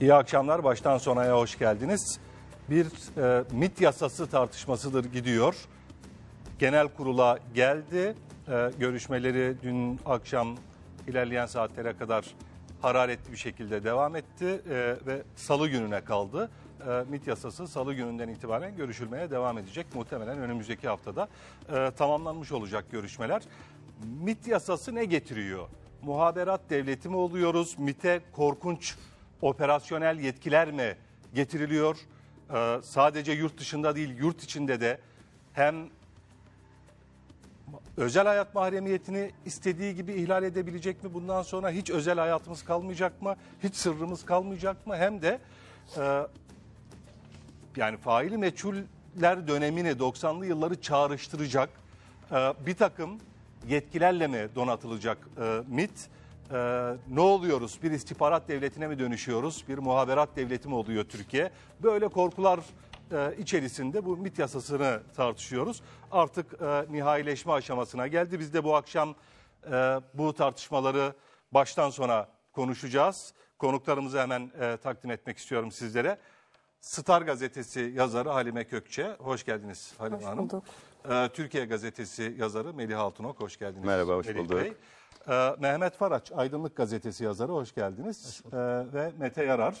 İyi akşamlar. Baştan sonaya hoş geldiniz. Bir e, MIT yasası tartışmasıdır gidiyor. Genel kurula geldi. E, görüşmeleri dün akşam ilerleyen saatlere kadar hararetli bir şekilde devam etti e, ve salı gününe kaldı. E, MIT yasası salı gününden itibaren görüşülmeye devam edecek. Muhtemelen önümüzdeki haftada e, tamamlanmış olacak görüşmeler. MIT yasası ne getiriyor? Muhaberat devleti mi oluyoruz? MIT'e korkunç operasyonel yetkiler mi getiriliyor? Ee, sadece yurt dışında değil yurt içinde de hem özel hayat mahremiyetini istediği gibi ihlal edebilecek mi? Bundan sonra hiç özel hayatımız kalmayacak mı? Hiç sırrımız kalmayacak mı? Hem de e, yani faili meçhuller dönemini 90'lı yılları çağrıştıracak e, bir takım yetkilerle mi donatılacak e, MIT? e, ne oluyoruz? Bir istihbarat devletine mi dönüşüyoruz? Bir muhaberat devleti mi oluyor Türkiye? Böyle korkular e, içerisinde bu MIT yasasını tartışıyoruz. Artık e, nihayileşme aşamasına geldi. Biz de bu akşam e, bu tartışmaları baştan sona konuşacağız. Konuklarımızı hemen e, takdim etmek istiyorum sizlere. Star gazetesi yazarı Halime Kökçe. Hoş geldiniz Halime hoş Hanım. Hoş bulduk. Ee, Türkiye gazetesi yazarı Melih Altunok. Hoş geldiniz. Merhaba, hoş Melih bulduk. Bey. Ee, Mehmet Faraç, Aydınlık Gazetesi yazarı, hoş geldiniz. Hoş ee, ve Mete Yarar,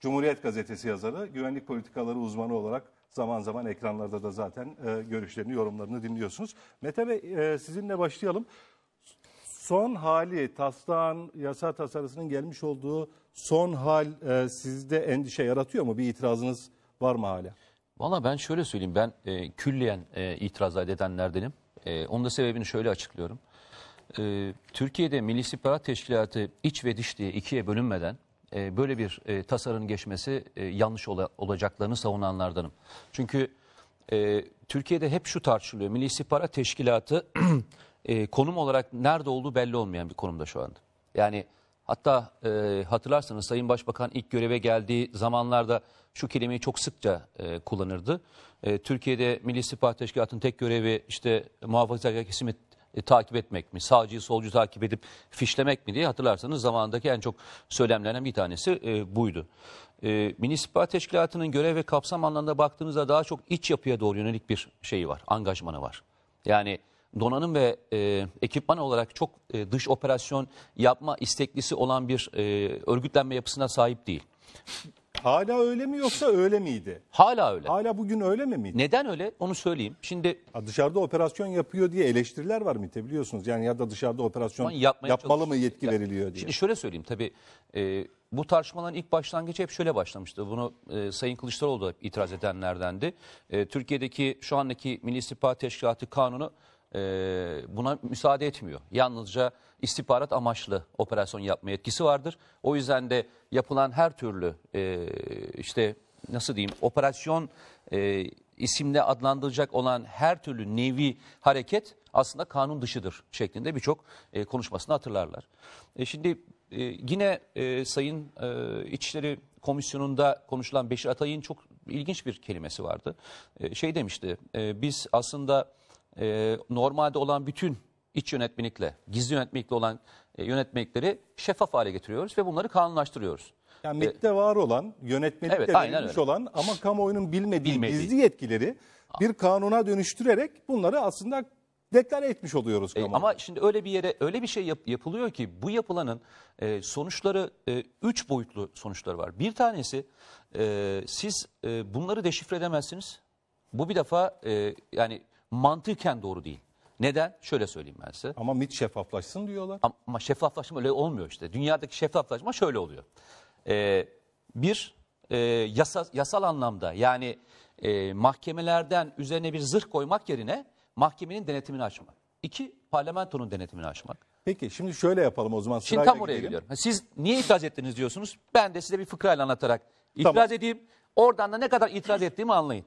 Cumhuriyet Gazetesi yazarı, güvenlik politikaları uzmanı olarak zaman zaman ekranlarda da zaten e, görüşlerini, yorumlarını dinliyorsunuz. Mete Bey, e, sizinle başlayalım. Son hali, taslağın, yasa tasarısının gelmiş olduğu son hal e, sizde endişe yaratıyor mu? Bir itirazınız var mı hala? Valla ben şöyle söyleyeyim, ben e, külliyen e, itiraz edenlerdenim. E, onun da sebebini şöyle açıklıyorum e, Türkiye'de Milli İstihbarat Teşkilatı iç ve dış diye ikiye bölünmeden e, böyle bir e, tasarının geçmesi e, yanlış ola, olacaklarını savunanlardanım. Çünkü e, Türkiye'de hep şu tartışılıyor. Milli İstihbarat Teşkilatı e, konum olarak nerede olduğu belli olmayan bir konumda şu anda. Yani hatta e, hatırlarsanız Sayın Başbakan ilk göreve geldiği zamanlarda şu kelimeyi çok sıkça e, kullanırdı. E, Türkiye'de Milli İstihbarat Teşkilatı'nın tek görevi işte muhafazakar kesimi e, takip etmek mi, sağcıyı solcu takip edip fişlemek mi diye hatırlarsanız zamandaki en çok söylemlenen bir tanesi e, buydu. E, Milli Teşkilatı'nın görev ve kapsam anlamında baktığınızda daha çok iç yapıya doğru yönelik bir şeyi var, angajmanı var. Yani donanım ve e, ekipman olarak çok e, dış operasyon yapma isteklisi olan bir e, örgütlenme yapısına sahip değil. Hala öyle mi yoksa öyle miydi? Hala öyle. Hala bugün öyle mi miydi? Neden öyle onu söyleyeyim. Şimdi dışarıda operasyon yapıyor diye eleştiriler var MİT'e biliyorsunuz. Yani ya da dışarıda operasyon yapmalı mı yetki Ya, veriliyor diye. Şimdi şöyle söyleyeyim tabii e, bu tartışmaların ilk başlangıcı hep şöyle başlamıştı. Bunu e, Sayın Kılıçdaroğlu da itiraz edenlerdendi. E, Türkiye'deki şu andaki Milli İstihbarat Teşkilatı kanunu e, buna müsaade etmiyor. Yalnızca istihbarat amaçlı operasyon yapma yetkisi vardır. O yüzden de yapılan her türlü e, işte nasıl diyeyim operasyon e, isimle adlandıracak olan her türlü nevi hareket aslında kanun dışıdır şeklinde birçok e, konuşmasını hatırlarlar. E, şimdi e, yine e, Sayın e, İçişleri Komisyonu'nda konuşulan Beşir Atay'ın çok ilginç bir kelimesi vardı. E, şey demişti, e, biz aslında e, normalde olan bütün iç yönetmelikle, gizli yönetmelikle olan e, yönetmelikleri şeffaf hale getiriyoruz ve bunları kanunlaştırıyoruz. Yani MIT'te var olan, yönetmelikte evet, verilmiş olan ama kamuoyunun bilmediği, bilmediği gizli yetkileri bir kanuna dönüştürerek bunları aslında deklar etmiş oluyoruz e, kamuoyuna. E, ama şimdi öyle bir yere öyle bir şey yap, yapılıyor ki bu yapılanın e, sonuçları e, üç boyutlu sonuçları var. Bir tanesi e, siz e, bunları deşifre edemezsiniz. Bu bir defa e, yani mantıken doğru değil. Neden? Şöyle söyleyeyim ben size. Ama MIT şeffaflaşsın diyorlar. Ama, ama şeffaflaşma öyle olmuyor işte. Dünyadaki şeffaflaşma şöyle oluyor. Ee, bir, e, yasa, yasal anlamda yani e, mahkemelerden üzerine bir zırh koymak yerine mahkemenin denetimini açmak. İki, parlamentonun denetimini açmak. Peki şimdi şöyle yapalım o zaman Şimdi tam oraya gidelim. gidiyorum. Siz niye itiraz ettiniz diyorsunuz. Ben de size bir fıkrayla anlatarak itiraz Tamam. edeyim. Oradan da ne kadar itiraz ettiğimi anlayın.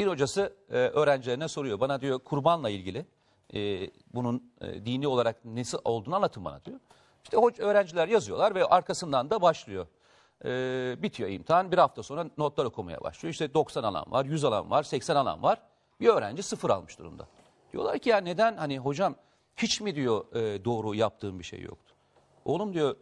Bir hocası e, öğrencilerine soruyor. Bana diyor kurbanla ilgili e, bunun e, dini olarak nesi olduğunu anlatın bana diyor. İşte hoca, öğrenciler yazıyorlar ve arkasından da başlıyor. E, bitiyor imtihan. Bir hafta sonra notlar okumaya başlıyor. İşte 90 alan var, 100 alan var, 80 alan var. Bir öğrenci sıfır almış durumda. Diyorlar ki ya neden hani hocam hiç mi diyor e, doğru yaptığım bir şey yoktu? Oğlum diyor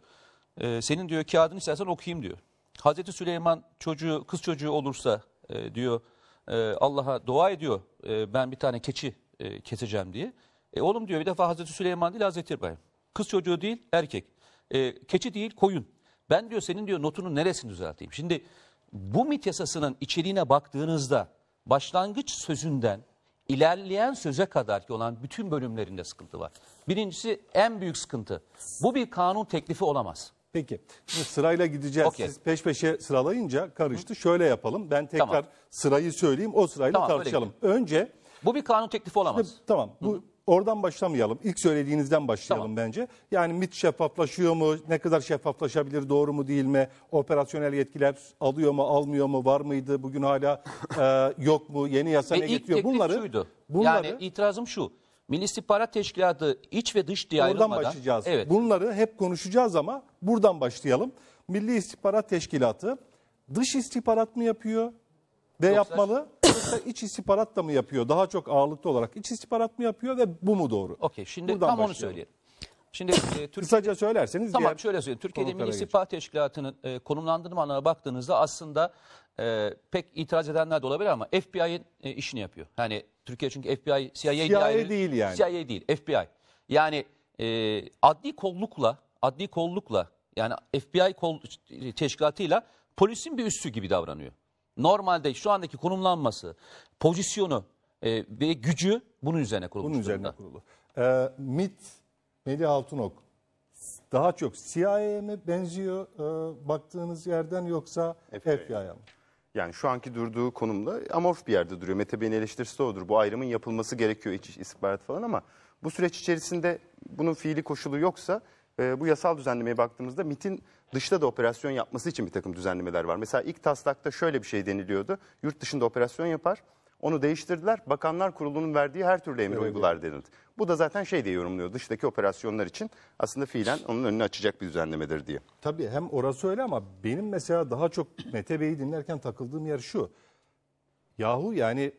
e, senin diyor kağıdını istersen okuyayım diyor. Hazreti Süleyman çocuğu kız çocuğu olursa e, diyor e, Allah'a dua ediyor e, ben bir tane keçi e, keseceğim diye. E, oğlum diyor bir defa Hazreti Süleyman değil Hazreti İbrahim. Kız çocuğu değil erkek. E, keçi değil koyun. Ben diyor senin diyor notunun neresini düzelteyim. Şimdi bu mit yasasının içeriğine baktığınızda başlangıç sözünden ilerleyen söze kadar ki olan bütün bölümlerinde sıkıntı var. Birincisi en büyük sıkıntı. Bu bir kanun teklifi olamaz. Peki sırayla gideceğiz. Okay. Siz peş peşe sıralayınca karıştı. Hı? Şöyle yapalım. Ben tekrar tamam. sırayı söyleyeyim. O sırayla tamam, tartışalım. Önce bu bir kanun teklifi olamaz. Şimdi, tamam. Bu Hı oradan başlamayalım. İlk söylediğinizden başlayalım tamam. bence. Yani MIT şeffaflaşıyor mu? Ne kadar şeffaflaşabilir? Doğru mu değil mi? Operasyonel yetkiler alıyor mu, almıyor mu? Var mıydı? Bugün hala e, yok mu? Yeni yasa Ve ne ilk getiriyor? Bunları şuydu. Bunları yani itirazım şu. Milli İstihbarat Teşkilatı iç ve dış diye Oradan ayrılmadan. başlayacağız. Evet. Bunları hep konuşacağız ama buradan başlayalım. Milli İstihbarat Teşkilatı dış istihbarat mı yapıyor ve Yoksa... yapmalı yoksa iç istihbarat da mı yapıyor? Daha çok ağırlıklı olarak iç istihbarat mı yapıyor ve bu mu doğru? Okey şimdi Buradan tam başlayalım. onu söyleyelim. Şimdi e, Türkiye... Kısaca söylerseniz. Tamam diğer... şöyle söyleyeyim. Türkiye'de Milli İstihbarat Teşkilatı'nın e, konumlandırma anına baktığınızda aslında e, pek itiraz edenler de olabilir ama FBI'nin e, işini yapıyor. Yani Türkiye çünkü FBI, CIA, CIA ayrı, değil yani. CIA değil, FBI. Yani e, adli kollukla, adli kollukla yani FBI kol, teşkilatıyla polisin bir üssü gibi davranıyor. Normalde şu andaki konumlanması, pozisyonu e, ve gücü bunun üzerine kurulmuş. Bunun üzerine kurulu. Ee, MIT Melih Altunok daha çok CIA'ya mi benziyor e, baktığınız yerden yoksa FBI'ya mı? Yani şu anki durduğu konumda amorf bir yerde duruyor. Mete Bey'in eleştirisi de odur. Bu ayrımın yapılması gerekiyor iç istihbarat falan ama bu süreç içerisinde bunun fiili koşulu yoksa e, bu yasal düzenlemeye baktığımızda MIT'in dışta da operasyon yapması için bir takım düzenlemeler var. Mesela ilk taslakta şöyle bir şey deniliyordu. Yurt dışında operasyon yapar. Onu değiştirdiler. Bakanlar Kurulu'nun verdiği her türlü emri evet, uygular denildi. Bu da zaten şey diye yorumluyor dıştaki operasyonlar için aslında fiilen onun önünü açacak bir düzenlemedir diye. Tabii hem orası öyle ama benim mesela daha çok Mete Bey'i dinlerken takıldığım yer şu. Yahu yani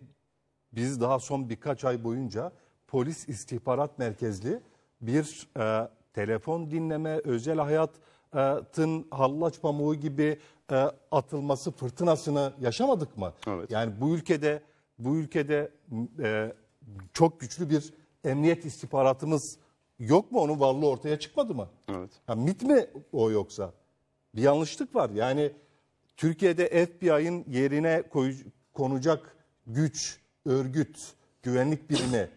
biz daha son birkaç ay boyunca polis istihbarat merkezli bir e, telefon dinleme, özel hayatın hallaç pamuğu gibi e, atılması fırtınasını yaşamadık mı? Evet. Yani bu ülkede bu ülkede e, çok güçlü bir emniyet istihbaratımız yok mu? Onun varlığı ortaya çıkmadı mı? Evet. Ya MIT mi o yoksa? Bir yanlışlık var. Yani Türkiye'de FBI'ın yerine koy, konacak güç, örgüt, güvenlik birimi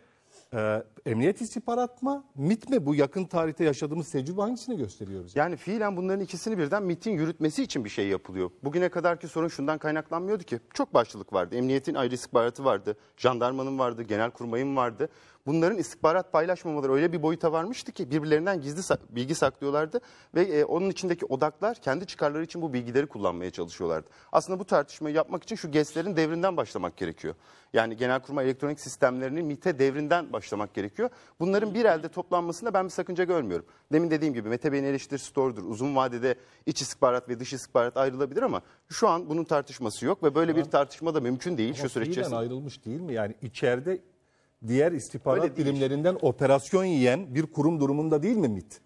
e, Emniyet istihbarat mı? MIT mi? Bu yakın tarihte yaşadığımız tecrübe hangisini gösteriyor bize? Yani fiilen bunların ikisini birden MIT'in yürütmesi için bir şey yapılıyor. Bugüne kadarki sorun şundan kaynaklanmıyordu ki. Çok başlılık vardı. Emniyetin ayrı istihbaratı vardı. Jandarmanın vardı. genel Genelkurmay'ın vardı. Bunların istihbarat paylaşmamaları öyle bir boyuta varmıştı ki birbirlerinden gizli bilgi saklıyorlardı. Ve e, onun içindeki odaklar kendi çıkarları için bu bilgileri kullanmaya çalışıyorlardı. Aslında bu tartışmayı yapmak için şu GES'lerin devrinden başlamak gerekiyor. Yani genel kurma elektronik sistemlerinin MIT'e devrinden başlamak gerekiyor gerekiyor. Bunların bir elde toplanmasında ben bir sakınca görmüyorum. Demin dediğim gibi Mete Bey'in eleştirisi doğrudur. Uzun vadede iç istihbarat ve dış istihbarat ayrılabilir ama şu an bunun tartışması yok ve böyle ama, bir tartışma da mümkün değil şu süreç içerisinde. ayrılmış değil mi? Yani içeride diğer istihbarat bilimlerinden operasyon yiyen bir kurum durumunda değil mi MIT?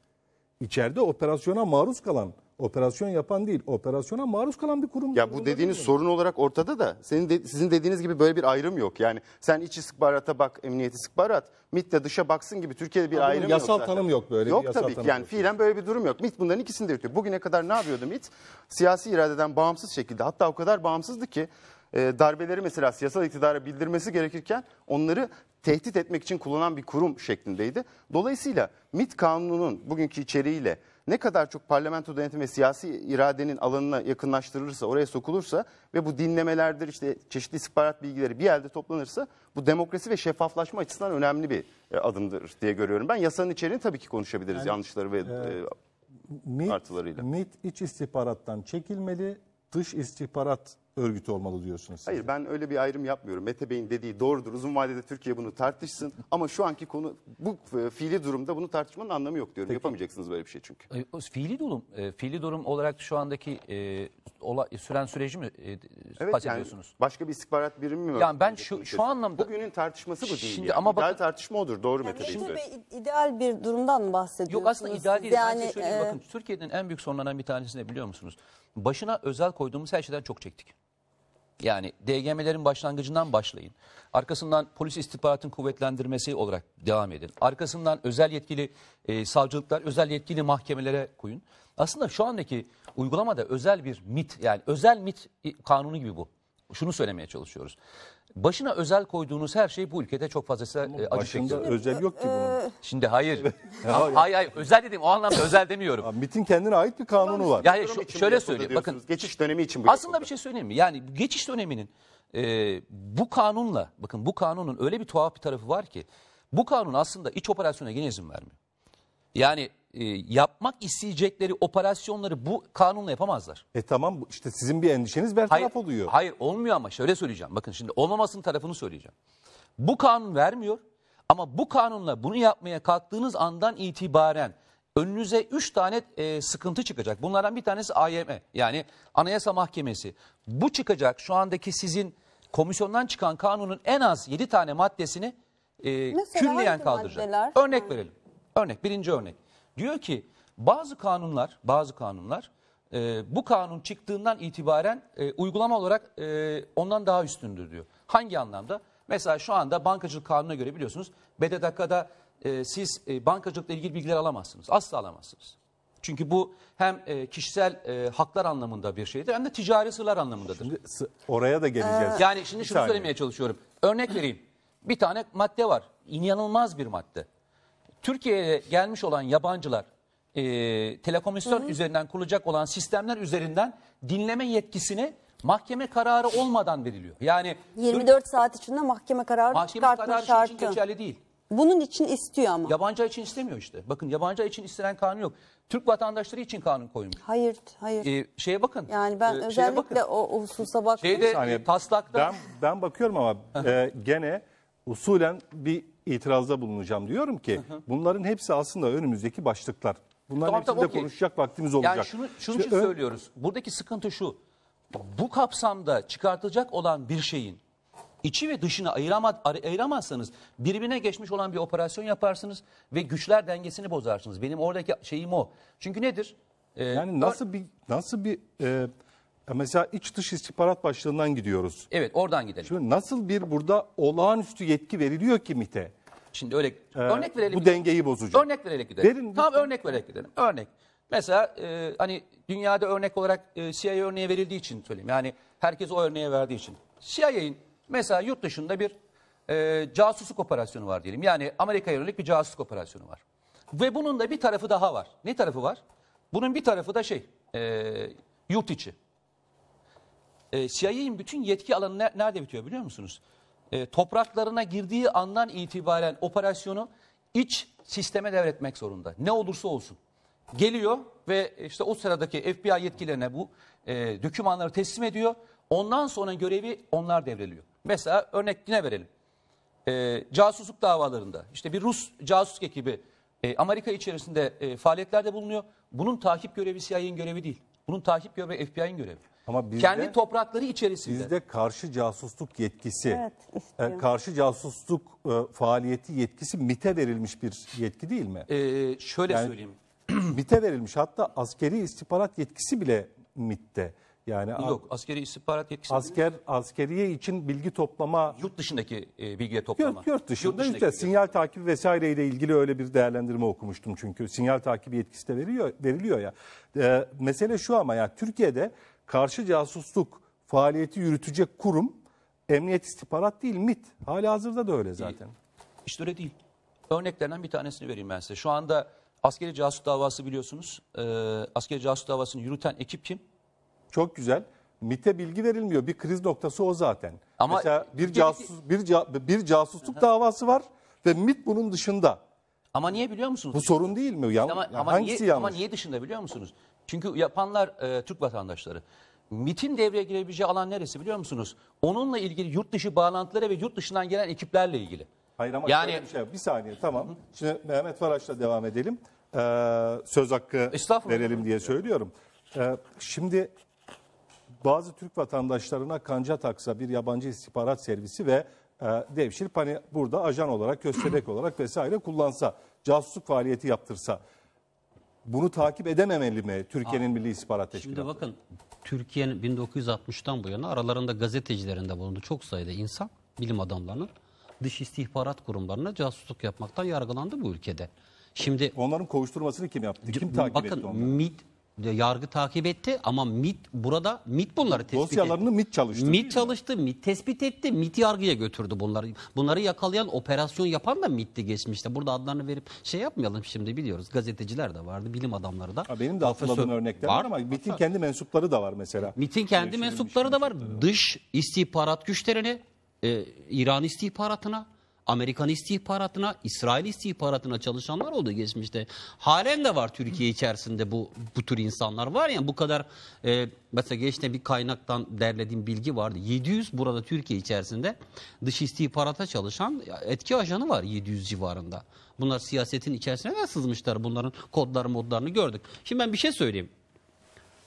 İçeride operasyona maruz kalan operasyon yapan değil, operasyona maruz kalan bir kurum. Ya bu dediğiniz sorun olarak ortada da senin de, sizin dediğiniz gibi böyle bir ayrım yok. Yani sen iç istihbarata bak, emniyet istihbarat, MIT de dışa baksın gibi Türkiye'de bir Ama ayrım yasal yok. Yasal tanım yok böyle. Yok tabii ki yani fiilen böyle bir durum yok. MIT bunların ikisini de yürütüyor. Bugüne kadar ne yapıyordu MIT? Siyasi iradeden bağımsız şekilde hatta o kadar bağımsızdı ki e, darbeleri mesela siyasal iktidara bildirmesi gerekirken onları tehdit etmek için kullanan bir kurum şeklindeydi. Dolayısıyla MIT kanununun bugünkü içeriğiyle ne kadar çok parlamento denetim ve siyasi iradenin alanına yakınlaştırılırsa, oraya sokulursa ve bu dinlemelerdir işte çeşitli istihbarat bilgileri bir yerde toplanırsa bu demokrasi ve şeffaflaşma açısından önemli bir e, adımdır diye görüyorum. Ben yasanın içeriğini tabii ki konuşabiliriz yani, yanlışları ve e, e MİT, artılarıyla. MİT iç istihbarattan çekilmeli dış istihbarat örgütü olmalı diyorsunuz. Hayır de. ben öyle bir ayrım yapmıyorum. Mete Bey'in dediği doğrudur. Uzun vadede Türkiye bunu tartışsın. Ama şu anki konu bu e, fiili durumda bunu tartışmanın anlamı yok diyorum. Peki. Yapamayacaksınız böyle bir şey çünkü. E, fiili durum, e, fiili durum olarak şu andaki e, ola, süren süreci mi e, evet, bahsediyorsunuz? Yani başka bir istihbarat birimi mi? Yani ben şu, şu anlamda... Bugünün tartışması bu değil. Şimdi yani. ama bakın, ideal tartışma odur. Doğru yani Mete Bey. Bey ideal bir durumdan mı bahsediyorsunuz? Yok aslında ideal değil. Yani, ben size E... Bakın Türkiye'nin en büyük sorunlarından bir tanesi ne biliyor musunuz? başına özel koyduğumuz her şeyden çok çektik. Yani DGM'lerin başlangıcından başlayın. Arkasından polis istihbaratın kuvvetlendirmesi olarak devam edin. Arkasından özel yetkili e, savcılıklar, özel yetkili mahkemelere koyun. Aslında şu andaki uygulamada özel bir mit yani özel mit kanunu gibi bu şunu söylemeye çalışıyoruz. Başına özel koyduğunuz her şey bu ülkede çok fazla e, acı Başında çekiyor. özel yok ki bunun. Ee, Şimdi hayır. hayır hayır özel dedim o anlamda özel demiyorum. Abi, MIT'in kendine ait bir kanunu var. Ya hayır, şu- şöyle söyleyeyim. Bakın geçiş dönemi için bu. Aslında bir şey söyleyeyim mi? Yani geçiş döneminin e, bu kanunla, bakın bu kanunun öyle bir tuhaf bir tarafı var ki, bu kanun aslında iç operasyona yine izin vermiyor. Yani e, yapmak isteyecekleri operasyonları bu kanunla yapamazlar. E tamam işte sizin bir endişeniz bertaraf hayır, oluyor. Hayır olmuyor ama şöyle söyleyeceğim. Bakın şimdi olmamasının tarafını söyleyeceğim. Bu kanun vermiyor ama bu kanunla bunu yapmaya kalktığınız andan itibaren önünüze 3 tane e, sıkıntı çıkacak. Bunlardan bir tanesi AYM yani Anayasa Mahkemesi. Bu çıkacak şu andaki sizin komisyondan çıkan kanunun en az 7 tane maddesini e, külliyen kaldıracak. Maddeler? Örnek verelim. Örnek birinci örnek. Diyor ki bazı kanunlar, bazı kanunlar e, bu kanun çıktığından itibaren e, uygulama olarak e, ondan daha üstündür diyor. Hangi anlamda? Mesela şu anda bankacılık kanununa göre biliyorsunuz BDDK'da e, siz e, bankacılıkla ilgili bilgiler alamazsınız. Asla alamazsınız. Çünkü bu hem e, kişisel e, haklar anlamında bir şeydir hem de ticari sırlar anlamındadır. Şimdi oraya da geleceğiz. Ee, yani şimdi şunu söylemeye çalışıyorum. Örnek vereyim. Bir tane madde var. İnanılmaz bir madde. Türkiye'ye gelmiş olan yabancılar e, telekomisyon üzerinden kurulacak olan sistemler üzerinden dinleme yetkisini mahkeme kararı olmadan veriliyor. Yani 24 saat içinde mahkeme kararı mahkeme çıkartma kararı şartı. için geçerli değil. Bunun için istiyor ama. Yabancı için istemiyor işte. Bakın yabancı için istenen kanun yok. Türk vatandaşları için kanun koymuş. Hayır, hayır. Ee, şeye bakın. Yani ben e, özellikle O, o hususa baktım. Şeyde, saniye, taslakta. Ben, ben bakıyorum ama e, gene usulen bir itirazda bulunacağım. Diyorum ki bunların hepsi aslında önümüzdeki başlıklar. Bunların tamam, hepsini tamam, de okay. konuşacak vaktimiz olacak. Yani şunu, şunun için Ön... söylüyoruz. Buradaki sıkıntı şu. Bu kapsamda çıkartılacak olan bir şeyin içi ve dışını ayıramaz, ayıramazsanız birbirine geçmiş olan bir operasyon yaparsınız ve güçler dengesini bozarsınız. Benim oradaki şeyim o. Çünkü nedir? Ee, yani nasıl bir nasıl bir e, mesela iç dış istihbarat başlığından gidiyoruz. Evet oradan gidelim. Şimdi nasıl bir burada olağanüstü yetki veriliyor ki mite? Şimdi öyle ee, örnek verelim. Bu gidelim. dengeyi bozucu. Örnek verelim gidelim. Verin, Tam lütfen. örnek verelim gidelim. Örnek. Mesela e, hani dünyada örnek olarak e, CIA örneği verildiği için söyleyeyim. Yani herkes o örneğe verdiği için. CIA'in mesela yurt dışında bir e, casusluk operasyonu var diyelim. Yani Amerika'ya yönelik bir casusluk operasyonu var. Ve bunun da bir tarafı daha var. Ne tarafı var? Bunun bir tarafı da şey e, yurt içi. E, CIA'in bütün yetki alanı nerede bitiyor biliyor musunuz? e, topraklarına girdiği andan itibaren operasyonu iç sisteme devretmek zorunda. Ne olursa olsun. Geliyor ve işte o sıradaki FBI yetkililerine bu e, dokümanları teslim ediyor. Ondan sonra görevi onlar devreliyor. Mesela örnek yine verelim. E, casusluk davalarında işte bir Rus casus ekibi e, Amerika içerisinde e, faaliyetlerde bulunuyor. Bunun takip görevi CIA'nin görevi değil. Bunun takip görevi FBI'nin görevi. Ama bizde, kendi toprakları içerisinde. Bizde karşı casusluk yetkisi, Evet, e, istiyor. karşı casusluk e, faaliyeti yetkisi MIT'e verilmiş bir yetki değil mi? Ee, şöyle Yani- söyleyeyim. MIT'e verilmiş hatta askeri istihbarat yetkisi bile MIT'te. Yani Yok askeri istihbarat yetkisi asker askeriye için bilgi toplama yurt dışındaki e, bilgiye toplama. Yurt, yurt dışında dışındaki işte sinyal takibi vesaireyle ilgili öyle bir değerlendirme okumuştum çünkü sinyal takibi yetkisi de veriliyor, veriliyor ya. Ee, mesele şu ama ya Türkiye'de karşı casusluk faaliyeti yürütecek kurum Emniyet istihbarat değil MIT. Hala hazırda da öyle zaten. Değil. İşte öyle değil. Örneklerden bir tanesini vereyim ben size. Şu anda askeri casus davası biliyorsunuz. Ee, askeri casus davasını yürüten ekip kim? Çok güzel. MIT'e bilgi verilmiyor. Bir kriz noktası o zaten. Ama Mesela bir casus bir, ca, bir casusluk Hı -hı. davası var ve MIT bunun dışında. Ama niye biliyor musunuz? Bu sorun değil mi? Yan, ama, ama, hangisi niye, yanlış? ama niye dışında biliyor musunuz? Çünkü yapanlar e, Türk vatandaşları. MIT'in devreye girebileceği alan neresi biliyor musunuz? Onunla ilgili yurt dışı bağlantıları ve yurt dışından gelen ekiplerle ilgili. Hayır ama yani... bir şey Bir saniye tamam. Şimdi Mehmet Faraş'la devam edelim. Ee, söz hakkı verelim diye söylüyorum. Ee, şimdi bazı Türk vatandaşlarına kanca taksa bir yabancı istihbarat servisi ve e, devşirip hani burada ajan olarak, köstebek olarak vesaire kullansa, casusluk faaliyeti yaptırsa bunu takip edememeli mi Türkiye'nin Milli İstihbarat Teşkilatı? Şimdi bakın Türkiye'nin 1960'tan bu yana aralarında gazetecilerinde bulunduğu çok sayıda insan, bilim adamlarının dış istihbarat kurumlarına casusluk yapmaktan yargılandı bu ülkede. Şimdi onların kovuşturmasını kim yaptı? Kim takip bakın, etti onları? Bakın MIT yargı takip etti ama MIT burada MIT bunları tespit etti. Dosyalarını etti. MIT çalıştı. MIT çalıştı, MIT tespit etti, MIT yargıya götürdü bunları. Bunları yakalayan, operasyon yapan da MIT'ti geçmişte. Burada adlarını verip şey yapmayalım şimdi biliyoruz. Gazeteciler de vardı, bilim adamları da. Ha, benim de hatırladığım örnekler var, var ama MIT'in kendi mensupları da var mesela. MIT'in kendi mensupları da şey var. Dış istihbarat güçlerini, e, İran istihbaratına, Amerikan istihbaratına, İsrail istihbaratına çalışanlar oldu geçmişte. Halen de var Türkiye içerisinde bu bu tür insanlar var ya bu kadar e, mesela geçte bir kaynaktan derlediğim bilgi vardı. 700 burada Türkiye içerisinde dış istihbarata çalışan etki ajanı var 700 civarında. Bunlar siyasetin içerisine de sızmışlar. Bunların kodları modlarını gördük. Şimdi ben bir şey söyleyeyim.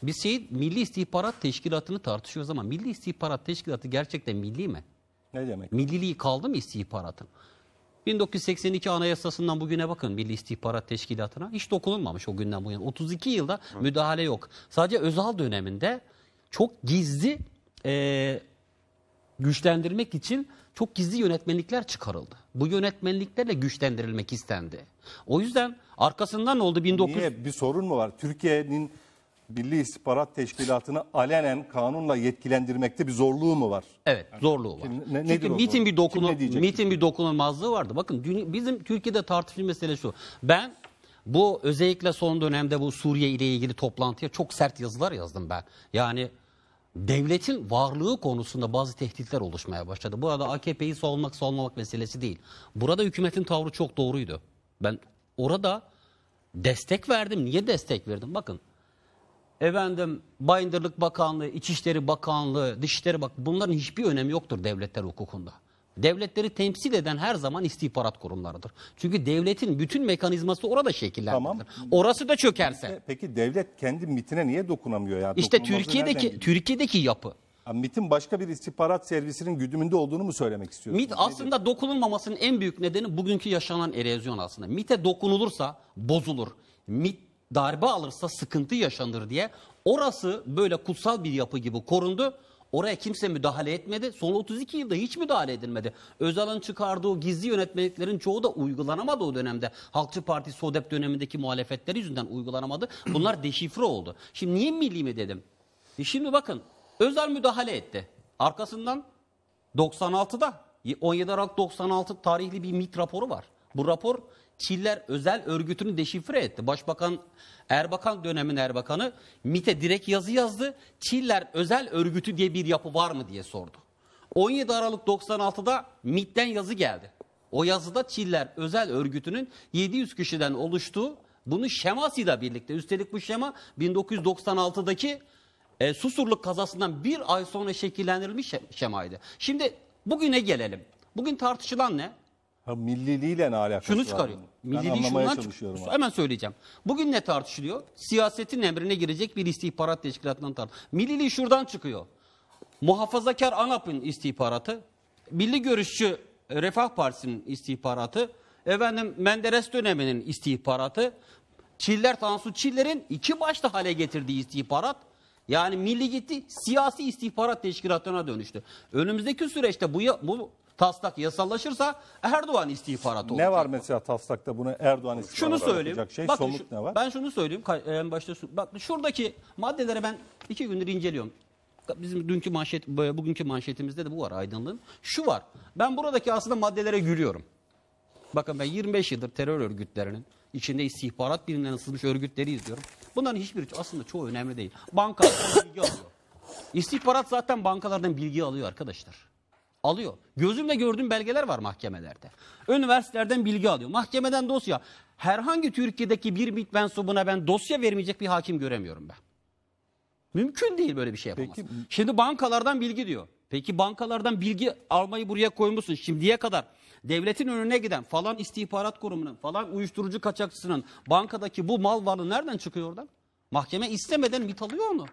Biz şey, Milli İstihbarat Teşkilatı'nı tartışıyoruz ama Milli İstihbarat Teşkilatı gerçekten milli mi? Ne demek? Milliliği kaldı mı istihbaratın? 1982 Anayasasından bugüne bakın Milli İstihbarat Teşkilatı'na hiç dokunulmamış o günden bugüne. 32 yılda Hı. müdahale yok. Sadece Özal döneminde çok gizli e, güçlendirmek için çok gizli yönetmenlikler çıkarıldı. Bu yönetmenliklerle güçlendirilmek istendi. O yüzden arkasından oldu 19... Niye? Bir sorun mu var? Türkiye'nin Milli İstihbarat Teşkilatı'nı alenen kanunla yetkilendirmekte bir zorluğu mu var? Evet, zorluğu var. Şimdi ne, Çünkü MIT'in bir dokunu MIT'in bir dokunulmazlığı vardı. Bakın bizim Türkiye'de tartışılan mesele şu. Ben bu özellikle son dönemde bu Suriye ile ilgili toplantıya çok sert yazılar yazdım ben. Yani devletin varlığı konusunda bazı tehditler oluşmaya başladı. Burada AKP'yi savunmak savunmamak meselesi değil. Burada hükümetin tavrı çok doğruydu. Ben orada destek verdim. Niye destek verdim? Bakın efendim Bayındırlık Bakanlığı, İçişleri Bakanlığı, Dışişleri Bak bunların hiçbir önemi yoktur devletler hukukunda. Devletleri temsil eden her zaman istihbarat kurumlarıdır. Çünkü devletin bütün mekanizması orada şekillendirilir. Tamam. Orası da çökerse. Peki devlet kendi mitine niye dokunamıyor ya? İşte Türkiye'deki Türkiye'deki yapı. Ya MIT'in başka bir istihbarat servisinin güdümünde olduğunu mu söylemek istiyorsunuz? MIT aslında Nedir? dokunulmamasının en büyük nedeni bugünkü yaşanan erozyon aslında. MIT'e dokunulursa bozulur. MIT darbe alırsa sıkıntı yaşanır diye orası böyle kutsal bir yapı gibi korundu. Oraya kimse müdahale etmedi. Son 32 yılda hiç müdahale edilmedi. Özal'ın çıkardığı gizli yönetmeliklerin çoğu da uygulanamadı o dönemde. Halkçı Parti SODEP dönemindeki muhalefetleri yüzünden uygulanamadı. Bunlar deşifre oldu. Şimdi niye milli mi dedim? E şimdi bakın Özal müdahale etti. Arkasından 96'da 17 Aralık 96 tarihli bir MIT raporu var. Bu rapor Çiller özel örgütünü deşifre etti. Başbakan Erbakan dönemin Erbakan'ı MIT'e direkt yazı yazdı. Çiller özel örgütü diye bir yapı var mı diye sordu. 17 Aralık 96'da MIT'ten yazı geldi. O yazıda Çiller özel örgütünün 700 kişiden oluştuğu bunun şemasıyla birlikte. Üstelik bu şema 1996'daki e, Susurluk kazasından bir ay sonra şekillendirilmiş şemaydı. Şimdi bugüne gelelim. Bugün tartışılan ne? Ha, milliliğiyle ne alakası Şunu çıkarıyor. var? bunun? Ben anlamaya çalışıyorum. çık- Hemen söyleyeceğim. Bugün ne tartışılıyor? Siyasetin emrine girecek bir istihbarat teşkilatından tartışılıyor. Milliliği şuradan çıkıyor. Muhafazakar ANAP'ın istihbaratı, Milli Görüşçü e, Refah Partisi'nin istihbaratı, efendim Menderes döneminin istihbaratı, Çiller Tansu Çiller'in iki başta hale getirdiği istihbarat, yani milli gitti siyasi istihbarat teşkilatına dönüştü. Önümüzdeki süreçte bu, ya- bu taslak yasallaşırsa Erdoğan istihbaratı olacak. Ne var mesela taslakta bunu Erdoğan istihbaratı Şunu söyleyeyim. Şey, bakın somut ne var? Ben şunu söyleyeyim. En başta bak şuradaki maddeleri ben iki gündür inceliyorum. Bizim dünkü manşet, bugünkü manşetimizde de bu var aydınlığın. Şu var. Ben buradaki aslında maddelere gülüyorum. Bakın ben 25 yıldır terör örgütlerinin içinde istihbarat bilimlerine sızmış örgütleri izliyorum. Bunların hiçbir aslında çoğu önemli değil. Bankalardan bilgi alıyor. İstihbarat zaten bankalardan bilgi alıyor arkadaşlar alıyor. Gözümle gördüğüm belgeler var mahkemelerde. Üniversitelerden bilgi alıyor. Mahkemeden dosya. Herhangi Türkiye'deki bir MİT mensubuna ben dosya vermeyecek bir hakim göremiyorum ben. Mümkün değil böyle bir şey yapamaz. Peki, Şimdi bankalardan bilgi diyor. Peki bankalardan bilgi almayı buraya koymuşsun. Şimdiye kadar devletin önüne giden falan istihbarat kurumunun falan uyuşturucu kaçakçısının bankadaki bu mal varlığı nereden çıkıyor oradan? Mahkeme istemeden MİT alıyor onu.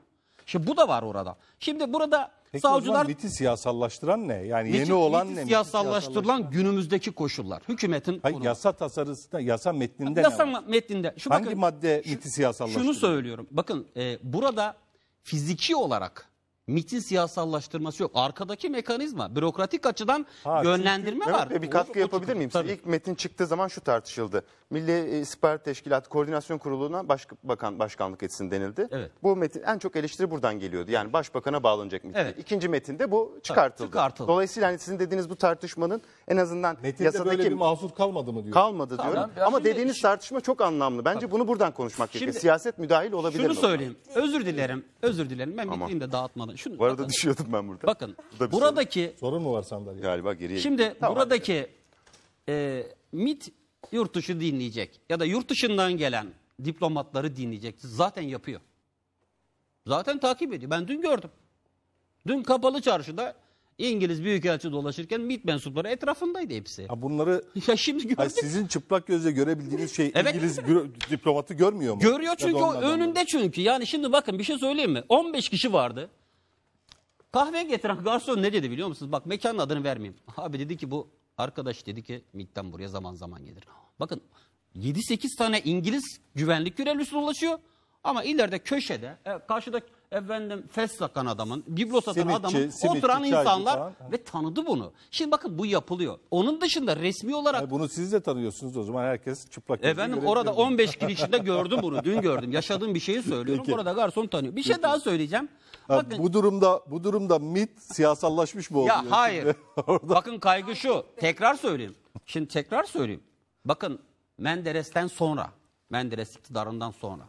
Şimdi bu da var orada. Şimdi burada Peki savcılar... o zaman MIT'i siyasallaştıran ne? Yani MIT'i, yeni olan MIT'i ne? siyasallaştırılan günümüzdeki koşullar. Hükümetin... Hayır, konumu. yasa tasarısında, yasa metninde yasa ne var? metninde. Şu Hangi bakın, madde şu, MIT'i siyasallaştırıyor? Şunu söylüyorum. Bakın e, burada fiziki olarak MIT'in siyasallaştırması yok. Arkadaki mekanizma bürokratik açıdan Ha, yönlendirme çünkü- var. Mehmet bir katkı O- yapabilir çıkıyor. miyim? Tabii. İlk metin çıktığı zaman şu tartışıldı. Milli e, İstihbarat Teşkilat Koordinasyon Kurulu'na baş, bakan başkanlık etsin denildi. Evet. Bu metin en çok eleştiri buradan geliyordu. Yani başbakana bağlanacak metin. Evet. İkinci metinde bu çıkartıldı. çıkartıldı. Dolayısıyla hani sizin dediğiniz bu tartışmanın en azından Metinde yasadaki böyle bir mahsur kalmadı mı diyor. kalmadı Tamam, diyorum. ya Ama şimdi- dediğiniz tartışma çok anlamlı. Bence bunu buradan konuşmak gerekiyor. Siyaset müdahil olabilir Şunu söyleyeyim. Özür dilerim. Özür dilerim. Ben Tamam. de dağıtmadan şunu. Bu arada bakın, düşüyordum ben burada. Bakın burada buradaki... Sorun. sorun mu var sandalye? Galiba geriye Şimdi tamam. buradaki e, MIT yurt dışı dinleyecek ya da yurt dışından gelen diplomatları dinleyecek. Zaten yapıyor. Zaten takip ediyor. Ben dün gördüm. Dün kapalı çarşıda İngiliz Büyükelçi dolaşırken MIT mensupları etrafındaydı hepsi. Ha bunları ya şimdi gördük. Hayır, sizin çıplak gözle görebildiğiniz şey evet. İngiliz diplomatı görmüyor mu? Görüyor çünkü o önünde çünkü. Yani şimdi bakın bir şey söyleyeyim mi? 15 kişi vardı. Kahve getiren garson ne dedi biliyor musunuz? Bak mekanın adını vermeyeyim. Abi dedi ki bu arkadaş dedi ki MİT'ten buraya zaman zaman gelir. Bakın 7-8 tane İngiliz güvenlik görevlisi dolaşıyor. Ama ileride köşede e, karşıda efendim feslakan adamın, biblo adamın simitçi, oturan insanlar falan. ve tanıdı bunu. Şimdi bakın bu yapılıyor. Onun dışında resmi olarak... Yani bunu siz de tanıyorsunuz o zaman herkes çıplak. Efendim orada 15 girişinde gördüm bunu. Dün gördüm. Yaşadığım bir şeyi söylüyorum. Peki. Orada garson tanıyor. Bir şey daha söyleyeceğim. Bakın, bu durumda bu durumda MIT siyasallaşmış mı oluyor? Ya hayır. Bakın kaygı şu. Tekrar söyleyeyim. Şimdi tekrar söyleyeyim. Bakın Menderes'ten sonra, Menderes iktidarından sonra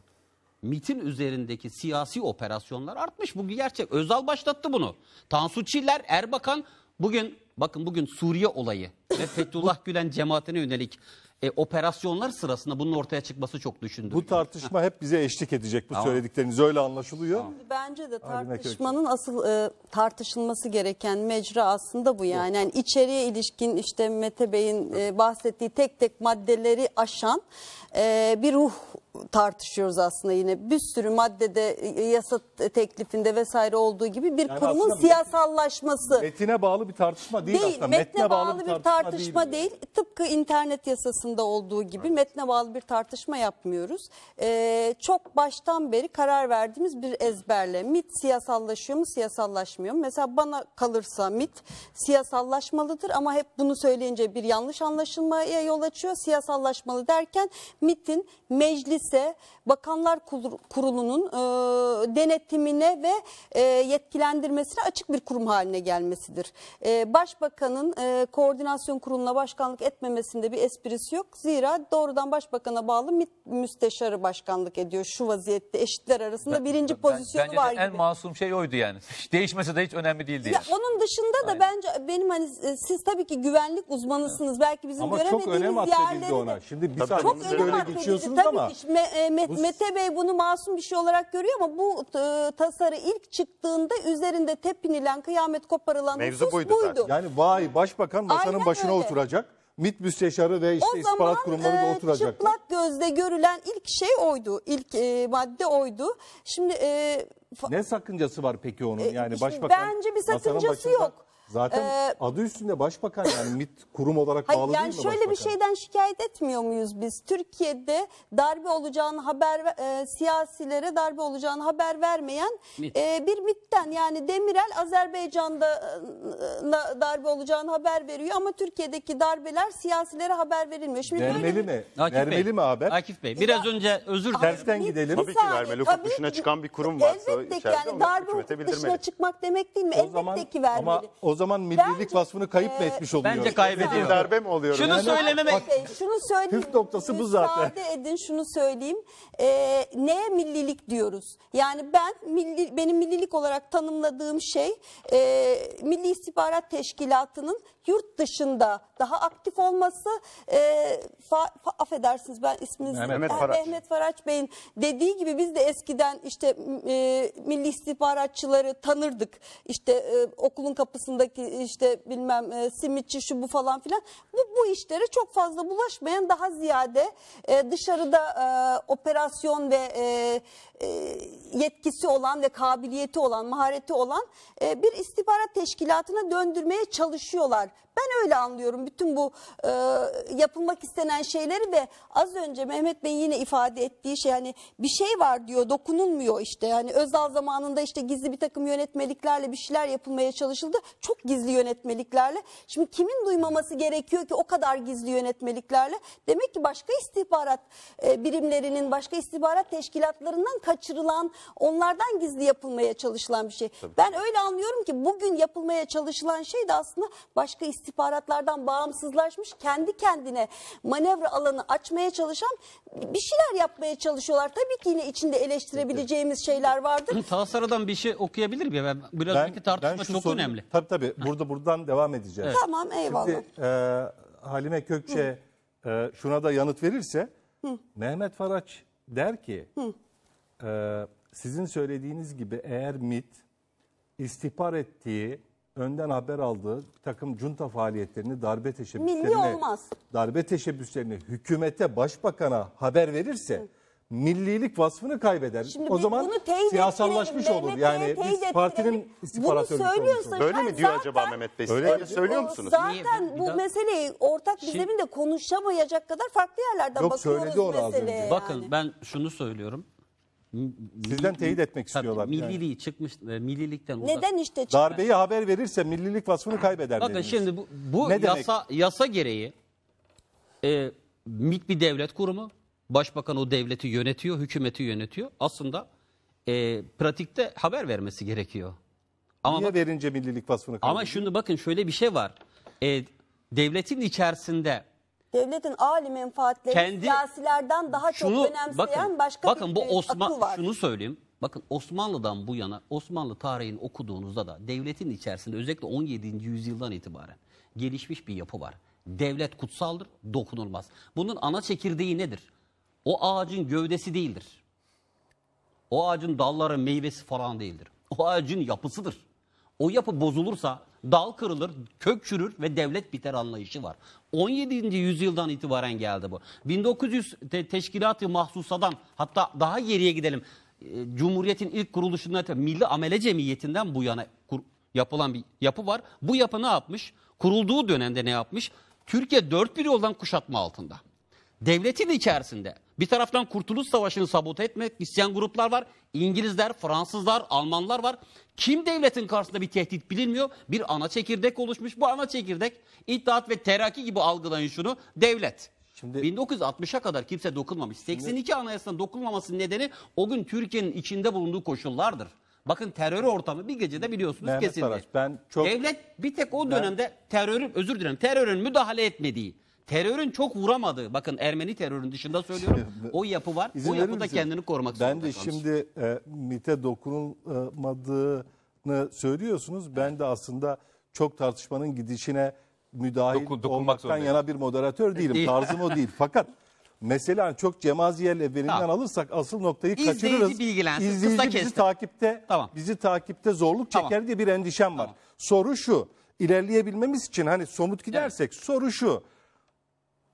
MIT'in üzerindeki siyasi operasyonlar artmış. Bu gerçek. Özal başlattı bunu. Tansu Çiller, Erbakan bugün bakın bugün Suriye olayı ve Fethullah Gülen cemaatine yönelik e, operasyonlar sırasında bunun ortaya çıkması çok düşündürücü. Bu tartışma hep bize eşlik edecek bu tamam. söyledikleriniz öyle anlaşılıyor. Tamam. Bence de tartışmanın asıl e, tartışılması gereken mecra aslında bu yani. yani içeriye ilişkin işte Mete Bey'in e, bahsettiği tek tek maddeleri aşan e, bir ruh tartışıyoruz aslında yine. Bir sürü maddede, e, yasa teklifinde vesaire olduğu gibi bir yani kurumun siyasallaşması. Metine bağlı bir tartışma değil, değil aslında. Metne, metne bağlı, bağlı bir tartışma, tartışma değil. değil. Tıpkı internet yasasında olduğu gibi evet. metne bağlı bir tartışma yapmıyoruz. Ee, çok baştan beri karar verdiğimiz bir ezberle. MIT siyasallaşıyor mu, siyasallaşmıyor mu? Mesela bana kalırsa MIT siyasallaşmalıdır ama hep bunu söyleyince bir yanlış anlaşılmaya yol açıyor. Siyasallaşmalı derken MIT'in meclis ise Bakanlar Kurulu'nun e, denetimine ve e, yetkilendirmesine açık bir kurum haline gelmesidir. E, Başbakanın e, koordinasyon kuruluna başkanlık etmemesinde bir esprisi yok. Zira doğrudan başbakana bağlı müsteşarı başkanlık ediyor şu vaziyette eşitler arasında ben, birinci ben, pozisyonu var gibi. en masum şey oydu yani. Değişmesi de hiç önemli değildi. Ya, onun dışında da bence benim hani siz tabii ki güvenlik uzmanısınız. Belki bizim Ama göremediğimiz yerleri... Ama çok önem atfedildi ona. Şimdi bir saniye öyle geçiyorsunuz tabii ama... Ki, Me- e, Me- Bu- Mete Bey bunu masum bir şey olarak görüyor ama bu e, tasarı ilk çıktığında üzerinde tepinilen, kıyamet koparılan Mevzu husus buydu buydu. Yani vay başbakan masanın Aynen başına öyle. oturacak. MİT müsteşarı ve işte o zaman istihbarat kurumları da e, oturacak. çıplak gözle görülen ilk şey oydu. İlk e, madde oydu. Şimdi e, Ne sakıncası var peki onun? E, yani işte başbakan bence bir sakıncası başında yok. Zaten ee, adı üstünde başbakan yani mit kurum olarak bağlı hayır, yani değil mi şöyle başbakan? bir şeyden şikayet etmiyor muyuz biz? Türkiye'de darbe olacağını haber e, siyasilere darbe olacağını haber vermeyen MİT. E, bir mitten yani Demirel Azerbaycan'da e, darbe olacağını haber veriyor ama Türkiye'deki darbeler siyasilere haber verilmiyor. Şimdi vermeli böyle... mi? Akif vermeli Bey, mi haber? Akif Bey biraz ya, önce özür dilerim. Tersten gidelim. Tabii ki vermeli. Hukuk dışına çıkan bir kurum varsa elbette içeride yani, darbe hükümete bildirmeli. Darbe dışına çıkmak demek değil mi? O elbette zaman, ki vermeli. Ama o zaman millilik Bence, vasfını kayıp mı e, etmiş oluyor? Bence kaybediyor. Darbe mi oluyor? Şunu yani, söylememe... Bak, e, şunu söyleyeyim. Püf noktası bu zaten. Müsaade edin şunu söyleyeyim. E, neye millilik diyoruz? Yani ben milli, benim millilik olarak tanımladığım şey e, Milli İstihbarat Teşkilatı'nın yurt dışında daha aktif olması e, fa, fa, affedersiniz ben isminizi Mehmet Faraç. Mehmet Faraç Bey'in dediği gibi biz de eskiden işte e, milli istihbaratçıları tanırdık. işte e, okulun kapısındaki işte bilmem e, simitçi şu bu falan filan. Bu, bu işlere çok fazla bulaşmayan daha ziyade e, dışarıda e, operasyon ve e, e, yetkisi olan ve kabiliyeti olan, mahareti olan e, bir istihbarat teşkilatına döndürmeye çalışıyorlar. Ben öyle anlıyorum bütün bu e, yapılmak istenen şeyleri ve az önce Mehmet Bey yine ifade ettiği şey hani bir şey var diyor dokunulmuyor işte. Yani Özal zamanında işte gizli bir takım yönetmeliklerle bir şeyler yapılmaya çalışıldı. Çok gizli yönetmeliklerle. Şimdi kimin duymaması gerekiyor ki o kadar gizli yönetmeliklerle? Demek ki başka istihbarat e, birimlerinin, başka istihbarat teşkilatlarından kaçırılan, onlardan gizli yapılmaya çalışılan bir şey. Tabii. Ben öyle anlıyorum ki bugün yapılmaya çalışılan şey de aslında başka istihbarat istihbaratlardan bağımsızlaşmış kendi kendine manevra alanı açmaya çalışan bir şeyler yapmaya çalışıyorlar. Tabii ki yine içinde eleştirebileceğimiz şeyler vardır. Tahsara'dan bir şey okuyabilir miyim? Ben biraz ben, belki tartışma ben çok sorun, önemli. Tabii tabii. Burada buradan devam edeceğiz. Evet. Tamam eyvallah. Şimdi, e, Halime Kökçe e, şuna da yanıt verirse Hı. Mehmet Faraç der ki e, sizin söylediğiniz gibi eğer MIT istihbar ettiği önden haber aldığı bir takım junta faaliyetlerini, darbe teşebbüslerine, Milli olmaz. darbe teşebbüslerini hükümete, başbakana haber verirse millilik vasfını kaybeder. Şimdi o zaman bunu teyit siyasallaşmış ettirelim, olur. Yani devlete biz teyit partinin ettirelim. istihbaratörü Bunu olmuş olur. söylüyorsa Böyle mi diyor acaba Mehmet Bey? Öyle Öyle, mi? söylüyor musunuz? Zaten Niye? bu meseleyi ortak bizlerin de konuşamayacak kadar farklı yerlerden Yok, bakıyoruz söyledi onu az meseleye. önce. yani. Bakın ben şunu söylüyorum. Sizden teyit etmek istiyorlar. Tabii, milliliği çıkmış e, millilikten uzak. Neden işte çıkar? Darbeyi haber verirse millilik vasfını kaybeder Bakın dediniz. şimdi bu, bu Ne demek? yasa yasa gereği e, MİT bir devlet kurumu. Başbakan o devleti yönetiyor, hükümeti yönetiyor. Aslında e, pratikte haber vermesi gerekiyor. Ama Niye bak- verince millilik vasfını kaybeder? ama şimdi bakın şöyle bir şey var. E, devletin içerisinde devletin âli menfaatleri Kendi- siyasilerden daha şunu çok önemseyen bakın, başka bakın bir bu e, akıl var. şunu söyleyeyim. Bakın Osmanlı'dan bu yana Osmanlı tarihini okuduğunuzda da devletin içerisinde özellikle 17. yüzyıldan itibaren gelişmiş bir yapı var. Devlet kutsaldır, dokunulmaz. Bunun ana çekirdeği nedir? O ağacın gövdesi değildir. O ağacın dalları, meyvesi falan değildir. O ağacın yapısıdır. O yapı bozulursa dal kırılır, kök çürür ve devlet biter anlayışı var. 17. yüzyıldan itibaren geldi bu. 1900 te teşkilat-ı mahsusadan hatta daha geriye gidelim. Ee, Cumhuriyet'in ilk kuruluşundan Milli Amele Cemiyeti'nden bu yana yapılan bir yapı var. Bu yapı ne yapmış? Kurulduğu dönemde ne yapmış? Türkiye dört bir yoldan kuşatma altında. Devletin içerisinde bir taraftan Kurtuluş Savaşı'nı sabote etmek isteyen gruplar var. İngilizler, Fransızlar, Almanlar var. Kim devletin karşısında bir tehdit bilinmiyor. Bir ana çekirdek oluşmuş. Bu ana çekirdek İttihat ve Teraki gibi algılayın şunu. Devlet. Şimdi 1960'a kadar kimse dokunmamış. 82 şimdi, anayasanın dokunmamasının nedeni o gün Türkiye'nin içinde bulunduğu koşullardır. Bakın terör ortamı bir gecede biliyorsunuz Mehmet kesildi. ben çok, Devlet bir tek o dönemde ben, terörün özür dilerim terörün müdahale etmediği terörün çok vuramadığı bakın Ermeni terörün dışında söylüyorum o yapı var. İzin o yapı da kendini korumak zorunda. Ben de kalmış. şimdi e, MIT'e dokunulmadığını söylüyorsunuz. Ben de aslında çok tartışmanın gidişine müdahil Dokun, olmaktan zorundayım. yana bir moderatör değilim. Değil. Tarzım o değil. Fakat mesela çok cemaziyel evvelinden tamam. alırsak asıl noktayı İzleyici kaçırırız. İzleyici bilgilensin. İzleyici bizi kestim. takipte, tamam. bizi takipte zorluk tamam. çeker diye bir endişem var. Tamam. Soru şu. İlerleyebilmemiz için hani somut gidersek evet. soru şu.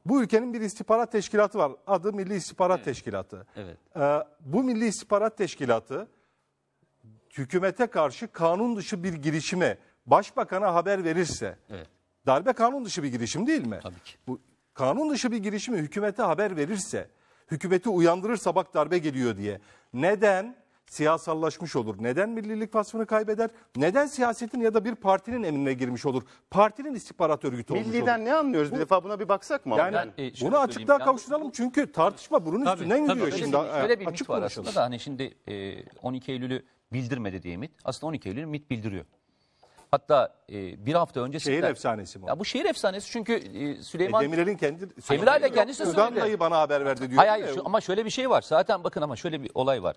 Bu ülkenin bir istihbarat teşkilatı var. Adı Milli İstihbarat evet. Teşkilatı. Evet. Ee, bu Milli İstihbarat Teşkilatı hükümete karşı kanun dışı bir girişime başbakana haber verirse evet. darbe kanun dışı bir girişim değil mi? Tabii ki. Bu kanun dışı bir girişimi hükümete haber verirse, hükümeti uyandırır sabah darbe geliyor diye. Neden? siyasallaşmış olur? Neden millilik vasfını kaybeder? Neden siyasetin ya da bir partinin emrine girmiş olur? Partinin istihbarat örgütü olmuş olur. Milliden ne anlıyoruz? Bir defa buna bir baksak mı? Yani, yani e, bunu açıklığa yani, kavuşturalım çünkü tartışma bunun tabii, üstünden tabii, gidiyor. Tabii, şimdi, e, şöyle bir açık mit var aslında da hani şimdi e, 12 Eylül'ü bildirmedi diye MIT. Aslında 12 Eylül'ü MIT bildiriyor. Hatta e, bir hafta önce... Şehir efsanesi mi? Ya bu şehir efsanesi çünkü e, Süleyman... E, Demirel'in kendi... Demirel de kendisi söyledi. Uganda'yı bana haber verdi diyor. Hayır hayır ama şöyle bir şey var. Zaten bakın ama şöyle bir olay var.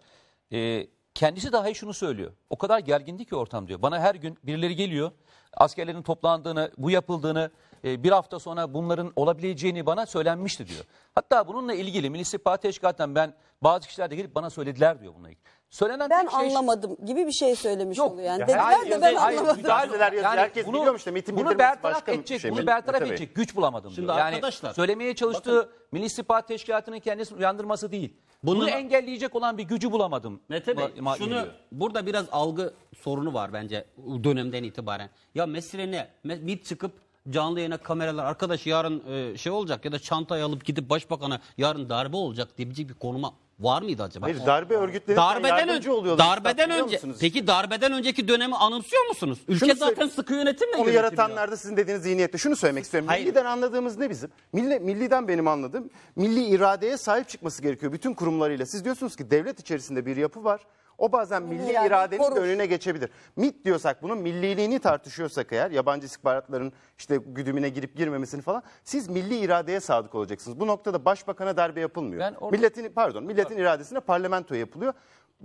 E, kendisi dahi şunu söylüyor. O kadar gergindi ki ortam diyor. Bana her gün birileri geliyor. Askerlerin toplandığını, bu yapıldığını, e, bir hafta sonra bunların olabileceğini bana söylenmişti diyor. Hatta bununla ilgili Milli İstihbarat Teşkilatı'ndan ben bazı kişiler de gelip bana söylediler diyor bununla ilgili. Söylenen Ben şey anlamadım gibi bir şey söylemiş Yok, oluyor. Yani ya dediler de ben hayır, anlamadım. Müdahaleler yani herkes bunu, biliyormuş da mitin bunu bildirmesi bertaraf edecek, şey. Bunu mi? bertaraf Tabii. edecek güç bulamadım Şimdi diyor. Yani arkadaşlar, söylemeye çalıştığı bakın, Milli İstihbarat Teşkilatı'nın kendisini uyandırması değil. Bunu, bunu engelleyecek olan bir gücü bulamadım. Mete Bey şunu geliyor. burada biraz algı sorunu var bence dönemden itibaren. Ya mesele ne? MİT çıkıp canlı yayına kameralar arkadaş yarın e, şey olacak ya da çantayı alıp gidip başbakana yarın darbe olacak diyebilecek bir konuma Var mıydı acaba? Hayır darbe örgütleri darbeden önce oluyorlar. Darbeden önce. Musunuz? Peki darbeden önceki dönemi anımsıyor musunuz? Ülke Şunu zaten sıkı yönetimle Onu yönetiliyor. yaratanlar da sizin dediğiniz zihniyette. Şunu söylemek istiyorum. Hayır. Milliden anladığımız ne bizim? Milli, milliden benim anladığım milli iradeye sahip çıkması gerekiyor bütün kurumlarıyla. Siz diyorsunuz ki devlet içerisinde bir yapı var. O bazen milli, yani, iradenin korur. önüne geçebilir. MIT diyorsak bunun milliliğini tartışıyorsak eğer yabancı istihbaratların işte güdümüne girip girmemesini falan siz milli iradeye sadık olacaksınız. Bu noktada başbakana darbe yapılmıyor. Ben orada... Milletin pardon milletin iradesine parlamento yapılıyor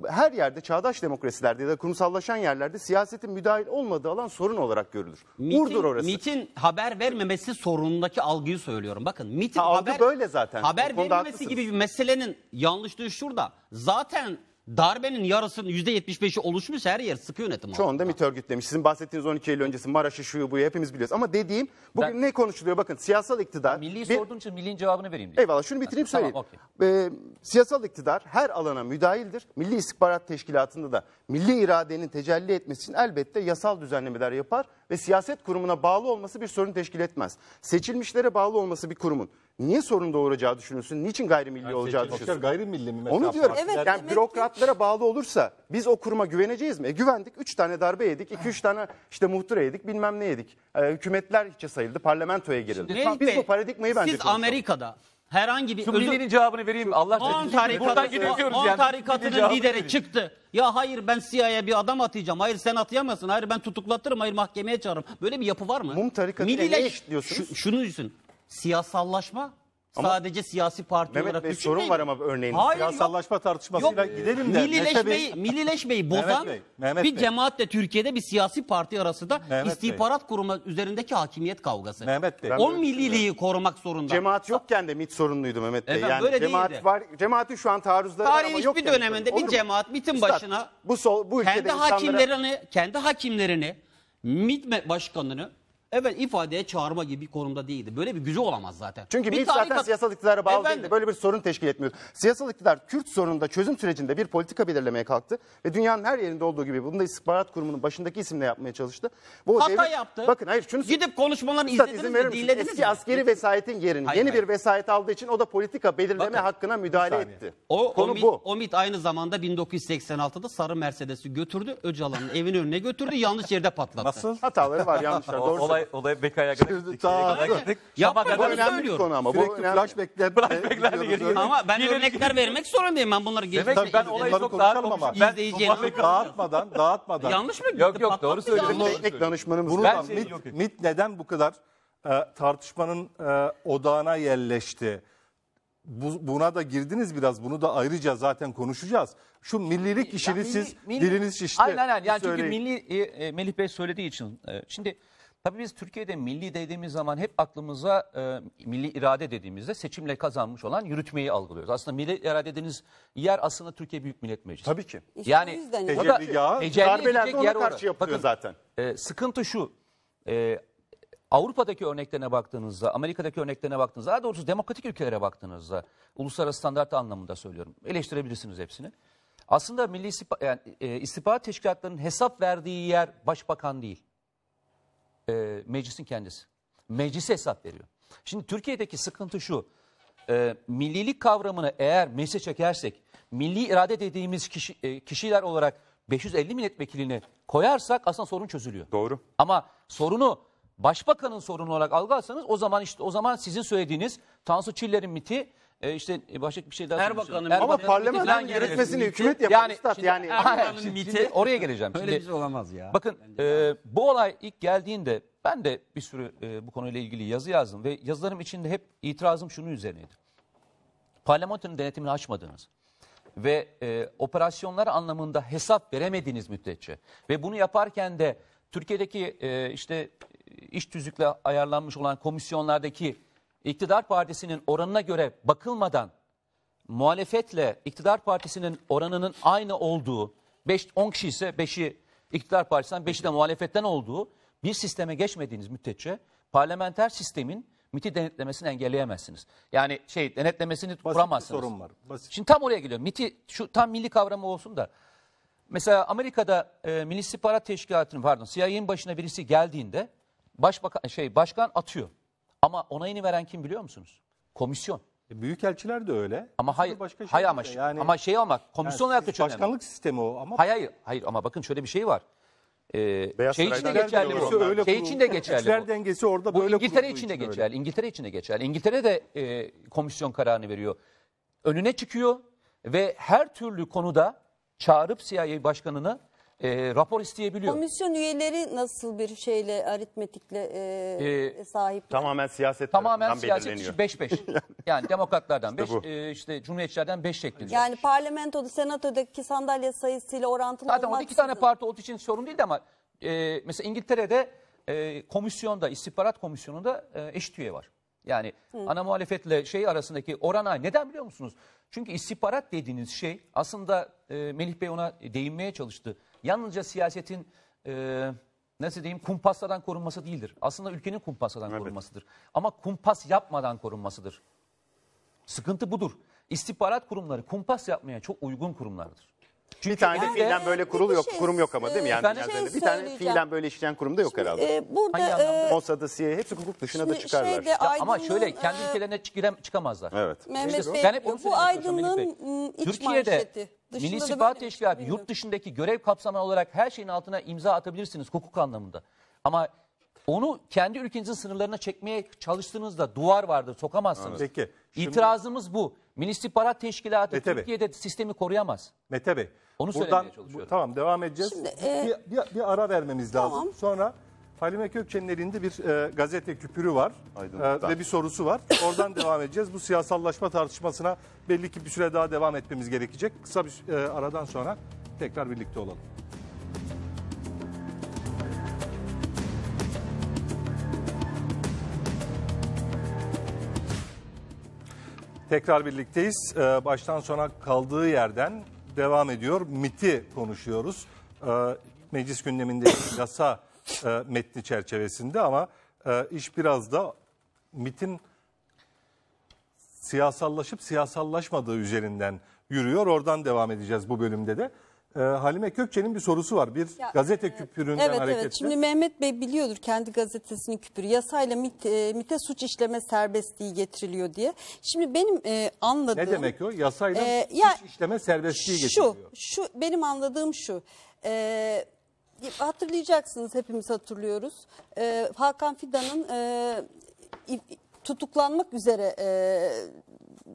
her yerde çağdaş demokrasilerde ya da kurumsallaşan yerlerde siyasetin müdahil olmadığı alan sorun olarak görülür. MIT'in, Urdur orası. MIT'in haber vermemesi sorunundaki algıyı söylüyorum. Bakın MIT'in ha, haber, böyle zaten. haber vermemesi haklısınız. gibi bir meselenin yanlışlığı şurada. Zaten Darbenin yarısının %75'i oluşmuş her yer sıkı yönetim. Çoğunda MİT örgütlemiş. Sizin bahsettiğiniz 12 Eylül öncesi Maraş'ı şuyu buyu hepimiz biliyoruz. Ama dediğim bugün Ben- ne konuşuluyor bakın siyasal iktidar. Milli bir- sorduğun için millinin cevabını vereyim diye. Eyvallah şunu bitireyim Tamam, söyleyeyim. Ee, siyasal iktidar her alana müdahildir. Milli İstihbarat Teşkilatı'nda da milli iradenin tecelli etmesi için elbette yasal düzenlemeler yapar ve siyaset kurumuna bağlı olması bir sorun teşkil etmez. Seçilmişlere bağlı olması bir kurumun niye sorun doğuracağı düşünülsün? Niçin gayrimilli yani olacağı düşünülsün? Gayrimilli mi? Mesela Onu diyorum. Evet, yani demek bürokratlara ki... bağlı olursa biz o kuruma güveneceğiz mi? E, güvendik. Üç tane darbe yedik. iki üç tane işte muhtıra yedik. Bilmem ne yedik. E, hükümetler hiçe sayıldı. Parlamentoya girildi. Şimdi, biz Bey, bu paradigmayı bence Siz konuşalım. Amerika'da herhangi bir... Sümrili'nin özür... cevabını vereyim. Allah 10 tarikatı, gidiyoruz 10 tarikatının lideri çıktı. Ya hayır ben siyaya bir adam atayacağım. Hayır sen atayamazsın. Hayır ben tutuklatırım. Hayır mahkemeye çağırırım. Böyle bir yapı var mı? Mum tarikatı Milliyle... ne eşitliyorsunuz? Şunu düşün siyasallaşma Ama sadece siyasi parti Mehmet olarak Bey sorun var ama örneğin Hayır, siyasallaşma tartışmasıyla Yok. gidelim de. Mehmet Bey- Millileşmeyi, millileşmeyi bozan Mehmet Bey, Mehmet bir cemaatle Türkiye'de bir siyasi parti arasında Mehmet Bey. istihbarat kurumu üzerindeki hakimiyet kavgası. Mehmet Bey. O böyle şey milliliği korumak zorunda. Cemaat yokken de MIT sorunluydu Mehmet Bey. Efendim, yani böyle cemaat değildi. var. Cemaatin şu an taarruzları var Tarihin ama yok. hiçbir döneminde bir cemaat mitin başına bu sol bu ülkede kendi insanlara- hakimlerini kendi hakimlerini MİT başkanını evet ifadeye çağırma gibi bir konumda değildi. Böyle bir gücü olamaz zaten. Çünkü bir MİT zaten siyasal iktidara bağlı Efendim? değil böyle bir sorun teşkil etmiyor. Siyasal iktidar Kürt sorununda çözüm sürecinde bir politika belirlemeye kalktı ve dünyanın her yerinde olduğu gibi bunu da istihbarat kurumunun başındaki isimle yapmaya çalıştı. Bu Hata devlet... yaptı. Bakın hayır şunu Gidip konuşmalarını izlediniz mi? Dinlediniz Eski mi? askeri vesayetin yerini hayır, yeni hayır. bir vesayet aldığı için o da politika belirleme Bakın, hakkına müdahale etti. O, Konu o MİT, bu. O MİT aynı zamanda 1986'da sarı Mercedes'i götürdü. Öcalan'ın evinin önüne götürdü. Yanlış yerde patlattı. Nasıl? Hataları var yanlışlar. Doğru olay olay olaya Bekaya kadar gittik. ta- kadar gittik. Yapma, Şam'a bu kadar- önemli bir söylüyorum. konu ama. Sürekli bu önemli. flashbackler. Flashbacklerle geliyor. Ama ben örnekler vermek zorundayım. Ben bunları Demek ben olayı çok daha konuşalım ama. Ben Dağıtmadan, dağıtmadan. Yanlış mı? Yok yok doğru pat- söyledin. teknik danışmanımız Bunu Her MIT, MIT neden bu kadar e, tartışmanın e, odağına yerleşti? Bu, buna da girdiniz biraz. Bunu da ayrıca zaten konuşacağız. Şu millilik işini Ya milli- siz milli- diliniz şişti. Aynen aynen. Yani çünkü milli e, e, Melih Bey söylediği için. e, şimdi Tabii biz Türkiye'de milli dediğimiz zaman hep aklımıza e, milli irade dediğimizde seçimle kazanmış olan yürütmeyi algılıyoruz. Aslında milli irade dediğiniz yer aslında Türkiye Büyük Millet Meclisi. Tabii ki. İşte yani tecelli ya, darbelerde ona karşı yapıyor Bakın, zaten. E, sıkıntı şu. E, Avrupa'daki örneklerine baktığınızda, Amerika'daki örneklerine baktığınızda, daha doğrusu demokratik ülkelere baktığınızda, uluslararası standart anlamında söylüyorum, eleştirebilirsiniz hepsini. Aslında Milli İstihbarat, yani, e, İstihbarat hesap verdiği yer başbakan değil e, meclisin kendisi. Meclise hesap veriyor. Şimdi Türkiye'deki sıkıntı şu. E, millilik kavramını eğer meclise çekersek, milli irade dediğimiz kişi, e, kişiler olarak 550 milletvekilini koyarsak aslında sorun çözülüyor. Doğru. Ama sorunu başbakanın sorunu olarak algılarsanız o zaman işte o zaman sizin söylediğiniz Tansu Çiller'in miti e işte e, başka bir şey daha Erbakan'ın konuşuyor. Ama Erbakan'ın parlamento yönetmesini yönetmesini hükümet yani, yapmışlar. Yani Erdoğan'ın miti- oraya geleceğim. Böyle bir şey olamaz ya. Bakın e, bu olay ilk geldiğinde ben de bir sürü e, bu konuyla ilgili yazı yazdım ve yazılarım içinde hep itirazım şunun üzerineydi. Parlamentonun denetimini açmadınız ve e, operasyonlar anlamında hesap veremediğiniz müddetçe ve bunu yaparken de Türkiye'deki e, işte iş tüzükle ayarlanmış olan komisyonlardaki iktidar partisinin oranına göre bakılmadan muhalefetle iktidar partisinin oranının aynı olduğu 5 10 kişi ise 5'i iktidar partisinden 5'i de muhalefetten olduğu bir sisteme geçmediğiniz müddetçe parlamenter sistemin MIT'i denetlemesini engelleyemezsiniz. Yani şey denetlemesini Basit kuramazsınız. Bir sorun var. Basit. Şimdi tam oraya geliyorum. MIT'i şu tam milli kavramı olsun da mesela Amerika'da e, Milli İstihbarat Teşkilatı'nın pardon CIA'nin başına birisi geldiğinde başbakan şey başkan atıyor. Ama onayını veren kim biliyor musunuz? Komisyon. E, Büyükelçiler de öyle. Ama hayır, başka şey hayır ama, şey, yani, ama şey ama komisyon yani, yaklaşıyor. Başkanlık önemli. sistemi o ama. Hayır, hayır, hayır ama bakın şöyle bir şey var. Ee, Beyaz şey için de geçerli bu. Öyle şey için de geçerli bu. dengesi orada bu böyle İngiltere için de geçerli. Öyle. İngiltere için de geçerli. İngiltere de e, komisyon kararını veriyor. Önüne çıkıyor ve her türlü konuda çağırıp CIA başkanını e, rapor isteyebiliyor. Komisyon üyeleri nasıl bir şeyle aritmetikle e, Ee, sahip? Tamamen siyaset Tamamen tarafından siyasi belirleniyor. 5-5. yani demokratlardan 5, bu. işte, işte cumhuriyetçilerden 5 şeklinde. Yani parlamentoda, senatodaki sandalye sayısıyla orantılı Zaten orada iki tane parti olduğu için sorun değil de ama e, mesela İngiltere'de e, komisyonda, istihbarat komisyonunda e, eşit üye var. Yani ana muhalefetle şey arasındaki oran aynı. Neden biliyor musunuz? Çünkü istihbarat dediğiniz şey aslında e, Melih Bey ona değinmeye çalıştı yalnızca siyasetin e, nasıl diyeyim kumpaslardan korunması değildir. Aslında ülkenin kumpaslardan evet. korunmasıdır. Ama kumpas yapmadan korunmasıdır. Sıkıntı budur. İstihbarat kurumları kumpas yapmaya çok uygun kurumlardır. Çünkü bir tane de yani- fiilen böyle kurul yok, şey- kurum yok ama değil mi? Yani Efendim? biraz şey bir tane söyleyeceğim. böyle işleyen kurum da yok herhalde. Ee, Hangi burada anlamda? e, Mossad, CIA hepsi hukuk dışına da çıkarlar. şeyde Ya ama şöyle kendi e, ülkelerine çık- çıkamazlar. Evet. Mehmet Bey, ben bu söyleyeyim Sayın Melih aydınlığın ıı, iç Türkiye'de manşeti. Dışında Milli da şey Teşkilatı yurt dışındaki görev kapsamına olarak her şeyin altına imza atabilirsiniz hukuk anlamında. Ama onu kendi ülkenizin sınırlarına çekmeye çalıştığınızda duvar vardır sokamazsınız. Peki, şimdi- İtirazımız bu. Milli İstihbarat Teşkilatı Mete Bey. Türkiye'de sistemi koruyamaz. Mete Bey. Onu buradan, söylemeye bu, çalışıyorum. tamam devam edeceğiz. Şimdi, e, bir, bir, bir ara vermemiz Tamam. lazım. Sonra Halime Kökçen'in elinde bir e, gazete küpürü var e, ve bir sorusu var. Oradan devam edeceğiz. Bu siyasallaşma tartışmasına belli ki bir süre daha devam etmemiz gerekecek. Kısa bir e, aradan sonra tekrar birlikte olalım. Tekrar birlikteyiz. Ee, baştan sona kaldığı yerden devam ediyor. MIT'i konuşuyoruz. Ee, meclis gündemindeki yasa e, metni çerçevesinde ama e, iş biraz da MIT'in siyasallaşıp siyasallaşmadığı üzerinden yürüyor. Oradan devam edeceğiz bu bölümde de. Ee, Halime Kökçe'nin bir sorusu var. Bir ya, gazete e, küpüründen evet, hareketle. Evet, şimdi Mehmet Bey biliyordur kendi gazetesinin küpürü. Yasayla MİT, e, MİT'e suç işleme serbestliği getiriliyor diye. Şimdi benim e, anladığım... Ne demek o? Yasayla e, suç işleme serbestliği şu, getiriliyor. Şu, benim anladığım şu. E, hatırlayacaksınız, hepimiz hatırlıyoruz. E, Hakan Fidan'ın e, tutuklanmak üzere... E,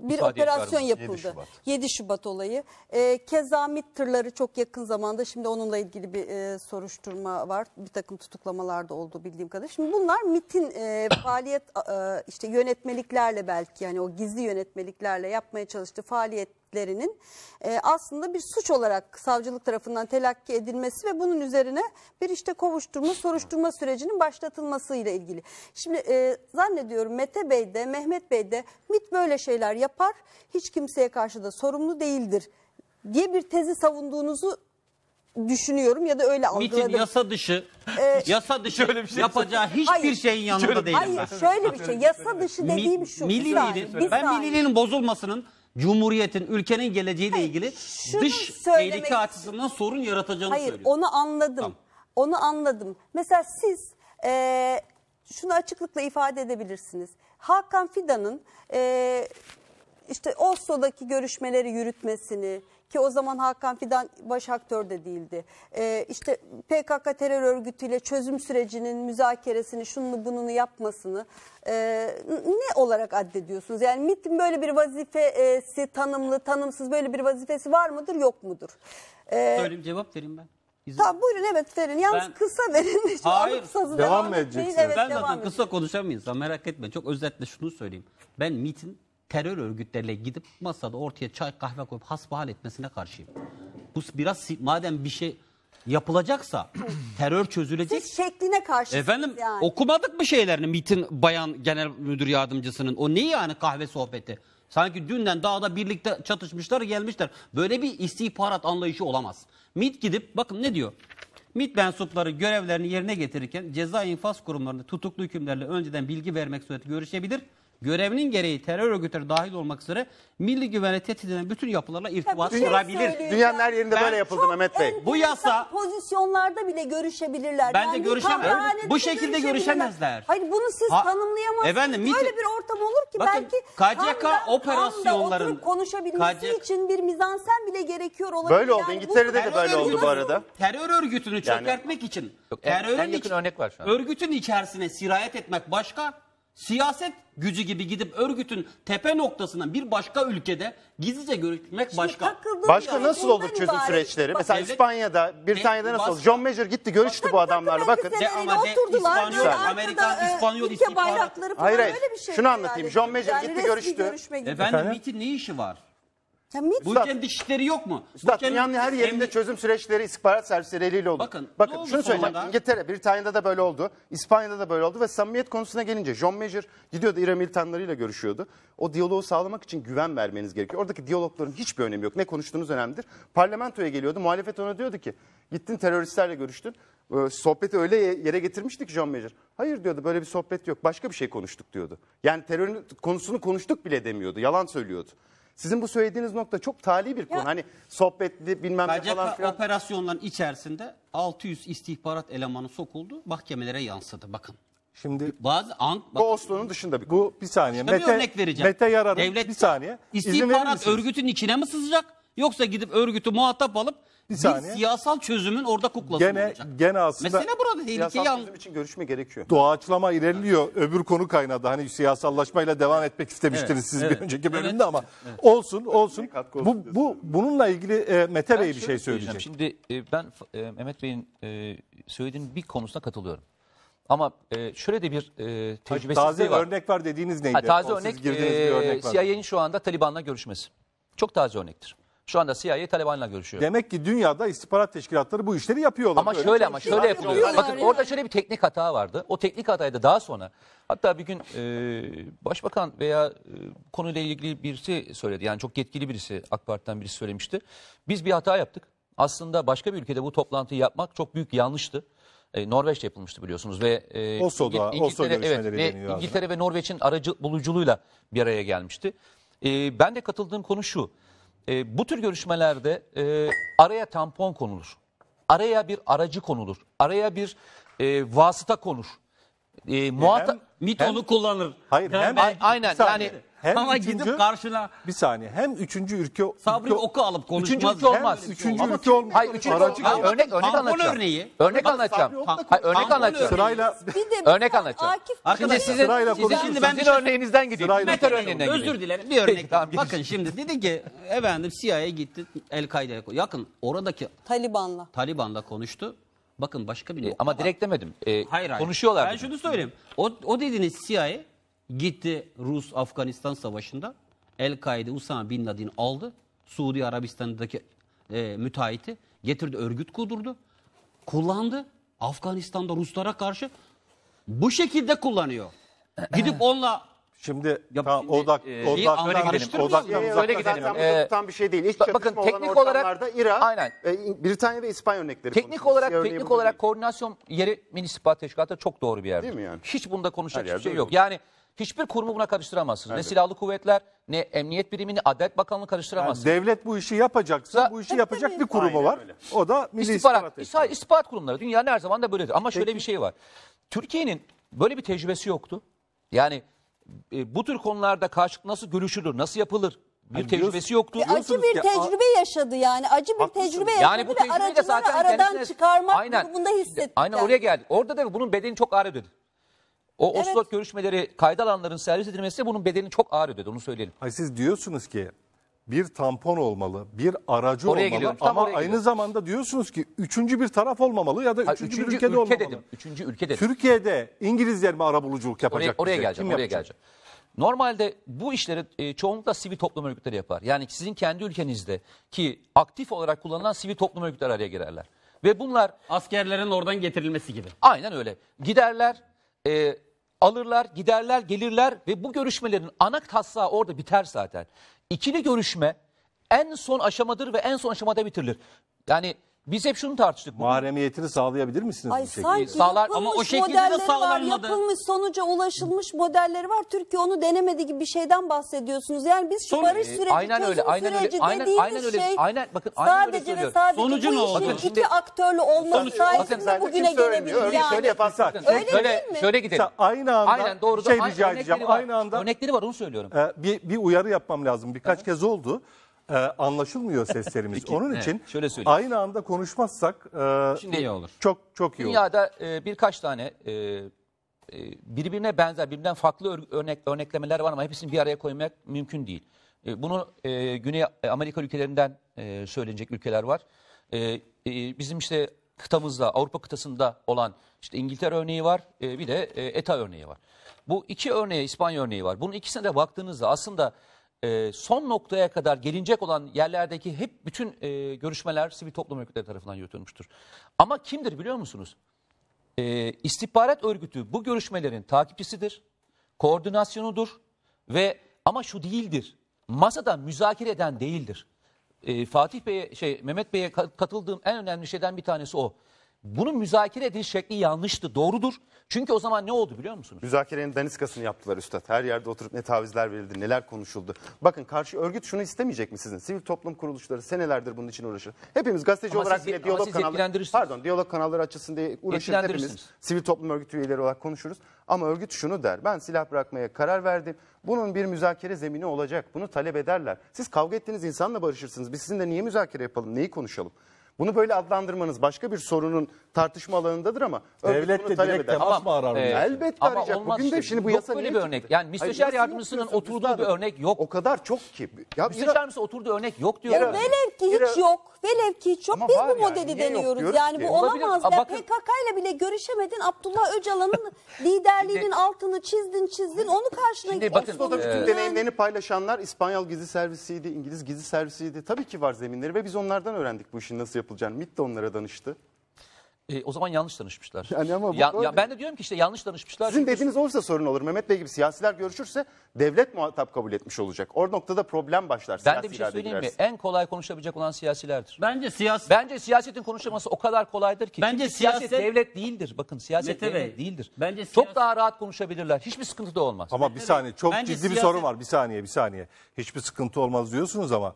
bir Sadece operasyon yapıldı. 7 Şubat. 7 Şubat olayı. E, ee, keza MİT tırları çok yakın zamanda şimdi onunla ilgili bir e, soruşturma var. Bir takım tutuklamalar da oldu bildiğim kadarıyla. Şimdi bunlar MİT'in e, faaliyet e, işte yönetmeliklerle belki yani o gizli yönetmeliklerle yapmaya çalıştığı faaliyet lerinin e, aslında bir suç olarak savcılık tarafından telakki edilmesi ve bunun üzerine bir işte kovuşturma soruşturma sürecinin başlatılması ile ilgili. Şimdi e, zannediyorum Mete Bey de Mehmet Bey de MIT böyle şeyler yapar hiç kimseye karşı da sorumlu değildir diye bir tezi savunduğunuzu düşünüyorum ya da öyle algıladım. MIT'in yasa dışı, ee, yasa dışı öyle bir şey yapacağı hiçbir şeyin yanında şey değilim hayır, şöyle bir şey yasa dışı şey dediğim şu. Milliliğin, ben milliliğin bozulmasının Cumhuriyetin, ülkenin geleceğiyle Hayır, ilgili dış söylemek tehlike istiyorum. açısından sorun yaratacağını Hayır, söylüyor. onu anladım. Tamam. Onu anladım. Mesela siz e, şunu açıklıkla ifade edebilirsiniz. Hakan Fidan'ın e, işte Oslo'daki görüşmeleri yürütmesini, ki o zaman Hakan Fidan baş aktör de değildi. E, işte PKK terör örgütüyle çözüm sürecinin müzakeresini şununu bununu yapmasını e, ne olarak addediyorsunuz? Yani MIT'in böyle bir vazifesi tanımlı tanımsız böyle bir vazifesi var mıdır yok mudur? E, Söyleyeyim cevap vereyim ben. İzin. Tamam buyurun evet verin. Yalnız ben... kısa verin. Hayır. Devam, devam mı edeceksiniz? Evet, ben devam zaten edeyim. kısa konuşamayız bir merak etme. Çok özetle şunu söyleyeyim. Ben MIT'in terör örgütleriyle gidip masada ortaya çay kahve koyup hasbihal etmesine karşıyım. Bu biraz madem bir şey yapılacaksa terör çözülecek. Siz şekline karşı. Efendim yani. okumadık mı şeylerini mitin bayan genel müdür yardımcısının? O ne yani kahve sohbeti? Sanki dünden dağda birlikte çatışmışlar gelmişler. Böyle bir istihbarat anlayışı olamaz. Mit gidip bakın ne diyor? Mit mensupları görevlerini yerine getirirken ceza infaz kurumlarında tutuklu hükümlerle önceden bilgi vermek suretiyle görüşebilir görevinin gereği terör örgütleri dahil olmak üzere milli güvene tehdit eden bütün yapılarla irtibat bir şey kurabilir. Dünyanın her yerinde Ben- böyle yapıldı Mehmet Bey. Bu yasa- pozisyonlarda bile görüşebilirler. Bence bir görüşemez. Bu şekilde görüşemezler. Hayır bunu siz Ha- tanımlayamazsınız. Efendim, mitin- Böyle bir ortam olur ki Bakın, belki KCK tam da- tam da operasyonların- oturup konuşabilmesi KCK için bir mizansen bile gerekiyor olabilir. Böyle oldu. bu- İngiltere'de de böyle oldu bu arada. Terör örgütünü çökertmek için Yok, en- terörün en yakın iç- örnek var şu an. örgütün içerisine sirayet etmek başka, siyaset gücü gibi gidip örgütün tepe noktasına bir başka ülkede gizlice görüşmek başka. Başka ya, nasıl olur çözüm ibaret. süreçleri? Bak, Mesela devlet- İspanya'da, Britanya'da nasıl olur? John Major gitti görüştü bu adamlarla bakın. De ama de oturdular. İspanyol, böyle arkada, Amerikan, e, İspanyol İspanyol istihbarat- bayrakları falan şey Hayır, hayır. öyle bir şey. Şunu anlatayım. John Major gitti resmi görüştü. görüşme gibi. Efendim, Efendim? MIT'in ne işi var? Ya Bu ülkenin dişleri yok mu? Bu Üstad dünyanın her yerinde emni- çözüm süreçleri istihbarat servisleri eliyle oldu. Bakın, Bakın şunu söyleyeceğim. sonunda? İngiltere, Britanya'da da böyle oldu. İspanya'da da böyle oldu ve samimiyet konusuna gelince John Major gidiyordu İran militanlarıyla görüşüyordu. O diyaloğu sağlamak için güven vermeniz gerekiyor. Oradaki diyalogların hiçbir önemi yok. Ne konuştuğunuz önemlidir. Parlamentoya geliyordu. Muhalefet ona diyordu ki gittin teröristlerle görüştün. Ee, sohbeti öyle yere getirmiştik John Major. Hayır diyordu böyle bir sohbet yok. Başka bir şey konuştuk diyordu. Yani terör konusunu konuştuk bile demiyordu. Yalan söylüyordu. Sizin bu söylediğiniz nokta çok tali bir konu. Ya. Hani sohbetli bilmem ne falan filan. operasyonların içerisinde 600 istihbarat elemanı sokuldu. Mahkemelere yansıdı bakın. Şimdi bazı an. Bu Oslo'nun dışında bir bu bir saniye. Mete, bir örnek vereceğim. Mete Yarar'ın Devlet, bir saniye. İstihbarat örgütün içine mi sızacak? Yoksa gidip örgütü muhatap alıp bir saniye. siyasal çözümün orada kuklası Gene- olacak. gene aslında- Mesela burada tehlikeyi Siyasal yan. çözüm için görüşme gerekiyor. Doğaçlama ilerliyor. Öbür konu kaynadı. Hani siyasallaşmayla devam etmek istemiştiniz Evet, siz evet. bir önceki bölümde Evet. ama olsun olsun. olsun Bu bu bununla ilgili e, Mete Bey bir şey söyleyecek. Şimdi e, ben e, Mehmet Bey'in e, söylediğinin bir konusuna katılıyorum. Ama e, şöyle de bir e, Taze tecrübesizliği şey var. örnek var dediğiniz neydi? Ha, taze O örnek, girdiğiniz bir e, örnek CIA'nin şu anda Taliban'la görüşmesi. Çok taze örnektir. Şu anda CIA Taliban'la görüşüyor. Demek ki dünyada istihbarat teşkilatları bu işleri yapıyorlar. Ama şöyle ama şöyle yapılıyor. Bakın yani. orada şöyle bir teknik hata vardı. O teknik hatayı da daha sonra hatta bir gün e, başbakan veya e, konuyla ilgili birisi söyledi. Yani çok yetkili birisi AK Parti'den birisi söylemişti. Biz bir hata yaptık. Aslında başka bir ülkede bu toplantıyı yapmak çok büyük yanlıştı. E, Norveç'te yapılmıştı biliyorsunuz ve e, Oslo'da, İngiltere, Oslo evet, ve İngiltere ve Norveç'in aracı buluculuğuyla bir araya gelmişti. E, ben de katıldığım konu şu e, bu tür görüşmelerde e, araya tampon konulur. Araya bir aracı konulur. Araya bir e, vasıta konur, E, muhatap... MIT Hem- onu kullanır. Hayır, hem- aynen yani hem Ama üçüncü, gidip karşına bir saniye hem üçüncü ülke Sabri ülke, oku alıp konuşmaz. Üçüncü ülke olmaz. Hem, üçüncü Ama ülke olmaz. Hayır üçüncü Aracı ülke Örnek, örnek anlatacağım. örneği. Örnek Bak, anlatacağım. Hayır, örnek anlatacağım. Sırayla. örnek anlatacağım. Arkadaşlar sizin, sırayla sizin, şimdi ben sizin örneğinizden gideyim. Sırayla örneğinden Özür dilerim bir örnek. Tamam, Bakın şimdi dedi ki efendim CIA gitti El-Kaide'ye. Yakın oradaki Taliban'la. Taliban'la konuştu. Bakın başka bir e, Ama direkt demedim. E, hayır hayır. Konuşuyorlar. Ben şunu söyleyeyim. O, o dediğiniz CIA Gitti Rus-Afganistan savaşında El-Kaide Usama Bin Laden aldı. Suudi Arabistan'daki e, müteahhiti getirdi örgüt kurdurdu. Kullandı. Afganistan'da Ruslara karşı bu şekilde kullanıyor. Gidip onunla Şimdi ya, odak odak e, odaktan öyle gidelim. Odaktan e, öyle gidelim. Zaten ee, tutan bir şey değil. İlk bakın teknik olarak İran, aynen. E, Britanya ve İspanya örnekleri. Teknik konuşuruz. olarak teknik olarak değil. koordinasyon yeri Milli İstihbarat Teşkilatı çok doğru bir yer. Değil mi yani? Hiç bunda konuşacak hiçbir şey yok. Yani hiçbir kurumu buna karıştıramazsınız. Evet. Ne silahlı kuvvetler ne emniyet birimini Adalet Bakanlığı karıştıramazsınız. Yani devlet bu işi yapacaksa bu işi yapacak bir kurumu var. Öyle. O da Milli İstihbarat, İstihbarat, İstihbarat Kurumları dünyanın her zaman da böyledir. Ama şöyle bir şey var. Türkiye'nin böyle bir tecrübesi yoktu. Yani e, bu tür konularda karşılık nasıl görüşülür, nasıl yapılır? Bir yani tecrübesi yoktu. Bir e, acı bir ki, tecrübe yaşadı yani. Acı bir haklısınız. tecrübe yaşadı yani bu ve aracını aradan kendisine... çıkarmak aynen, durumunda hissettik. Aynen oraya geldi. Orada da bunun bedeni çok ağır ödedi. O Evet. Oslo görüşmeleri kayda alanların servis edilmesi bunun bedelini çok ağır ödedi onu söyleyelim. Hayır, siz diyorsunuz ki bir tampon olmalı, bir aracı Oraya olmalı geliyorum, ama oraya aynı zamanda diyorsunuz ki üçüncü bir taraf olmamalı ya da Ha, üçüncü, üçüncü, bir ülkede ülke, olmamalı. dedim. Üçüncü ülke dedim. Türkiye'de İngilizler mi arabuluculuk yapacak? oraya bize? Şey? geleceğim, Kim oraya yapacak? geleceğim. Normalde bu işleri e, çoğunlukla sivil toplum örgütleri yapar. Yani sizin kendi ülkenizde ki aktif olarak kullanılan sivil toplum örgütleri araya girerler. Ve bunlar Askerlerin oradan getirilmesi gibi. aynen öyle. Giderler e, alırlar, giderler, gelirler ve bu görüşmelerin ana taslağı orada biter zaten. İkili görüşme en son aşamadır ve en son aşamada bitirilir. Yani biz hep şunu tartıştık. bunu. Mahremiyetini sağlayabilir misiniz Ay bu şekilde? sanki Sağlar- ama o şekilde de modelleri var, yapılmış sonuca ulaşılmış modelleri var. Türkiye onu denemedi gibi bir şeyden bahsediyorsunuz. Yani biz şu Son- barış süreci, aynen öyle, aynen süreci aynen- dediğimiz aynen öyle, şey aynen- bakın, aynen öyle sadece ve sadece Sonucu bu işin Bakın şimdi- iki aktörlü olması Sonucu- bakın sayesinde zaten bugüne kimse şey ölmüyor. yani. şöyle yapalım. Öyle değil mi? şöyle gidelim. Sa- aynı anda Aynen doğru. bir şey rica örnekleri edeceğim. var. Aynı anda Örnekleri var onu söylüyorum. Ee, bir, bir uyarı yapmam lazım. Birkaç kez oldu e, anlaşılmıyor seslerimiz. Peki, Onun evet, için şöyle aynı anda konuşmazsak e, Şimdi iyi olur. çok çok iyi olur. Dünyada e, birkaç tane e, e birbirine benzer, birbirinden farklı örnek örneklemeler var ama hepsini bir araya koymak mümkün değil. E, bunu e, Güney Amerika ülkelerinden e, söylenecek ülkeler var. E, e, bizim işte kıtamızda, Avrupa kıtasında olan işte İngiltere örneği var, e, bir de e, ETA örneği var. Bu iki örneğe, İspanya örneği var. Bunun ikisine de baktığınızda aslında e, son noktaya kadar gelinecek olan yerlerdeki hep bütün e, görüşmeler sivil toplum örgütleri tarafından yürütülmüştür. Ama kimdir biliyor musunuz? E, istihbarat örgütü bu görüşmelerin takipçisidir, koordinasyonudur ve ama şu değildir. Masada müzakere eden değildir. E, Fatih Bey'e şey Mehmet Bey'e katıldığım en önemli şeyden bir tanesi o. Bunu müzakere ediliş şekli yanlıştı, doğrudur. Çünkü o zaman ne oldu biliyor musunuz? Müzakerenin daniskasını yaptılar üstad. Her yerde oturup ne tavizler verildi, neler konuşuldu. Bakın karşı örgüt şunu istemeyecek mi sizin? Sivil toplum kuruluşları senelerdir bunun için uğraşır. Hepimiz gazeteci ama olarak siz, bile diyalog kanalları... Pardon, diyalog kanalları açısın diye uğraşırız hepimiz. Sivil toplum örgütü üyeleri olarak konuşuruz. Ama örgüt şunu der. Ben silah bırakmaya karar verdim. Bunun bir müzakere zemini olacak. Bunu talep ederler. Siz kavga ettiğiniz insanla barışırsınız. Biz sizinle niye müzakere yapalım? Neyi konuşalım? Bunu böyle adlandırmanız başka bir sorunun tartışma alanındadır ama örgüt Devlet de talep direkt eder. temas mı arar? Ee, Elbette ama arayacak. olmaz Bugün de şimdi bu Yok yasa böyle niye bir çıktı? örnek. Yani müsteşar yasa yardımcısının diyorsun oturduğu bir örnek yok. O kadar çok ki. Ya Müsteşar İra- yardımcısı oturduğu örnek yok diyor. Yere- Velev ki hiç Biraz- yok. Velev ki hiç yok. Ama Biz bu yani, modeli niye yok deniyoruz. Yani bu olamaz. Aa, Ya PKK ile bile görüşemedin. Abdullah Öcalan'ın liderliğinin altını çizdin çizdin. Onu karşına Şimdi bakın, Avrupa'da bütün deneyimlerini paylaşanlar İspanyol gizli servisiydi, İngiliz gizli servisiydi. Tabii ki var zeminleri ve biz onlardan öğrendik bu işin nasıl yapıldığını yapılacağını MİT de onlara danıştı. E, o zaman yanlış danışmışlar. Yani ama bu ya, ya ben de diyorum ki işte yanlış danışmışlar. Sizin dediğiniz olursa sorun olur. Mehmet Bey gibi siyasiler görüşürse devlet muhatap kabul etmiş olacak. O noktada problem başlar. Ben de bir şey söyleyeyim girersin. mi? En kolay konuşabilecek olan siyasilerdir. Bence siyaset... Bence siyasetin konuşulması o kadar kolaydır ki. Bence siyaset... siyaset devlet değildir. Bakın siyaset Mete devlet Bey. değildir. Bence siyaset... Çok daha rahat konuşabilirler. Hiçbir sıkıntı da olmaz. Ama bir saniye çok Bence ciddi siyaset... bir sorun var. Bir saniye bir saniye. Hiçbir sıkıntı olmaz diyorsunuz ama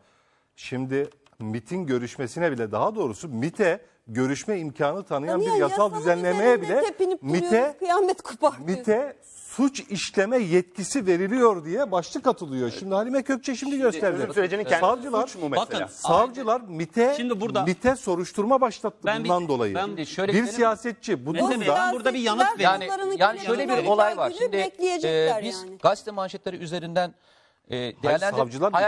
şimdi MIT'in görüşmesine bile daha doğrusu MIT'e görüşme imkanı tanıyan Tanıyan bir yasal yasanın düzenlemeye bile MIT'e kıyamet MIT'e suç işleme yetkisi veriliyor diye başlık atılıyor. Şimdi Halime Kökçe şimdi, gösterdi. sürecinin kendisi Savcılar, suç mu mesela? Bakın, savcılar MIT'e Şimdi burada- MIT'e soruşturma başlattı Ben bir- bundan dolayı. ben- şöyle bir siyasetçi bu durumda burada bir yanıt Yani, yani şöyle bir olay var. Şimdi e, biz gazete manşetleri üzerinden e, değerlendir... Hayır, savcılar Ama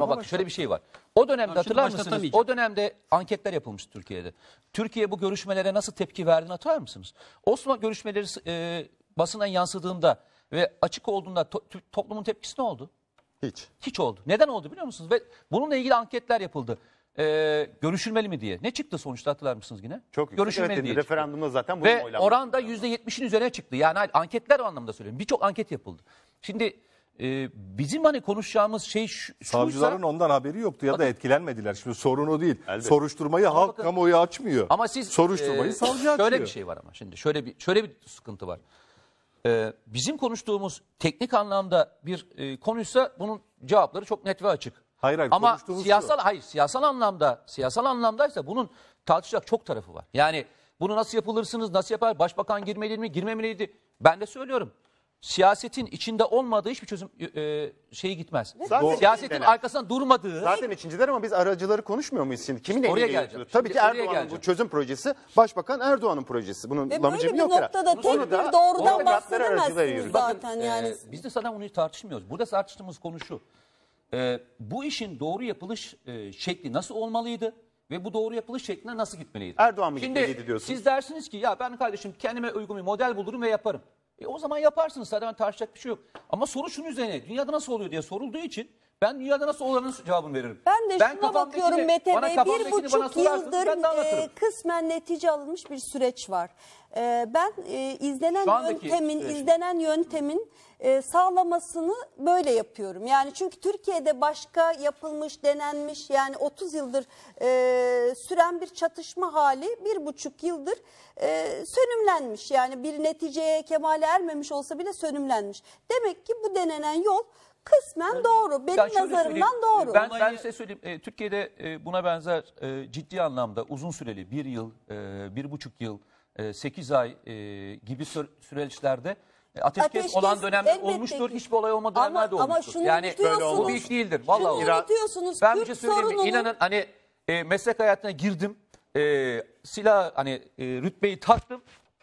bak başlattı. şöyle bir şey var. O dönemde hatırlar mısınız? O dönemde anketler yapılmış Türkiye'de. Türkiye bu görüşmelere nasıl tepki verdiğini hatırlar mısınız? Osman görüşmeleri e, basından yansıdığında ve açık olduğunda to toplumun tepkisi ne oldu? Hiç. Hiç oldu. Neden oldu biliyor musunuz? Ve bununla ilgili anketler yapıldı e, ee, görüşülmeli mi diye. Ne çıktı sonuçta hatırlar mısınız yine? Çok yüksek. Görüşülmeli evet, diye. Referandumda çıktı. zaten bu Ve oran da %70'in üzerine çıktı. Yani anketler o anlamda söylüyorum. Birçok anket yapıldı. Şimdi e, bizim hani konuşacağımız şey şu, Savcıların şuysa, ondan haberi yoktu ya da etkilenmediler. Şimdi sorun o değil. Elbette. Soruşturmayı halk bakın- kamuoyu açmıyor. ama siz Soruşturmayı e, savcı açıyor. Şöyle bir şey var ama şimdi şöyle bir şöyle bir sıkıntı var. E, bizim konuştuğumuz teknik anlamda bir e, konuysa bunun cevapları çok net ve açık. Hayır, hayır, Ama konuştuğumuz siyasal hayır siyasal anlamda siyasal anlamdaysa bunun tartışacak çok tarafı var. Yani bunu nasıl yapılırsınız, nasıl yapar, başbakan girmeli mi, girmemeliydi? Ben de söylüyorum siyasetin içinde olmadığı hiçbir çözüm e, e şeyi gitmez. Zaten siyasetin içindeler. arkasından durmadığı Zaten içinciler ama biz aracıları konuşmuyor muyuz şimdi? Kimin Oraya eliyle geleceğim. yürütülür? Tabii ki Erdoğan'ın bu çözüm projesi Başbakan Erdoğan'ın projesi. Bunun Ve böyle bir yok noktada herhalde. tek bir da- doğrudan onu bahsedemezsiniz zaten yani. e, biz de zaten onu tartışmıyoruz. Burada tartıştığımız konu şu. E, bu işin doğru yapılış e, şekli nasıl olmalıydı? Ve bu doğru yapılış şekline nasıl gitmeliydi? Erdoğan mı Şimdi gitmeliydi diyorsunuz? Siz dersiniz ki ya ben kardeşim kendime uygun bir model bulurum ve yaparım. E o zaman yaparsınız zaten tartışacak bir şey yok. Ama soru şunun üzerine dünyada nasıl oluyor diye sorulduğu için ben dünyada nasıl olanın cevabını veririm. Ben de ben şuna bakıyorum Mete Bey. Bir buçuk yıldır e, kısmen netice alınmış bir süreç var. E, ben e, izlenen yöntemin, süreç. izlenen yöntemin e, sağlamasını böyle yapıyorum. Yani çünkü Türkiye'de başka yapılmış, denenmiş yani 30 yıldır e, süren bir çatışma hali bir buçuk yıldır e, sönümlenmiş. Yani bir neticeye kemale ermemiş olsa bile sönümlenmiş. Demek ki bu denenen yol Kısmen doğru. Benim Ya nazarımdan doğru. Ben, ben size söyleyeyim. e, Türkiye'de e, buna benzer e, ciddi anlamda uzun süreli bir yıl, e, bir buçuk yıl, e, sekiz ay e, gibi süreçlerde e, ateşkes, Ateşkes olan dönem olmuştur. ki. Hiçbir olay olmadığı Ama- dönemlerde ama olmuştur. şunu yani unutuyorsunuz. bu bir iş değildir. Vallahi Şunu unutuyorsunuz. Ben bir şey söyleyeyim mi? İnanın hani e, meslek hayatına girdim. E, silah hani e, rütbeyi taktım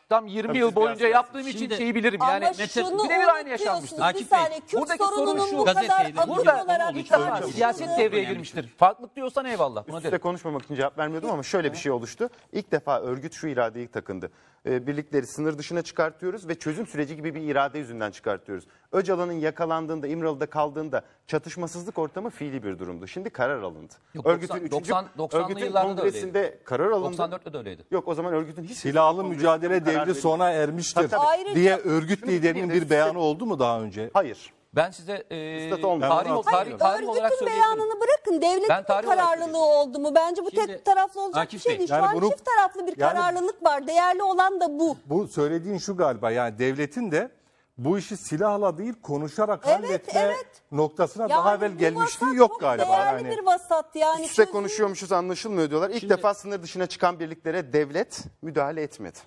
tam 20 Tabii yıl boyunca biraz- yaptığım için şeyi bilirim. Yani birebir aynı yaşanmıştır. unutuyorsun. Bir Akif Bey, saniye buradaki sorun sorununun bu Gazeteyle olarak Burada ilk defa siyaset devreye girmiştir. Farklı diyorsan eyvallah. Buna Üst üste konuşmamak için cevap vermiyordum ama şöyle bir şey oluştu. İlk defa örgüt şu iradeyi takındı. E, birlikleri sınır dışına çıkartıyoruz ve çözüm süreci gibi bir irade yüzünden çıkartıyoruz. Öcalan'ın yakalandığında, İmralı'da kaldığında çatışmasızlık ortamı fiili bir durumdu. Şimdi karar alındı. Yok, örgütün 90, 3. 90, örgütün kongresinde karar alındı. 94'te de öyleydi. Yok o zaman örgütün hiç silahlı mücadele devri sona ermiştir Hatta, diye örgüt liderinin bir beyanı oldu mu daha önce? Hayır. Ben size e, Kısmet olmuyor. tarih, Hayır, tarih, tarih, tarih olarak Örgütün söyleyebilirim. beyanını bırakın. Ben Devletin tarih bir olarak kararlılığı oldu mu? Bence bu Şimdi, tek taraflı olacak bir Akif şey Bey, değil. Şu yani an bunu- çift taraflı bir Yani- kararlılık var. Değerli olan da bu. Bu söylediğin şu galiba yani devletin de bu işi silahla değil konuşarak Evet, halletme evet. noktasına daha Yani evvel bu gelmişliği vasat yok çok galiba. Değerli Yani bir vasat yani. Üst üste çözüm- konuşuyormuşuz anlaşılmıyor diyorlar. İlk defa sınır dışına çıkan birliklere devlet müdahale etmedi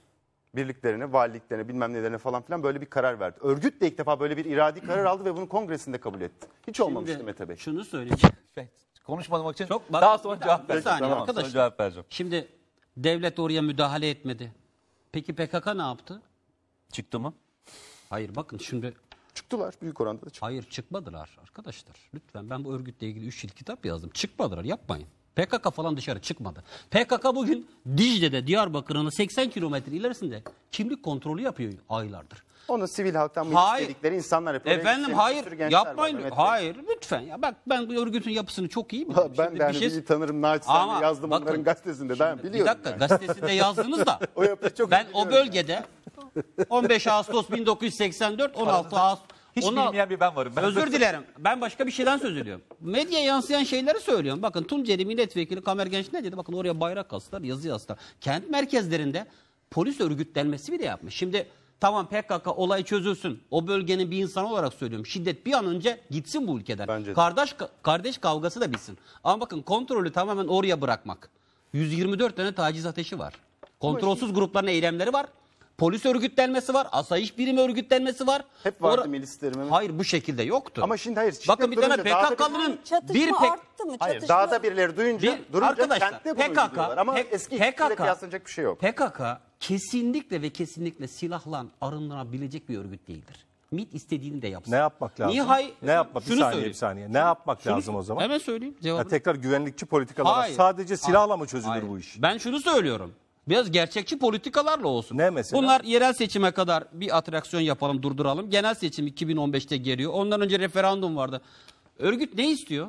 birliklerine, valiliklerine, bilmem nelerine falan filan böyle bir karar verdi. Örgüt de ilk defa böyle bir iradi karar aldı ve bunu kongresinde kabul etti. Hiç olmamıştı Şimdi Mete Bey. şunu söyleyeceğim. Konuşmamak için Çok bak- daha sonra cevap vereceğim. saniye Tamam, sonra cevap vereceğim. Şimdi devlet oraya müdahale etmedi. Peki PKK ne yaptı? Çıktı mı? Hayır bakın şimdi Çıktılar büyük oranda da çıktılar. hayır çıkmadılar arkadaşlar. Lütfen ben bu örgütle ilgili 3 yıl kitap yazdım. Çıkmadılar yapmayın. PKK falan dışarı çıkmadı. PKK bugün Dicle'de Diyarbakır'ın 80 kilometre ilerisinde kimlik kontrolü yapıyor aylardır. Onu sivil halktan mı hayır. istedikleri insanlar yapıyor. Efendim Benim hayır yapmayın. Var, hayır lütfen. Ya bak ben bu örgütün yapısını çok iyi biliyorum. ben şimdi de hani şey... iyi tanırım naçizane yazdım bakın, onların gazetesinde. Şimdi, ben biliyorum. Bir dakika yani. gazetesinde yazdınız da. o çok ben o bölgede 15 Ağustos 1984 16 Ağustos hiç Ona, bilmeyen bir ben varım. Ben özür dilerim. Ben başka bir şeyden söz ediyorum. Medyaya yansıyan şeyleri söylüyorum. Bakın Tunceli milletvekili Kamer Genç ne dedi? Bakın oraya bayrak astılar, yazı yazdılar. Kent merkezlerinde polis örgütlenmesi bile yapmış. Şimdi tamam PKK olay çözülsün. O bölgenin bir insan olarak söylüyorum. Şiddet bir an önce gitsin bu ülkeden. Bence kardeş kardeş kavgası da bitsin. Ama bakın kontrolü tamamen oraya bırakmak. 124 tane taciz ateşi var. Kontrolsüz grupların eylemleri var polis örgütlenmesi var, asayiş birimi örgütlenmesi var. Hep vardı Ora- milislerim. Hayır bu şekilde yoktu. Ama şimdi hayır. Bakın bir tane PKK'nın bir- PKK'lının pek arttı mı? Hayır, Çatışma... dağda birileri duyunca Bir- durunca arkadaşlar, kentte PKK Ama P- eski PKK, PKK kıyaslanacak bir şey yok. PKK kesinlikle ve kesinlikle silahla arınılabilecek bir örgüt değildir. MIT istediğini de yapsın. Ne yapmak lazım? Nihay, ne yapmak? Bir saniye söyleyeyim. bir saniye. Ne yapmak Şunu- lazım o zaman? Hemen söyleyeyim cevabını. Ha, tekrar güvenlikçi politikalar. sadece silahla mı çözülür Hayır. bu iş? Ben şunu söylüyorum. Biraz gerçekçi politikalarla olsun. Ne mesela? Bunlar yerel seçime kadar bir atraksiyon yapalım, durduralım. Genel seçim 2015'te geliyor. Ondan önce referandum vardı. Örgüt ne istiyor?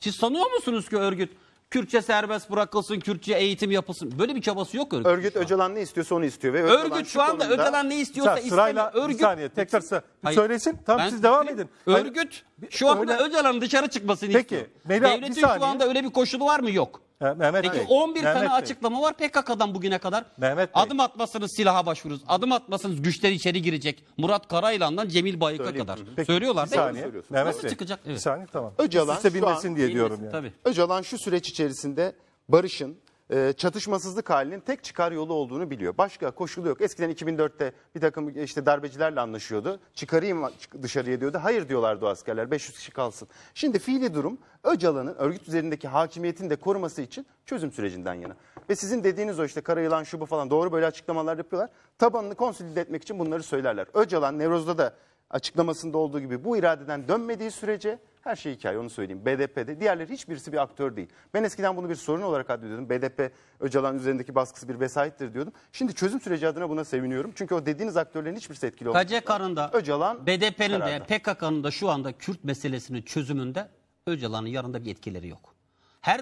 Siz sanıyor musunuz ki örgüt Kürtçe serbest bırakılsın, Kürtçe eğitim yapılsın. Böyle bir çabası yok örgüt. Örgüt Öcalan ne istiyorsa onu istiyor ve Öcalan örgüt şu anda konuda... Öcalan ne istiyorsa istemiyor. Sırayla örgüt... bir saniye tekrar Hayır. söylesin. Tamam ben siz devam edin. Örgüt Hayır. şu anda öyle... Öcalan'ın dışarı çıkmasını Peki, istiyor. Peki. Devletin şu anda öyle bir koşulu var mı? Yok. E, Mehmet Peki Bey, 11 Mehmet tane Bey. açıklama var PKK'dan bugüne kadar. Mehmet Bey. Adım atmasınız silaha başvururuz. Adım atmasınız güçler içeri girecek. Murat Karayılan'dan Cemil Bayık'a kadar. Peki, Söylüyorlar bir değil mi? saniye. Mehmet Bey. Nasıl çıkacak? Bir saniye tamam. Öcalan Siz de şu an- bilmesin diye diyorum yani. Tabii. Öcalan şu süreç içerisinde barışın, e, çatışmasızlık halinin tek çıkar yolu olduğunu biliyor. Başka koşulu yok. Eskiden 2004'te bir takım işte darbecilerle anlaşıyordu. Çıkarayım dışarıya diyordu. Hayır diyorlardı o askerler 500 kişi kalsın. Şimdi fiili durum Öcalan'ın örgüt üzerindeki hakimiyetini de koruması için çözüm sürecinden yana. Ve sizin dediğiniz o işte kara yılan şubu falan doğru böyle açıklamalar yapıyorlar. Tabanını konsolide etmek için bunları söylerler. Öcalan Nevroz'da da açıklamasında olduğu gibi bu iradeden dönmediği sürece her şey hikaye onu söyleyeyim. BDP'de diğerleri hiçbirisi bir aktör değil. Ben eskiden bunu bir sorun olarak addediyordum. BDP Öcalan üzerindeki baskısı bir vesayettir diyordum. Şimdi çözüm süreci adına buna seviniyorum. Çünkü o dediğiniz aktörlerin hiçbirisi etkili olmadı KCK'nın da Öcalan BDP'nin de PKK'nın da şu anda Kürt meselesinin çözümünde Öcalan'ın yanında bir etkileri yok. Her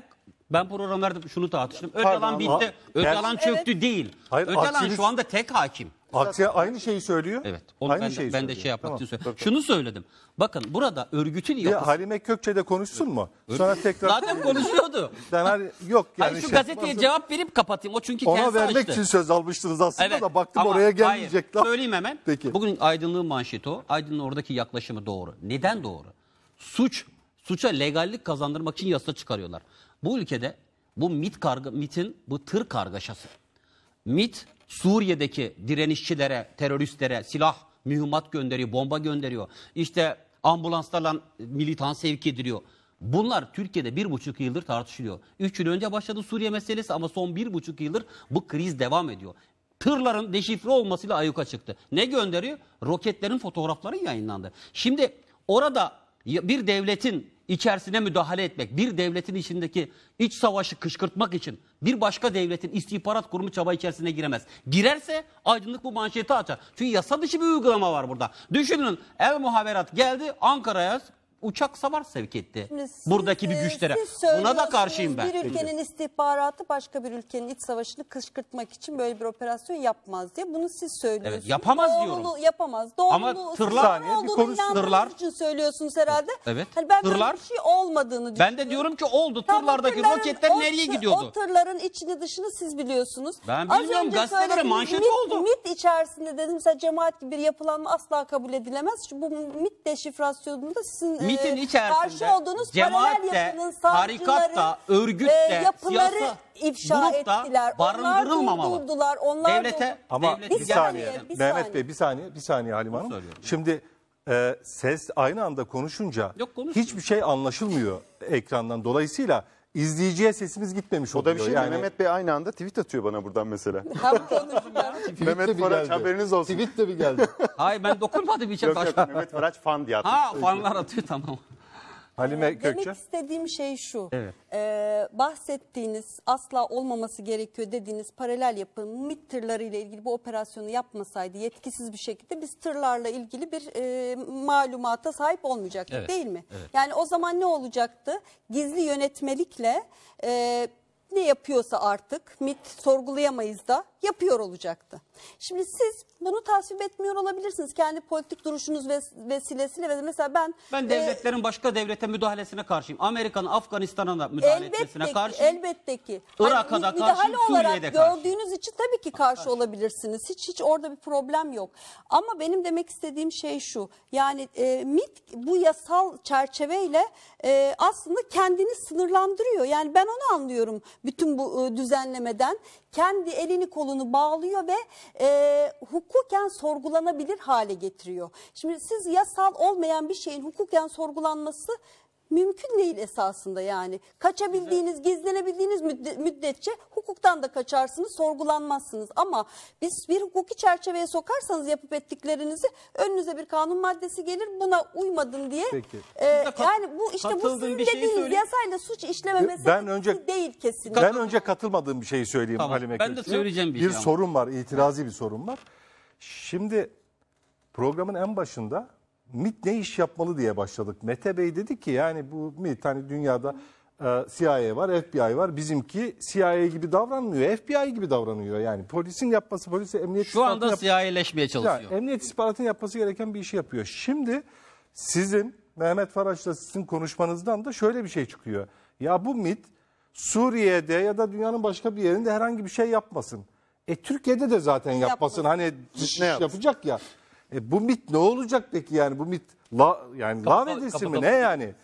ben programlarda şunu tartıştım. Öcalan bitti. Öcalan çöktü evet. değil. Hayır, Öcalan şu anda tek hakim. Aksi aynı şeyi söylüyor. Evet. Onu aynı ben, şeyi ben de şey yapmak tamam. söylüyorum. Şunu söyledim. Bakın burada örgütün yapısı... Ya, Halime Kökçe de konuşsun mu? Sonra tekrar... Zaten konuşuyordu. Ben hani, yok yani... Hayır, şu şey gazeteye yapmasın. cevap verip kapatayım. O çünkü Ona vermek açtı. için söz almıştınız aslında evet, da baktım oraya gelmeyecek. Hayır. Söyleyeyim hemen. Peki. Bugün Aydınlığın manşeti o. Aydın'ın oradaki yaklaşımı doğru. Neden doğru? Suç, suça legallik kazandırmak için yasa çıkarıyorlar. Bu ülkede bu MIT karga, MIT'in bu tır kargaşası. MIT Suriye'deki direnişçilere, teröristlere silah, mühimmat gönderiyor, bomba gönderiyor. İşte ambulanslarla militan sevk ediliyor. Bunlar Türkiye'de bir buçuk yıldır tartışılıyor. Üç yıl önce başladı Suriye meselesi ama son bir buçuk yıldır bu kriz devam ediyor. Tırların deşifre olmasıyla ayyuka çıktı. Ne gönderiyor? Roketlerin fotoğrafları yayınlandı. Şimdi orada bir devletin içerisine müdahale etmek, bir devletin içindeki iç savaşı kışkırtmak için bir başka devletin istihbarat kurumu çaba içerisine giremez. Girerse aydınlık bu manşeti açar. Çünkü yasa dışı bir uygulama var burada. Düşünün El Muhaberat geldi Ankara'ya uçak savar sevk etti. Şimdi Buradaki bir güçlere. Buna da karşıyım ben. Bir ülkenin istihbaratı başka bir ülkenin iç savaşını kışkırtmak için böyle bir operasyon yapmaz diye. Bunu siz söylüyorsunuz. Evet, yapamaz Doğrulu, diyorum. Yapamaz. Doğrulu, Ama tırlar- Saniye, bir olduğunu konuş- inandığınız tırlar- için söylüyorsunuz herhalde. Evet. Hani ben Tırlar- bir şey olmadığını Ben de diyorum ki oldu. Tam Tırlardaki tırların- roketler o nereye gidiyordu? O tırların içini dışını siz biliyorsunuz. Ben Az bilmiyorum, önce gazetelere manşet MIT, oldu. MIT içerisinde dedim mesela cemaat gibi bir yapılanma asla kabul edilemez. Şu, bu MIT deşifrasyonunda sizin e, MIT'in ee, içerisinde karşı olduğunuz paralel tarikatta, örgütte, e, yapıları ifşa grupta ettiler. barındırılmamalı. Onlar onlar Devlete, Ama devlete bir saniye, yardım- bir Mehmet Bey bir saniye, bir saniye Halim Hanım. Şimdi e, ses aynı anda konuşunca Yok, hiçbir şey anlaşılmıyor ekrandan. Dolayısıyla İzleyiciye sesimiz gitmemiş O da bir şey yani. Mehmet Bey aynı anda tweet atıyor bana buradan mesela. Tam konuşacağım. Mehmet Faraç haberiniz olsun. Tweet de bir geldi. Hayır ben dokunmadım hiç. Yok yok Mehmet Faraç fan diye atmış. Ha fanlar atıyor tamam. Halime Demek Gökçe. Demek istediğim şey şu. Evet. E, bahsettiğiniz asla olmaması gerekiyor dediğiniz paralel yapım MİT tırlarıyla ilgili bu operasyonu yapmasaydı yetkisiz bir şekilde biz tırlarla ilgili bir e, malumata sahip olmayacaktık evet. değil mi? Evet. Yani o zaman ne olacaktı? Gizli yönetmelikle e, ne yapıyorsa artık MİT sorgulayamayız da yapıyor olacaktı. Şimdi siz bunu tasvip etmiyor olabilirsiniz. Kendi politik duruşunuz ves vesilesiyle ve mesela ben... Ben e, devletlerin e, başka devlete müdahalesine karşıyım. Amerika'nın Afganistan'a da müdahale elbette etmesine ki, karşıyım. Elbette ki. Irak'a da karşıyım, Suriye'de gördüğünüz karşıyım. gördüğünüz için tabii ki karşı, karşı olabilirsiniz. Hiç hiç orada bir problem yok. Ama benim demek istediğim şey şu. Yani e, MIT bu yasal çerçeveyle e, aslında kendini sınırlandırıyor. Yani ben onu anlıyorum bütün bu e, düzenlemeden kendi elini kolunu bağlıyor ve e, hukuken sorgulanabilir hale getiriyor. Şimdi siz yasal olmayan bir şeyin hukuken sorgulanması mümkün değil esasında yani. Kaçabildiğiniz, gizlenebildiğiniz müddetçe hukuktan da kaçarsınız, sorgulanmazsınız. Ama biz bir hukuki çerçeveye sokarsanız yapıp ettiklerinizi önünüze bir kanun maddesi gelir. Buna uymadın diye. Peki. E, yani bu işte bu sizin bir dediğiniz söyleyeyim. yasayla suç işlememesi ben önce, değil kesinlikle. Ben önce katılmadığım bir şeyi söyleyeyim tamam, Halime Ben de söyleyeceğim bir, bir şey. Bir sorun var, itirazi bir sorun var. Şimdi programın en başında MIT ne iş yapmalı diye başladık. Mete Bey dedi ki yani bu MIT hani dünyada e, CIA var, FBI var. Bizimki CIA gibi davranmıyor, FBI gibi davranıyor. Yani polisin yapması, polisi emniyet Şu anda yap- CIA'leşmeye çalışıyor. Ya, emniyet istihbaratının yapması gereken bir işi yapıyor. Şimdi sizin Mehmet Faraç'la sizin konuşmanızdan da şöyle bir şey çıkıyor. Ya bu MIT Suriye'de ya da dünyanın başka bir yerinde herhangi bir şey yapmasın. E Türkiye'de de zaten yapmasın. Hani ne yapacak ya. E bu mit ne olacak peki yani bu mit la, yani Kapat- mi ne yani?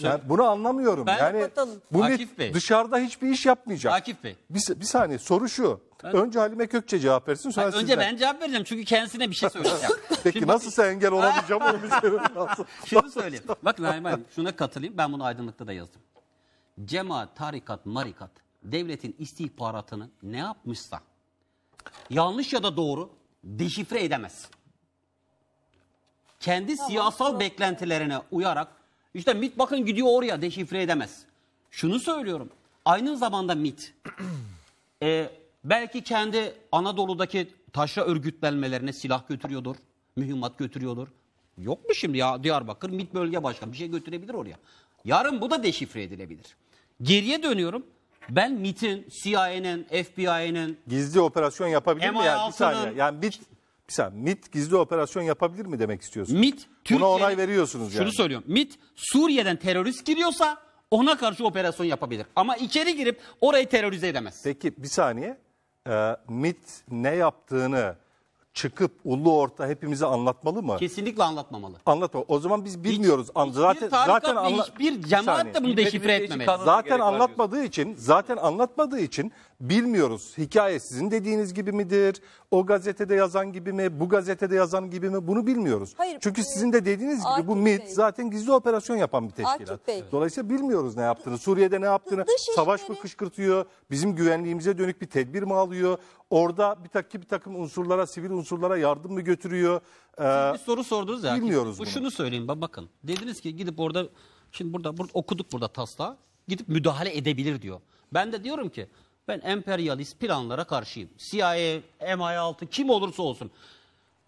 Yani bunu anlamıyorum. Ben yani kapatalım. bu mit Akif Bey. dışarıda hiçbir iş yapmayacak. Akif Bey. Bir, bir saniye soru şu. Önce Halime Kökçe cevap versin sonra Önce sizden. ben cevap vereceğim çünkü kendisine bir şey söyleyeceğim. Peki Şimdi- nasıl sen engel olamayacağım onu bir kere- Şunu söyleyeyim. Bakın Naim Hanım, şuna katılayım. Ben bunu aydınlıkta da yazdım. Cemaat, tarikat, marikat devletin istihbaratını ne yapmışsa yanlış ya da doğru deşifre edemez kendi tamam, siyasal doğru. beklentilerine uyarak işte MIT bakın gidiyor oraya deşifre edemez. Şunu söylüyorum. Aynı zamanda MIT e, belki kendi Anadolu'daki taşra örgütlenmelerine silah götürüyordur. Mühimmat götürüyordur. Yok mu şimdi ya Diyarbakır MIT bölge başkanı bir şey götürebilir oraya. Yarın bu da deşifre edilebilir. Geriye dönüyorum. Ben MIT'in, CIA'nin, FBI'nin... Gizli operasyon yapabilir mi? Yani bir saniye. Yani MIT bir saniye, MIT gizli operasyon yapabilir mi demek istiyorsunuz? MIT Buna Türkiye'nin- onay veriyorsunuz Şunu söylüyorum. MIT Suriye'den terörist giriyorsa ona karşı operasyon yapabilir. Ama içeri girip orayı terörize edemez. Peki bir saniye. Ee, MIT ne yaptığını çıkıp ulu orta hepimize anlatmalı mı? Kesinlikle anlatmamalı. Anlatma. O zaman biz bilmiyoruz. An- zaten zaten anla- hiçbir Bir cemaat saniye. da bunu deşifre etmemiz. Zaten anlatmadığı için, zaten anlatmadığı için bilmiyoruz. Hikaye sizin dediğiniz gibi midir? O gazetede yazan gibi mi? Bu gazetede yazan gibi mi? Bunu bilmiyoruz. Hayır, Çünkü e, sizin de dediğiniz gibi Akif bu MIT Bey. zaten gizli operasyon yapan bir teşkilat. Bey. Dolayısıyla bilmiyoruz ne yaptığını. Suriye'de ne yaptığını. Dış Savaş işleri... mı kışkırtıyor? Bizim güvenliğimize dönük bir tedbir mi alıyor? Orada bir takım bir takım unsurlara, sivil unsurlara yardım mı götürüyor? Ee, bir soru sordunuz ya. Bilmiyoruz bunu. Şunu söyleyeyim bakın. Dediniz ki gidip orada şimdi burada, burada okuduk burada tasla. gidip müdahale edebilir diyor. Ben de diyorum ki ben emperyalist planlara karşıyım. CIA, MI6 kim olursa olsun.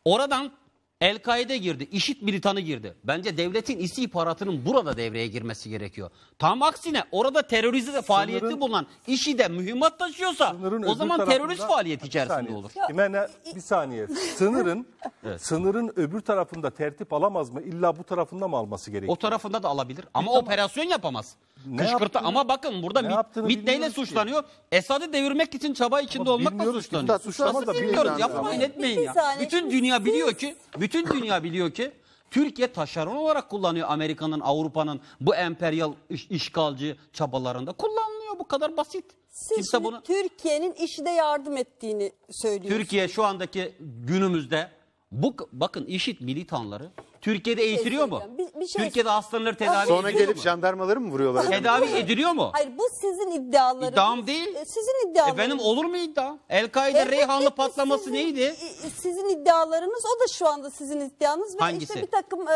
Oradan El-Kaide girdi, IŞİD militanı girdi. Bence devletin istihbaratının burada devreye girmesi gerekiyor. Tam aksine orada terörize de faaliyeti bulunan IŞİD'e mühimmat taşıyorsa o zaman terörist faaliyet içerisinde saniye. olur. Kimene bir saniye. Sınırın evet. sınırın öbür tarafında tertip alamaz mı? İlla bu tarafında mı alması gerekiyor? O tarafında da alabilir ama e, tamam. operasyon yapamaz. Ne Kışkırtı ama bakın burada ne MİT, yaptığını neyle suçlanıyor? Esad'ı devirmek için çaba içinde olmakla bilmiyoruz ki, suçlanıyor. Nasıl bilmiyoruz? Yapmayın etmeyin ya. Bütün dünya biliyor ki, bütün dünya biliyor ki Türkiye taşeron olarak kullanıyor Amerika'nın, Avrupa'nın bu emperyal iş- işgalci çabalarında. Kullanılıyor bu kadar basit. Siz Kimse bunu Türkiye'nin işine yardım ettiğini söylüyorsunuz. Türkiye şu andaki günümüzde bu bakın işit militanları Türkiye'de şey eğitiliyor mu? Bir- bir şey- Türkiye'de hastaneleri tedavi Sonra gelip mu? jandarmaları mı vuruyorlar? Tedavi ediliyor mu? Hayır bu sizin iddialarınız. İddiam değil. E, sizin iddialarınız. Efendim olur mu iddia? El-Kaide Elbette e, Reyhanlı e, patlaması sizin- neydi? Sizin iddialarınız o da şu anda sizin iddianız. Ve Hangisi? işte bir takım e,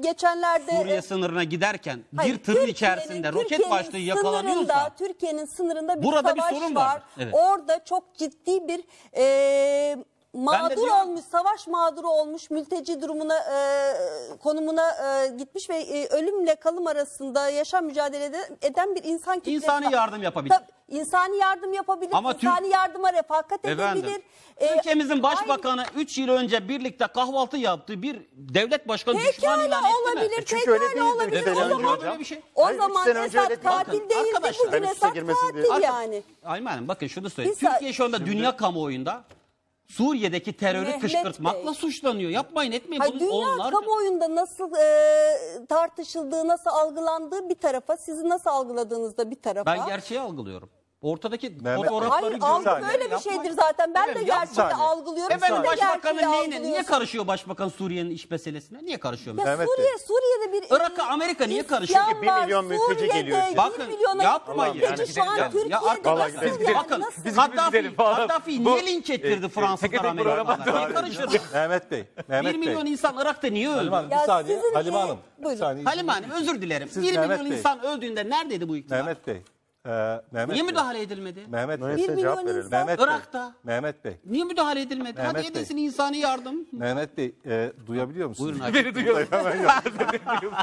geçenlerde... Suriye sınırına giderken Hayır, bir tır Türkiye'nin- içerisinde roket Türkiye'nin başlığı yakalanıyorsa Türkiye'nin sınırında bir Burada bir sorun var. var. Evet. Orada çok ciddi bir e, mağdur olmuş, savaş mağduru olmuş, mülteci durumuna, e, konumuna e, gitmiş ve e, ölümle kalım arasında yaşam mücadelede eden bir insan kitlesi. İnsani yardım yapabilir. Tabii, insani yardım yapabilir, Ama Türk- insani yardıma refakat Efendim, edebilir. E, ülkemizin başbakanı 3 yıl önce birlikte kahvaltı yaptığı bir devlet başkanı aynı- düşman Pekala ilan etti mi? olabilir, e, çünkü öyle pekala değildi olabilir. üstelik O önce zaman, hocam. Böyle bir şey. o Hayır, üç zaman sene önce Esad öyle değildi. katil Bakın, değildi, arkadaşlar, bugün hani üste Esad girmesin diye. katil Arka- yani. Ayman Hanım bakın şunu söyleyeyim. Biz- Türkiye şu anda dünya kamuoyunda Suriye'deki terörü Mehmet kışkırtmakla Bey. suçlanıyor. Yapmayın etmeyin. Hayır, Bunun dünya onlar... kamuoyunda nasıl e, tartışıldığı, nasıl algılandığı bir tarafa, sizi nasıl algıladığınızda bir tarafa. Ben gerçeği algılıyorum. Ortadaki Mehmet- fotoğrafları Hayır görüyorum. algı böyle bir şeydir zaten. Ben de gerçekten gerçeği yapmayın. algılıyorum. Siz de başbakanın neyine, niye karışıyor başbakan Suriye'nin iş meselesine? Niye karışıyor? Ya Mehmet Suriye, Suriye'de bir Irak'a Amerika niye karışıyor? Çünkü bir milyon mülteci geliyor şimdi. Bakın, yapmayın. Yani Yani, şu an ya- ya arkadaş, biz yani, bakın nasıl? Gaddafi, gidelim Bu- niye linç ettirdi ee, Fransızlar teknik Amerikalılar? Niye karışıyor? Mehmet Bey. Mehmet Bey. milyon insan Irak'ta niye öldü? Halime Hanım bir Halime Hanım. Halime Hanım özür dilerim. Siz 1 milyon insan öldüğünde neredeydi bu iktidar? Mehmet Bey. Ee, Mehmet Niye Bey. müdahale edilmedi? Mehmet Bey. Neyse, Bir cevap milyon verelim. insan Mehmet Bey. Irak'ta. Mehmet Bey. Niye müdahale edilmedi? Hadi Mehmet Bey. edilsin insani yardım. Mehmet Bey e, duyabiliyor musunuz? Buyurun Beni duyuyor.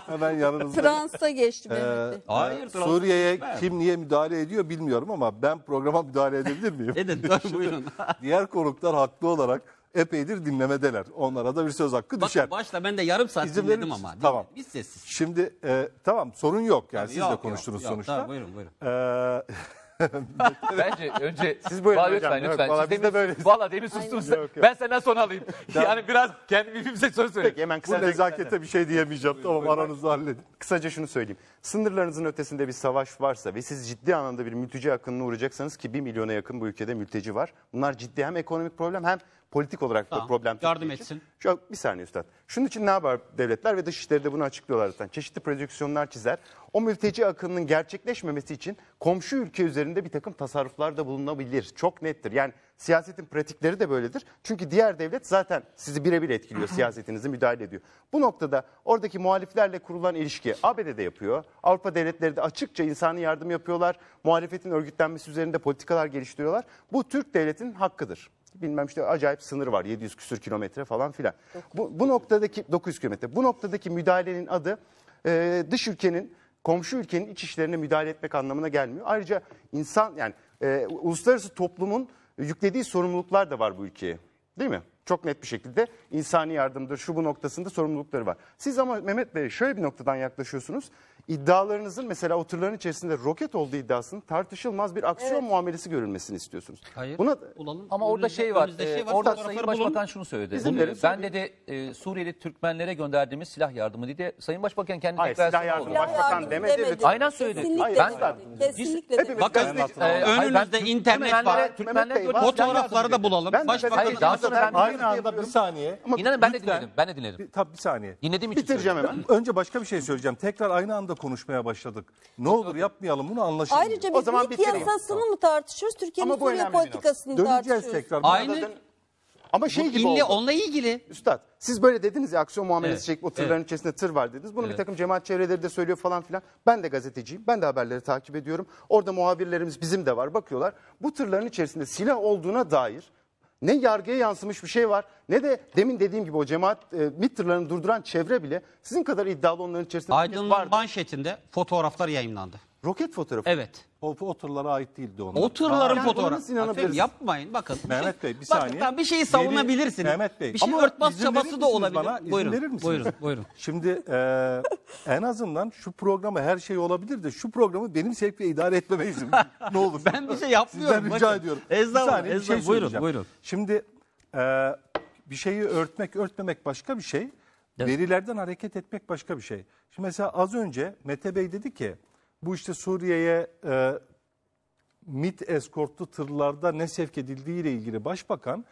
Hemen yanınızda. Fransa geçti ee, Mehmet Bey. Hayır, Trabzon- Suriye'ye Ben- kim niye müdahale ediyor bilmiyorum ama ben programa müdahale edebilir miyim? Edin. Buyurun. Diğer konuklar haklı olarak epeydir dinlemedeler. Onlara da bir söz hakkı Bak, düşer. Başta ben de yarım saat İzin dinledim ama. tamam. Biz sessiz. Şimdi e, tamam sorun yok yani Tabii, siz yok, de konuştunuz yok, sonuçta. Yok, tamam, buyurun buyurun. Ee, Bence önce siz buyurun Vallahi hocam. Lütfen, lütfen. Yok, valla biz de böyleyiz. Valla demin sustunuz. Yok, yok. Ben senden son alayım. yani biraz kendimi filmse söz söyleyeyim. Peki hemen kısaca. Bu nezakete bir şey diyemeyeceğim. Buyurun, tamam buyurun. aranızı halledin. Kısaca şunu söyleyeyim. Sınırlarınızın ötesinde bir savaş varsa ve siz ciddi anlamda bir mülteci akınına uğrayacaksanız ki 1 milyona yakın bu ülkede mülteci var. Bunlar ciddi hem ekonomik problem hem politik olarak da problem. Yardım etsin. Şu, bir saniye üstad. Şunun için ne yapar devletler ve dışişleri de bunu açıklıyorlar zaten. Çeşitli projeksiyonlar çizer. O mülteci akınının gerçekleşmemesi için komşu ülke üzerinde bir takım tasarruflar da bulunabilir. Çok nettir. Yani siyasetin pratikleri de böyledir. Çünkü diğer devlet zaten sizi birebir etkiliyor, siyasetinizi müdahale ediyor. Bu noktada oradaki muhaliflerle kurulan ilişki ABD'de yapıyor. Avrupa devletleri de açıkça insanı yardım yapıyorlar. Muhalefetin örgütlenmesi üzerinde politikalar geliştiriyorlar. Bu Türk devletin hakkıdır bilmem işte acayip sınır var 700 küsür kilometre falan filan. Bu, bu noktadaki 900 kilometre bu noktadaki müdahalenin adı e, dış ülkenin komşu ülkenin iç işlerine müdahale etmek anlamına gelmiyor. Ayrıca insan yani e, uluslararası toplumun yüklediği sorumluluklar da var bu ülkeye değil mi? Çok net bir şekilde insani yardımdır şu bu noktasında sorumlulukları var. Siz ama Mehmet Bey şöyle bir noktadan yaklaşıyorsunuz iddialarınızın mesela oturların içerisinde roket olduğu iddiasının tartışılmaz bir aksiyon evet. muamelesi görülmesini istiyorsunuz. Hayır. Buna olalım. Ama orada şey var. E, şey var. Orada Sayın Başbakan bulun. şunu söyledi. Ee, ben dedi e, Suriyeli Türkmenlere gönderdiğimiz silah yardımı dedi. Sayın Başbakan kendi Hayır, silah yardımı başbakan demedi. demedi. Aynen söyledi. Kesinlikle ben, Kesinlikle dedi. Bakın e, önünüzde internet var. Türkmenlere fotoğrafları da bulalım. Başbakan daha sonra ben aynı anda bir saniye. İnanın ben de dinledim. Ben de dinledim. Tabii bir saniye. Dinledim için. Bitireceğim hemen. Önce başka bir şey söyleyeceğim. Tekrar aynı anda konuşmaya başladık. Ne olur yapmayalım bunu anlaşalım. Ayrıca biz O zaman MİT bitireyim. yasasını mı tartışıyoruz, Türkiye'nin Suriye politikasını Döneceğiz tartışıyoruz? tekrar. Aynı- Ama şey gibi İlle, oldu. onunla ilgili. Üstad siz böyle dediniz ya aksiyon muamelesi Evet, çekip o tırların evet. içerisinde tır var dediniz. Bunu bir takım cemaat çevreleri de söylüyor falan filan. Ben de gazeteciyim. Ben de haberleri takip ediyorum. Orada muhabirlerimiz bizim de var. Bakıyorlar. Bu tırların içerisinde silah olduğuna dair ne yargıya yansımış bir şey var ne de demin dediğim gibi o cemaat e, MİT durduran çevre bile sizin kadar iddialı onların içerisinde Aydın'ın vardı. manşetinde fotoğraflar yayınlandı. Roket fotoğrafı. Evet. O, o tırlara ait değildi onlar. O tırların fotoğrafı. Efendim, yapmayın bakın. Şey- Mehmet Bey bir saniye. Bakın, bir şeyi savunabilirsiniz. Mehmet Bey. Bir şey örtbas çabası da olabilir. Bana, buyurun, verir misiniz? Buyurun, buyurun. Şimdi e, en azından şu programa her şey olabilir de şu programı benim sevkle idare etmeme izin. ne olur. ben bir şey yapmıyorum. Sizden rica bakın. ediyorum. Ezra, bir saniye Ezra, bir şey buyurun, buyurun. Şimdi e, bir şeyi örtmek, örtmemek başka bir şey. Evet. Verilerden hareket etmek başka bir şey. Şimdi mesela az önce Mete Bey dedi ki bu işte Suriye'ye e, MIT eskortlu tırlarda ne sevk edildiği ile ilgili başbakan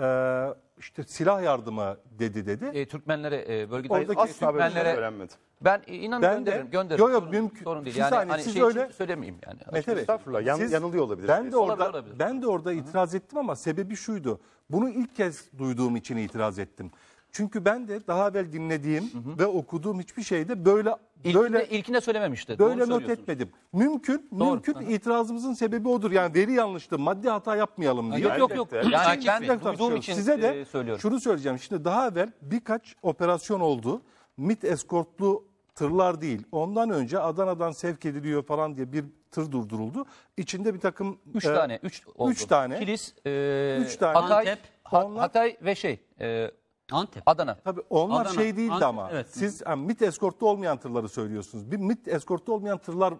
e, işte silah yardımı dedi dedi. E, Türkmenlere e, bölgede Oradaki az Türkmenlere öğrenmedi. Ben e, inan ben gönderirim, de, gönderirim. Yok yok mümkün. Sorun değil. Yani, hani saniye, hani siz şey öyle söylemeyeyim yani. Mete Bey, estağfurullah. Yan, siz, yanılıyor olabilir. Ben de orada olabilir. ben de orada Hı -hı. itiraz ettim ama sebebi şuydu. Bunu ilk kez duyduğum için itiraz ettim. Çünkü ben de daha evvel dinlediğim hı hı. ve okuduğum hiçbir şeyde böyle İlkinde, böyle ilkinde söylememişti. Böyle not etmedim. Mümkün, Doğru. mümkün Aha. itirazımızın sebebi odur. Yani veri yanlıştı, maddi hata yapmayalım diye. Yok yok yok. Yani ben, ben de duyduğum için size de e, söylüyorum. Şunu söyleyeceğim. Şimdi daha evvel birkaç operasyon oldu. MIT eskortlu tırlar değil. Ondan önce Adana'dan sevk ediliyor falan diye bir tır durduruldu. İçinde bir takım üç e, tane üç oldu. Üç tane. Kilis, e, üç tane. Hatay, Antep, Hatay ve şey, e, Antep. Adana. Tabii onlar Adana, şey değildi Antep, ama. Evet. Siz yani, MIT eskortlu olmayan tırları söylüyorsunuz. Bir MIT eskortlu olmayan tırlar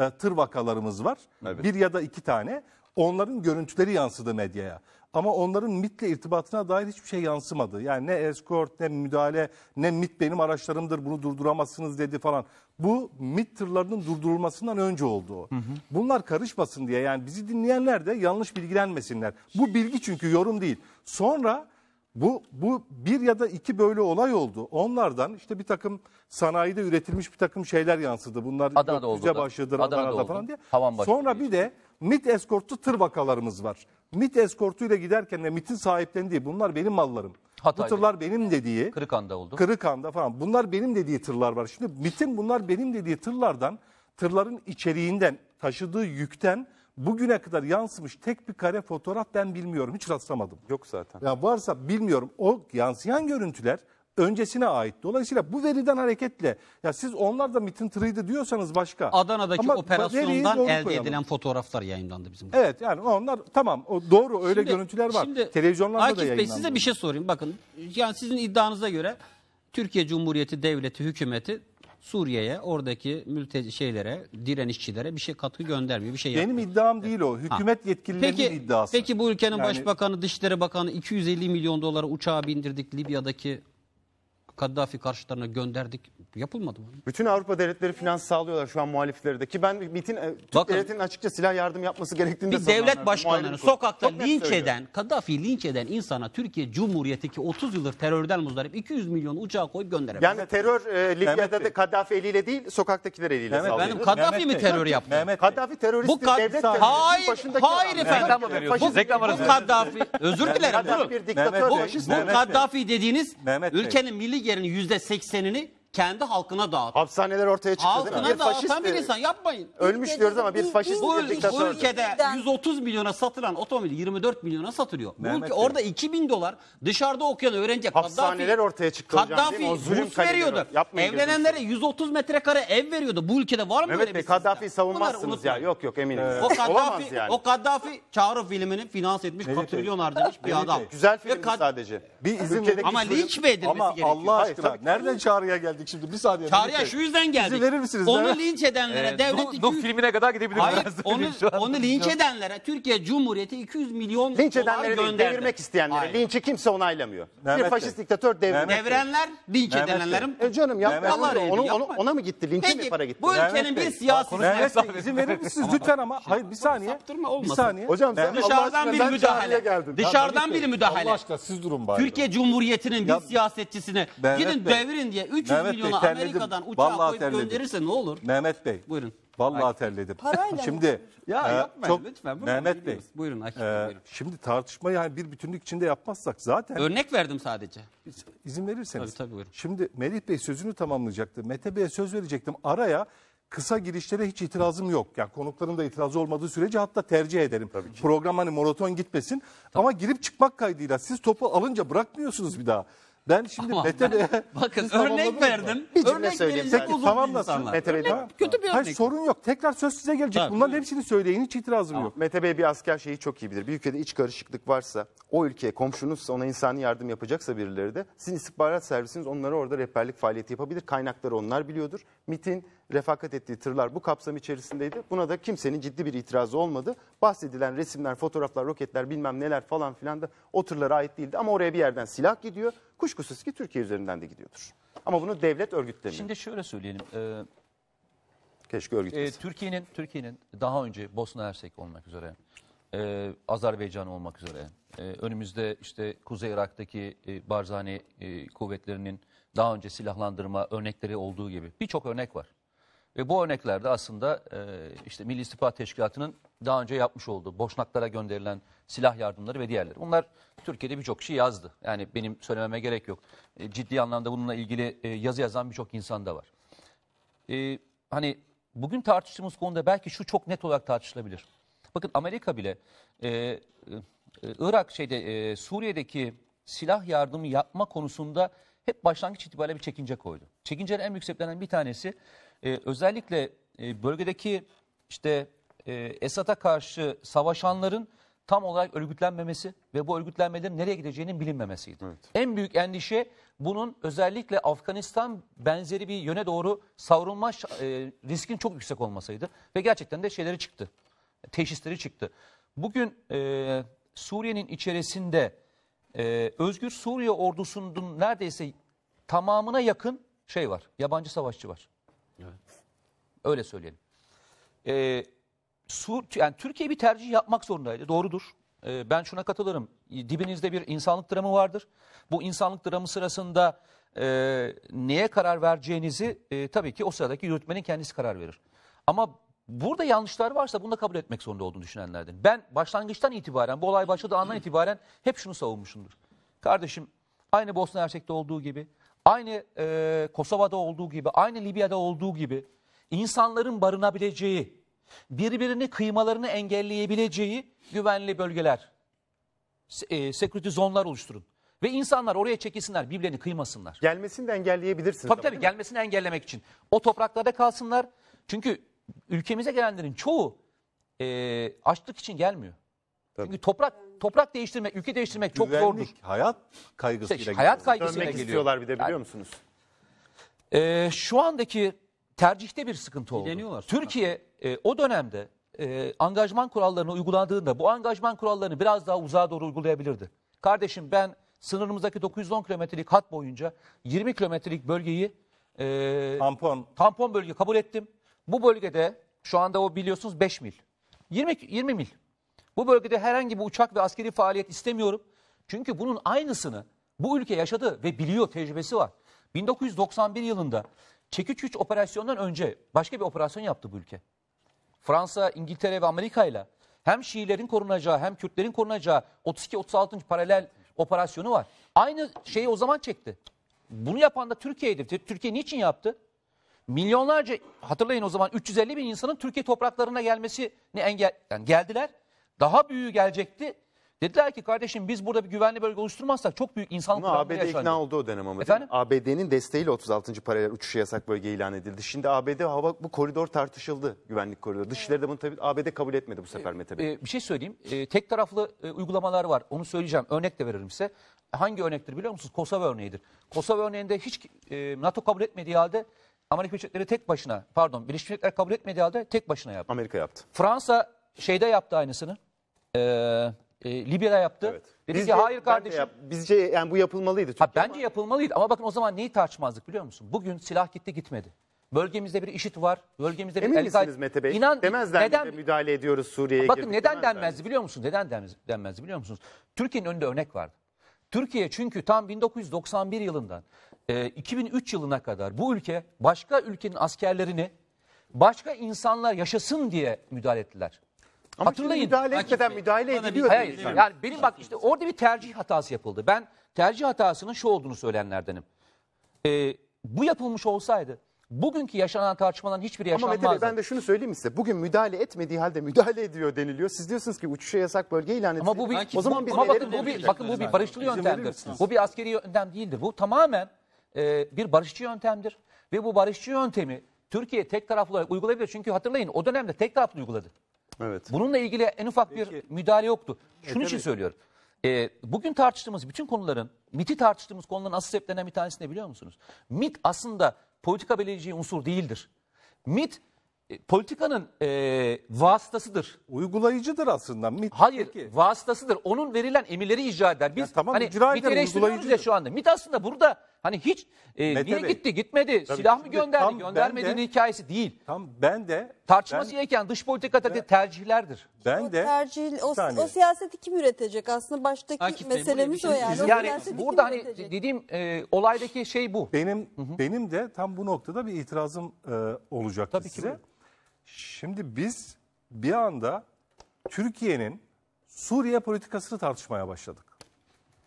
e, tır vakalarımız var. Evet. Bir ya da iki tane. Onların görüntüleri yansıdı medyaya. Ama onların MIT'le irtibatına dair hiçbir şey yansımadı. Yani ne eskort, ne müdahale, ne MIT benim araçlarımdır bunu durduramazsınız dedi falan. Bu MIT tırlarının durdurulmasından önce oldu. Hı hı. Bunlar karışmasın diye yani bizi dinleyenler de yanlış bilgilenmesinler. Bu bilgi çünkü yorum değil. Sonra bu, bu bir ya da iki böyle olay oldu. Onlardan işte bir takım sanayide üretilmiş bir takım şeyler yansıdı. Bunlar Adana'da oldu. Cücebaşı'dır, Adana'da, Adana'da falan diye. Havan Sonra bir de MIT eskortlu tır vakalarımız var. MIT eskortuyla giderken de MIT'in sahiplendiği bunlar benim mallarım. Hatay'da. Bu tırlar benim dediği. Kırıkan'da oldu. Kırıkan'da falan. Bunlar benim dediği tırlar var. Şimdi MIT'in bunlar benim dediği tırlardan, tırların içeriğinden, taşıdığı yükten bugüne kadar yansımış tek bir kare fotoğraf ben bilmiyorum. Hiç rastlamadım. Yok zaten. Ya varsa bilmiyorum. O yansıyan görüntüler öncesine ait. Dolayısıyla bu veriden hareketle ya siz onlar da MIT'in tırıydı diyorsanız başka. Adana'daki Ama operasyondan elde koyalım. edilen fotoğraflar yayınlandı bizim. Evet yani onlar tamam o doğru öyle Şimdi- görüntüler var. şimdi Televizyonlarda da Akif Bey size bir şey sorayım. Bakın yani sizin iddianıza göre Türkiye Cumhuriyeti Devleti hükümeti Suriye'ye oradaki mülteci şeylere, direnişçilere bir şey katkı göndermiyor. Bir şey yapmıyor. Benim iddiam değil o. Hükümet yetkililerinin peki, iddiası. Peki bu ülkenin yani... başbakanı, dışişleri bakanı 250 milyon dolara uçağa bindirdik Libya'daki Kaddafi karşılarına gönderdik. Yapılmadı mı? Bütün Avrupa devletleri finans sağlıyorlar şu an muhalifleri de. Ki ben MIT'in e, Türk devletinin açıkça silah yardım yapması gerektiğini bir de devlet başkanını sokakta Çok linç söylüyor. eden, Kaddafi'yi linç eden insana Türkiye Cumhuriyeti ki 30 yıldır terörden muzdarip 200 milyon uçağa koyup gönderemez. Yani terör e, Libya'da da Kaddafi eliyle değil sokaktakiler eliyle Mehmet sağlıyor. Benim Kaddafi Mehmet mi Bey. terör yaptı? Mehmet Kaddafi terörist Bu kad devlet hayır, başındaki hayır efendim. Bu, bu Kaddafi özür dilerim. bu Kaddafi dediğiniz ülkenin milli yerin yüzde seksenini kendi halkına dağıttı. Hapishaneler ortaya çıktı Halkına değil mi? Bir faşist bir insan yapmayın. Ölmüş diyoruz ama bir bu- faşist bu, bir ül- bu ülkede 130 milyona satılan otomobil 24 milyona satılıyor. Bu Mehmet ülke, orada 2000 dolar dışarıda okuyan öğrenecek. Hapishaneler ortaya çıktı hocam, Kaddafi değil mi? O zulüm veriyordu. var. Yapmayın Evlenenlere 130 metrekare ev veriyordu. Bu ülkede var mı böyle Mehmet Bey bir sistem? Kaddafi'yi savunmazsınız ya. Yok yok eminim. O Olamaz yani. o Kaddafi Çağrı Filminin finans etmiş, katrilyon harcamış bir adam. Güzel Ve sadece. Bir izin Ama linç mi edilmesi Ama gerekiyor? Allah Hayır, aşkına nereden çağrıya geldi? geldik şimdi bir saniye. Tarihe şu yüzden geldik. İzin verir misiniz? Onu linç edenlere ee, devlet... Nuh, filmine kadar gidebiliriz. Hayır onu, onu linç edenlere Türkiye Cumhuriyeti 200 milyon linç edenlere değil, devirmek isteyenlere. Hayır. Linçi kimse onaylamıyor. Mehmet bir faşist diktatör devrim. Devrenler linç Mehmet edenlerim. E canım yapma. Onu, onu, onu, ona mı gitti? Linçe mi para gitti? bu ülkenin bir siyasi... Mehmet verir misiniz lütfen ama? Hayır bir saniye. Bir saniye. Hocam sen dışarıdan bir müdahale. Dışarıdan bir müdahale. Allah aşkına siz durun bari. Türkiye Cumhuriyeti'nin bir siyasetçisine gidin devirin diye 300 milyon Mehmet milyona Bey, terledim. Amerika'dan uçağa Vallahi koyup terledim. gönderirse ne olur? Mehmet Bey. Buyurun. Vallahi Akif. terledim. Parayla Şimdi Ya e, yapmayın çok- lütfen. Buyurun, Mehmet Bey. Buyurun Akif e, buyurun. şimdi tartışmayı yani bir bütünlük içinde yapmazsak zaten Örnek verdim sadece. İzin verirseniz. Tabii, tabii, buyurun. Şimdi Melih Bey sözünü tamamlayacaktı. Mete Bey'e söz verecektim. Araya kısa girişlere hiç itirazım yok. Yani konukların da itirazı olmadığı sürece hatta tercih ederim. Tabii. Program hani monoton gitmesin. Ama girip çıkmak kaydıyla siz topu alınca bırakmıyorsunuz bir daha. Ben şimdi Ama Mete ben- Bakın örnek verdim. Bir cümle örnek söyleyeyim verilecek sadece. Mete Bey? Tamam. Kötü bir örnek. Hayır sorun yok. Tekrar söz size gelecek. Tabii. Bunların hepsini söyleyin. Hiç itirazım yok. Mete Bey bir asker şeyi çok iyi bilir. Bir ülkede iç karışıklık varsa, o ülkeye komşunuzsa ona insani yardım yapacaksa birileri de sizin istihbarat servisiniz onlara orada rehberlik faaliyeti yapabilir. Kaynakları onlar biliyordur. MIT'in refakat ettiği tırlar bu kapsam içerisindeydi. Buna da kimsenin ciddi bir itirazı olmadı. Bahsedilen resimler, fotoğraflar, roketler bilmem neler falan filan da o tırlara ait değildi. Ama oraya bir yerden silah gidiyor kuşkusuz ki Türkiye üzerinden de gidiyordur. Ama bunu devlet örgütleri Şimdi şöyle söyleyelim. E, Keşke örgütlese. E, Türkiye'nin Türkiye'nin daha önce Bosna Hersek olmak üzere, e, Azerbaycan olmak üzere, e, önümüzde işte Kuzey Irak'taki e, Barzani e, kuvvetlerinin daha önce silahlandırma örnekleri olduğu gibi birçok örnek var. Ve bu örneklerde aslında e, işte Milli İstihbarat Teşkilatı'nın daha önce yapmış olduğu boşnaklara gönderilen silah yardımları ve diğerleri. Bunlar Türkiye'de birçok kişi yazdı. Yani benim söylememe gerek yok. E, ciddi anlamda bununla ilgili e, yazı yazan birçok insan da var. E, hani bugün tartıştığımız konuda belki şu çok net olarak tartışılabilir. Bakın Amerika bile e, e, Irak şeyde e, Suriye'deki silah yardımı yapma konusunda hep başlangıç itibariyle bir çekince koydu. Çekincenin en büyük bir tanesi e, özellikle e, bölgedeki işte e, Esad'a karşı savaşanların tam olarak örgütlenmemesi ve bu örgütlenmelerin nereye gideceğinin bilinmemesiydi. Evet. En büyük endişe bunun özellikle Afganistan benzeri bir yöne doğru savrulma e, riskin çok yüksek olmasıydı. Ve gerçekten de şeyleri çıktı, teşhisleri çıktı. Bugün e, Suriye'nin içerisinde e, Özgür Suriye ordusunun neredeyse tamamına yakın şey var, yabancı savaşçı var. Öyle söyleyelim. Ee, Sur, yani Türkiye bir tercih yapmak zorundaydı. Doğrudur. Ee, ben şuna katılırım. Dibinizde bir insanlık dramı vardır. Bu insanlık dramı sırasında e, neye karar vereceğinizi e, tabii ki o sıradaki yönetmenin kendisi karar verir. Ama burada yanlışlar varsa bunu da kabul etmek zorunda olduğunu düşünenlerden. Ben başlangıçtan itibaren, bu olay başladığı andan itibaren hep şunu savunmuşumdur. Kardeşim aynı Bosna Hersek'te olduğu gibi, aynı e, Kosova'da olduğu gibi, aynı Libya'da olduğu gibi insanların barınabileceği, birbirini kıymalarını engelleyebileceği güvenli bölgeler, e, security zonlar oluşturun. Ve insanlar oraya çekilsinler, birbirlerini kıymasınlar. Gelmesini de engelleyebilirsiniz. Tabii tabii gelmesini engellemek için. O topraklarda kalsınlar. Çünkü ülkemize gelenlerin çoğu e, açlık için gelmiyor. Tabii. Çünkü toprak toprak değiştirmek, ülke değiştirmek çok Güvenlik, zordur. hayat şey, kaygısıyla işte, Hayat kaygısıyla geliyor. istiyorlar bir de biliyor yani, musunuz? E, şu andaki tercihte bir sıkıntı oldu. Türkiye e, o dönemde e, angajman kurallarını uyguladığında bu angajman kurallarını biraz daha uzağa doğru uygulayabilirdi. Kardeşim ben sınırımızdaki 910 kilometrelik hat boyunca 20 kilometrelik bölgeyi e, tampon. tampon bölge kabul ettim. Bu bölgede şu anda o biliyorsunuz 5 mil. 20, 20 mil. Bu bölgede herhangi bir uçak ve askeri faaliyet istemiyorum. Çünkü bunun aynısını bu ülke yaşadı ve biliyor tecrübesi var. 1991 yılında çekiç güç operasyondan önce başka bir operasyon yaptı bu ülke. Fransa, İngiltere ve Amerika ile hem Şiilerin korunacağı hem Kürtlerin korunacağı 32-36. paralel operasyonu var. Aynı şeyi o zaman çekti. Bunu yapan da Türkiye'ydi. Türkiye niçin yaptı? Milyonlarca hatırlayın o zaman 350 bin insanın Türkiye topraklarına gelmesini engel yani geldiler. Daha büyüğü gelecekti. Dediler ki kardeşim biz burada bir güvenli bölge oluşturmazsak çok büyük insanlık Ama ABD yaşandı. ikna oldu o dönem ama. Efendim? ABD'nin desteğiyle 36. paralel uçuşu yasak bölge ilan edildi. Şimdi ABD hava bu koridor tartışıldı. Güvenlik koridoru. Ee, Dışişleri de bunu tabii ABD kabul etmedi bu sefer Mete Bey. Ee, bir şey söyleyeyim. Ee, tek taraflı e, uygulamalar var. Onu söyleyeceğim. Örnek de veririm size. Hangi örnektir biliyor musunuz? Kosova örneğidir. Kosova örneğinde hiç e, NATO kabul etmediği halde Amerika Birleşik tek başına, pardon Birleşik Devletler kabul etmediği halde tek başına yaptı. Amerika yaptı. Fransa şeyde yaptı aynısını. Eee e, Libya yaptı. Evet. Dedi bizce, ki hayır kardeşim. Yap, bizce yani bu yapılmalıydı. Ha, bence ama. yapılmalıydı ama bakın o zaman neyi tartışmazdık biliyor musun? Bugün silah gitti gitmedi. Bölgemizde bir işit var. Bölgemizde Emin bir misiniz El Mete Bey? İnan, Demezler neden, de müdahale ediyoruz Suriye'ye. Bakın neden denmezdi denmez. biliyor musun? Neden denmez, denmezdi biliyor musunuz? Türkiye'nin önünde örnek vardı. Türkiye çünkü tam 1991 yılından e, 2003 yılına kadar bu ülke başka ülkenin askerlerini başka insanlar yaşasın diye müdahale ettiler. Ama Hatırlayın. müdahale Akif etmeden Bey, müdahale bana ediliyor. Şey hayır, hayır. Yani benim bak işte orada bir tercih hatası yapıldı. Ben tercih hatasının şu olduğunu söyleyenlerdenim. Ee, bu yapılmış olsaydı bugünkü yaşanan tartışmaların hiçbiri Ama Mete Bey ben de şunu söyleyeyim size. Bugün müdahale etmediği halde müdahale ediyor deniliyor. Siz diyorsunuz ki uçuşa yasak bölge ilan edildi. Ama bu bir, o zaman biz ama bakın bu bir bakın bu bir barışçıl yöntemdir. Bu bir askeri yöntem değildir. Bu tamamen e, bir barışçı yöntemdir ve bu barışçı yöntemi Türkiye tek taraflı olarak uygulayabilir. Çünkü hatırlayın o dönemde tek taraflı uyguladı. Evet. Bununla ilgili en ufak Peki. bir müdahale yoktu. Şunun e, için söylüyorum. E, bugün tartıştığımız bütün konuların, MIT'i tartıştığımız konuların asıl sebeplerinden bir tanesi ne biliyor musunuz? MIT aslında politika belirleyici unsur değildir. MIT e, politikanın e, vasıtasıdır. Uygulayıcıdır aslında MIT. Hayır, Peki. vasıtasıdır. Onun verilen emirleri icra eder. Biz ya, tamam, hani, icra eder, MIT'i eleştiriyoruz ya şu anda. MIT aslında burada Hani hiç e, niye Bey, gitti gitmedi tabii silah mı gönderdi tam ben de- hikayesi değil. Tam ben de Tartışması gereken dış politika tabii tercihlerdir. ben de o tercih, o, Bir o siyaseti kim üretecek aslında? Baştaki Akif meselemiz o yani. Yani siyaseti burada hani üretecek? dediğim e, olaydaki şey bu. Benim benim de tam bu noktada bir itirazım e, olacaktı Tabii ki size. buyurun. Şimdi biz bir anda Türkiye'nin Suriye politikasını tartışmaya başladık.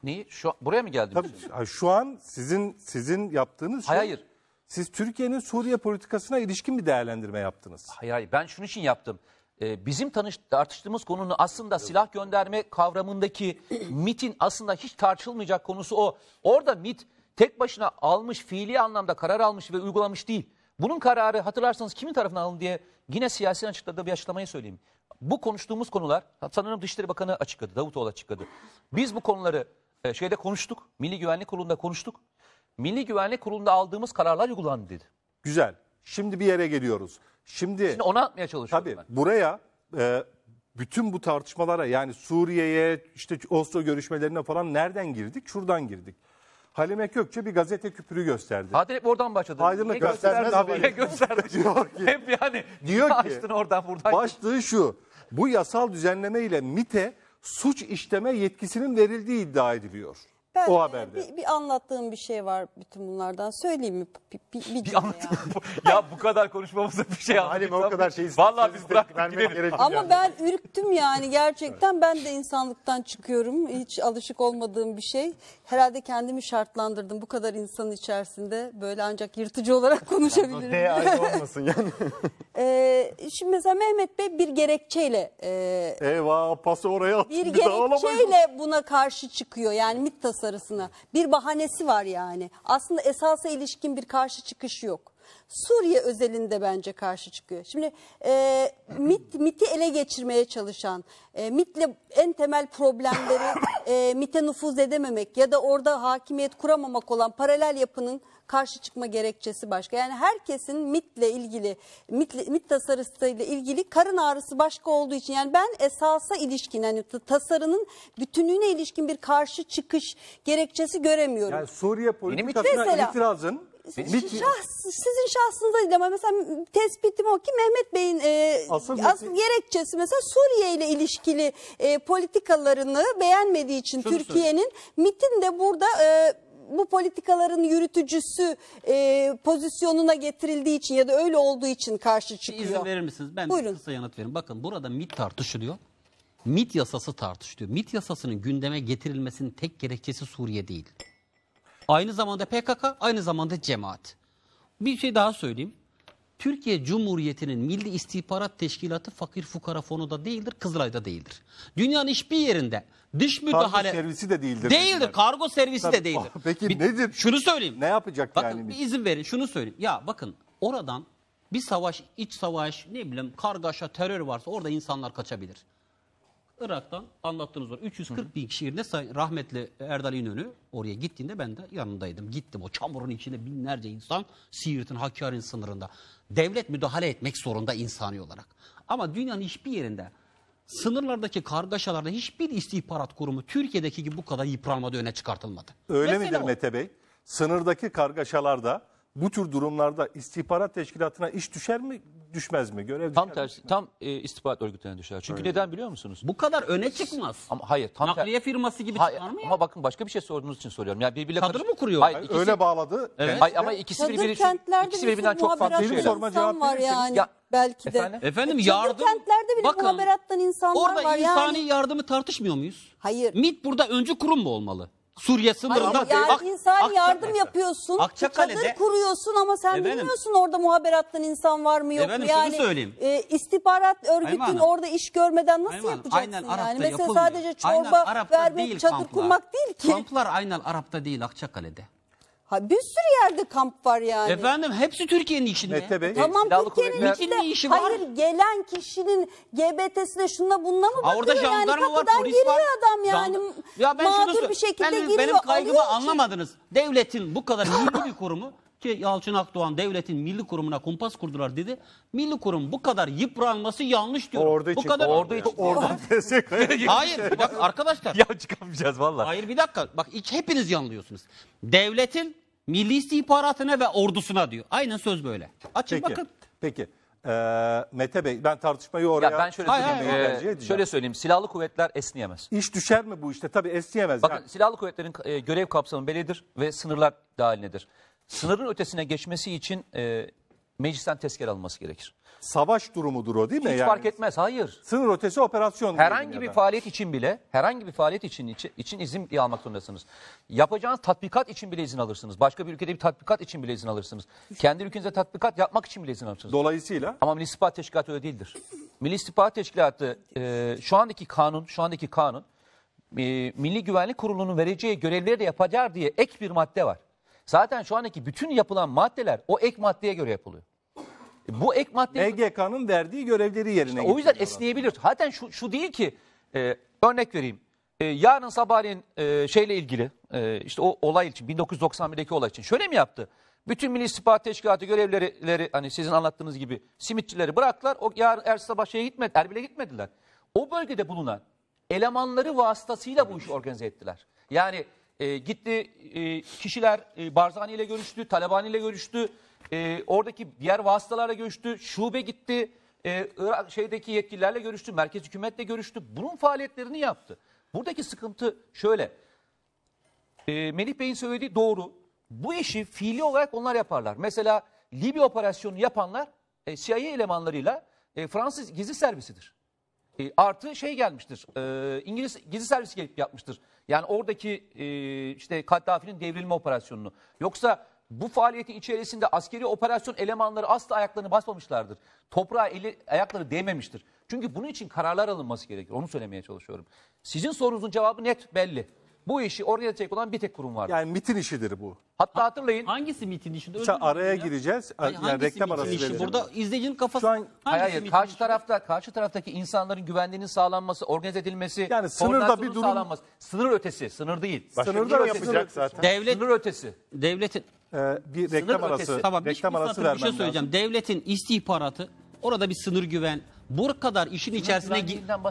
Neyi? Şu, buraya mı geldiniz? Tabii, şu an sizin sizin yaptığınız şey, Hayır, hayır. siz Türkiye'nin Suriye politikasına ilişkin bir değerlendirme yaptınız. Hayır hayır ben şunun için yaptım. Ee, bizim tanış, tartıştığımız konunun aslında silah gönderme kavramındaki MIT'in aslında hiç tartışılmayacak konusu o. Orada MIT tek başına almış fiili anlamda karar almış ve uygulamış değil. Bunun kararı hatırlarsanız kimin tarafından alın diye yine siyasi açıkladığı bir açıklamayı söyleyeyim. Bu konuştuğumuz konular sanırım Dışişleri Bakanı açıkladı, Davutoğlu açıkladı. Biz bu konuları e, şeyde konuştuk. Milli Güvenlik Kurulu'nda konuştuk. Milli Güvenlik Kurulu'nda aldığımız kararlar uygulandı dedi. Güzel. Şimdi bir yere geliyoruz. Şimdi, Şimdi onu atmaya çalışıyorum tabii ben. buraya e, bütün bu tartışmalara yani Suriye'ye işte Oslo görüşmelerine falan nereden girdik? Şuradan girdik. Halime Kökçe bir gazete küpürü gösterdi. Hadi hep oradan başladı. Aydınlık Niye göstermez gösterdi haberi. gösterdi? diyor ki, Hep yani diyor ki, açtın oradan buradan. başlığı şu. Bu yasal düzenleme ile MIT'e suç işleme yetkisinin verildiği iddia ediliyor. Ben O e, haberde. Bir, bir anlattığım bir şey var bütün bunlardan. Söyleyeyim mi? Bir, bir, bir cümle ya. ya bu kadar konuşmamıza bir şey anlatayım. Halim o kadar şey Vallahi biz bıraktık gidelim. Ama ben ürktüm yani gerçekten. Ben de insanlıktan çıkıyorum. Hiç alışık olmadığım bir şey. Herhalde kendimi şartlandırdım. Bu kadar insanın içerisinde böyle ancak yırtıcı olarak konuşabilirim. Ne olmasın yani. E, şimdi mesela Mehmet Bey bir gerekçeyle e, Eyvah pası oraya at. bir gerekçeyle buna karşı çıkıyor. Yani MİT sarısına. Bir bahanesi var yani. Aslında esasa ilişkin bir karşı çıkış yok. Suriye özelinde bence karşı çıkıyor. Şimdi e, MIT, MIT'i ele geçirmeye çalışan, e, MIT'le en temel problemleri e, MIT'e nüfuz edememek ya da orada hakimiyet kuramamak olan paralel yapının karşı çıkma gerekçesi başka. Yani herkesin MIT'le ilgili, MIT, MIT tasarısıyla ilgili karın ağrısı başka olduğu için yani ben esasa ilişkin hani tasarının bütünlüğüne ilişkin bir karşı çıkış gerekçesi göremiyorum. Yani Suriye politikasına Mesela, itirazın benim- Şahs, sizin şahsınıza değil ama mesela tespitim o ki Mehmet Bey'in e, Asıl asıl, gerekçesi mesela Suriye ile ilişkili e, politikalarını beğenmediği için Türkiye'nin MIT'in de burada e, bu politikaların yürütücüsü e, pozisyonuna getirildiği için ya da öyle olduğu için karşı çıkıyor. izin verir misiniz? Ben Buyurun. kısa yanıt vereyim. Bakın burada MIT tartışılıyor. MIT yasası tartışılıyor. MIT yasasının gündeme getirilmesinin tek gerekçesi Suriye değil. Aynı zamanda PKK, aynı zamanda cemaat. Bir şey daha söyleyeyim. Türkiye Cumhuriyeti'nin Milli İstihbarat Teşkilatı fakir fukara fonu da değildir, Kızılay'da değildir. Dünyanın hiçbir yerinde dış müdahale... Kargo servisi de değildir. Değildir, yani. kargo servisi Tabii, de değildir. Peki bir, nedir? Şunu söyleyeyim. Ne yapacak bakın, yani? bir izin verin, şunu söyleyeyim. Ya bakın oradan bir savaş, iç savaş, ne bileyim kargaşa, terör varsa orada insanlar kaçabilir. Irak'tan anlattığınız var. 340 bin kişi bin şiirine rahmetli Erdal İnönü oraya gittiğinde ben de yanındaydım. Gittim o çamurun içinde binlerce insan Siirt'in Hakkari'nin sınırında. Devlet müdahale etmek zorunda insani olarak. Ama dünyanın hiçbir yerinde sınırlardaki kargaşalarda hiçbir istihbarat kurumu Türkiye'deki gibi bu kadar yıpranmadı öne çıkartılmadı. Öyle Mesela midir o, Mete Bey? Sınırdaki kargaşalarda bu tür durumlarda istihbarat teşkilatına iş düşer mi düşmez mi? Görev Tam düşer mi? tersi, tam e, istihbarat örgütlerine düşer. Çünkü Öyle. neden biliyor musunuz? Bu kadar öne çıkmaz. Ama hayır, tam ter- Nakliye firması gibi Hayır, çıkar mı ya? ama bakın başka bir şey sorduğunuz için soruyorum. Yani birbiriyle Kadro mı kuruyor? Hayır, ikisi, Öyle bağladı. Evet. hayır ama ikisi Çadır birbiri kentlerde ikisi bir birbirinden çok farklı muhaberat Sorma, cevap var yani Ya, belki de. Efendim? Efendim yardım. kentlerde bile Bakın, muhaberattan insanlar orada var insani yani. yardımı tartışmıyor muyuz? Hayır. Mit burada öncü kurum mu olmalı? Suriye sınırında yani Ak- insan Akçakale. yardım yapıyorsun, Akçakale'de- çadır kuruyorsun ama sen Efendim? bilmiyorsun orada muhaberattan insan var mı yok mu? Yani söyleyeyim. e, istihbarat örgütün Hanım. orada iş görmeden nasıl Aynen, yapacaksın aynen yani? Mesela yapılmıyor. sadece çorba Arap'ta vermek, çadır kurmak değil ki. Kamplar aynal Arap'ta değil Akçakale'de. Ha bir sürü yerde kamp var yani. Efendim hepsi Türkiye'nin içinde. Mete Bey. Tamam Silahlı Türkiye'nin içinde işi var? hayır gelen kişinin GBT'sine şuna bununla mı bakıyor orada yani var, kapıdan polis giriyor var. adam yani ya ben mağdur sor- bir şekilde ben- giriyor. Benim kaygımı alıyor içeri. anlamadınız. Devletin bu kadar milli bir kurumu ki Yalçın Akdoğan devletin milli kurumuna kumpas kurdular dedi. Milli kurum bu kadar yıpranması yanlış diyor orada bu için kadar Ordu için. Oradan Hayır bak arkadaşlar. ya çıkamayacağız vallahi Hayır bir dakika. Bak hiç hepiniz yanılıyorsunuz. Devletin Milli istihbaratına ve ordusuna diyor. Aynen söz böyle. Açın Peki. bakın. Peki. Ee, Mete Bey ben tartışmayı oraya ya ben şöyle, hayır, hayır, hayır. Ee, şöyle söyleyeyim silahlı kuvvetler esniyemez. İş düşer mi bu işte Tabii esniyemez. Bakın yani. silahlı kuvvetlerin e, görev kapsamı bellidir ve sınırlar dahilindedir. Sınırın ötesine geçmesi için e, meclisten tezkere alınması gerekir. Savaş durumudur o değil mi? Hiç yani, fark etmez hayır. Sınır ötesi operasyon. Herhangi bir faaliyet için bile herhangi bir faaliyet için, için, izin almak zorundasınız. Yapacağınız tatbikat için bile izin alırsınız. Başka bir ülkede bir tatbikat için bile izin alırsınız. Kendi ülkenize tatbikat yapmak için bile izin alırsınız. Dolayısıyla? Ama Milli İstihbarat Teşkilatı öyle değildir. Milli İstihbarat Teşkilatı e, şu andaki kanun, şu andaki kanun e, Milli Güvenlik Kurulu'nun vereceği görevleri de yapacak diye ek bir madde var. Zaten şu andaki bütün yapılan maddeler o ek maddeye göre yapılıyor. Bu ek maddeyi... MGK'nın verdiği görevleri yerine işte O yüzden esneyebilir. Aslında. Zaten şu, şu değil ki e, örnek vereyim. E, yarın sabahleyin e, şeyle ilgili e, işte o olay için 1991'deki olay için şöyle mi yaptı? Bütün Milli İstihbarat Teşkilatı görevleri hani sizin anlattığınız gibi simitçileri bıraktılar. O yarın ertesi sabah şeye gitmedi, Erbil'e gitmediler. O bölgede bulunan elemanları vasıtasıyla bu işi organize ettiler. Yani e, gitti e, kişiler e, Barzani ile görüştü, Talabani ile görüştü. E, oradaki diğer vasıtalara görüştü, Şube gitti. E, Irak şeydeki yetkililerle görüştü. Merkez hükümetle görüştü. Bunun faaliyetlerini yaptı. Buradaki sıkıntı şöyle. E, Melih Bey'in söylediği doğru. Bu işi fiili olarak onlar yaparlar. Mesela Libya operasyonunu yapanlar e, CIA elemanlarıyla e, Fransız gizli servisidir. E, artı şey gelmiştir. E, İngiliz gizli servis gelip yapmıştır. Yani oradaki e, işte Kaddafi'nin devrilme operasyonunu. Yoksa bu faaliyetin içerisinde askeri operasyon elemanları asla ayaklarını basmamışlardır. Toprağa eli, ayakları değmemiştir. Çünkü bunun için kararlar alınması gerekir. Onu söylemeye çalışıyorum. Sizin sorunuzun cevabı net belli. Bu işi organize edecek olan bir tek kurum var. Yani MIT'in işidir bu. Hatta hatırlayın. Hangisi MIT'in işi? Özür araya ya. gireceğiz. Hayır, yani reklam arası vereceğiz. Burada izleyicinin kafası. Şu an hayır, hayır karşı işi? tarafta karşı taraftaki insanların güvenliğinin sağlanması, organize edilmesi, yani sınırda bir durum sağlanması. Sınır ötesi, sınır değil. Başka sınırda ötesi. Sınır, zaten. Devlet sınır ötesi. Devletin e, bir reklam Sınır arası Tamam, reklam arası vermem bir şey söyleyeceğim. Lazım. Devletin istihbaratı orada bir sınır güven bu kadar işin içerisine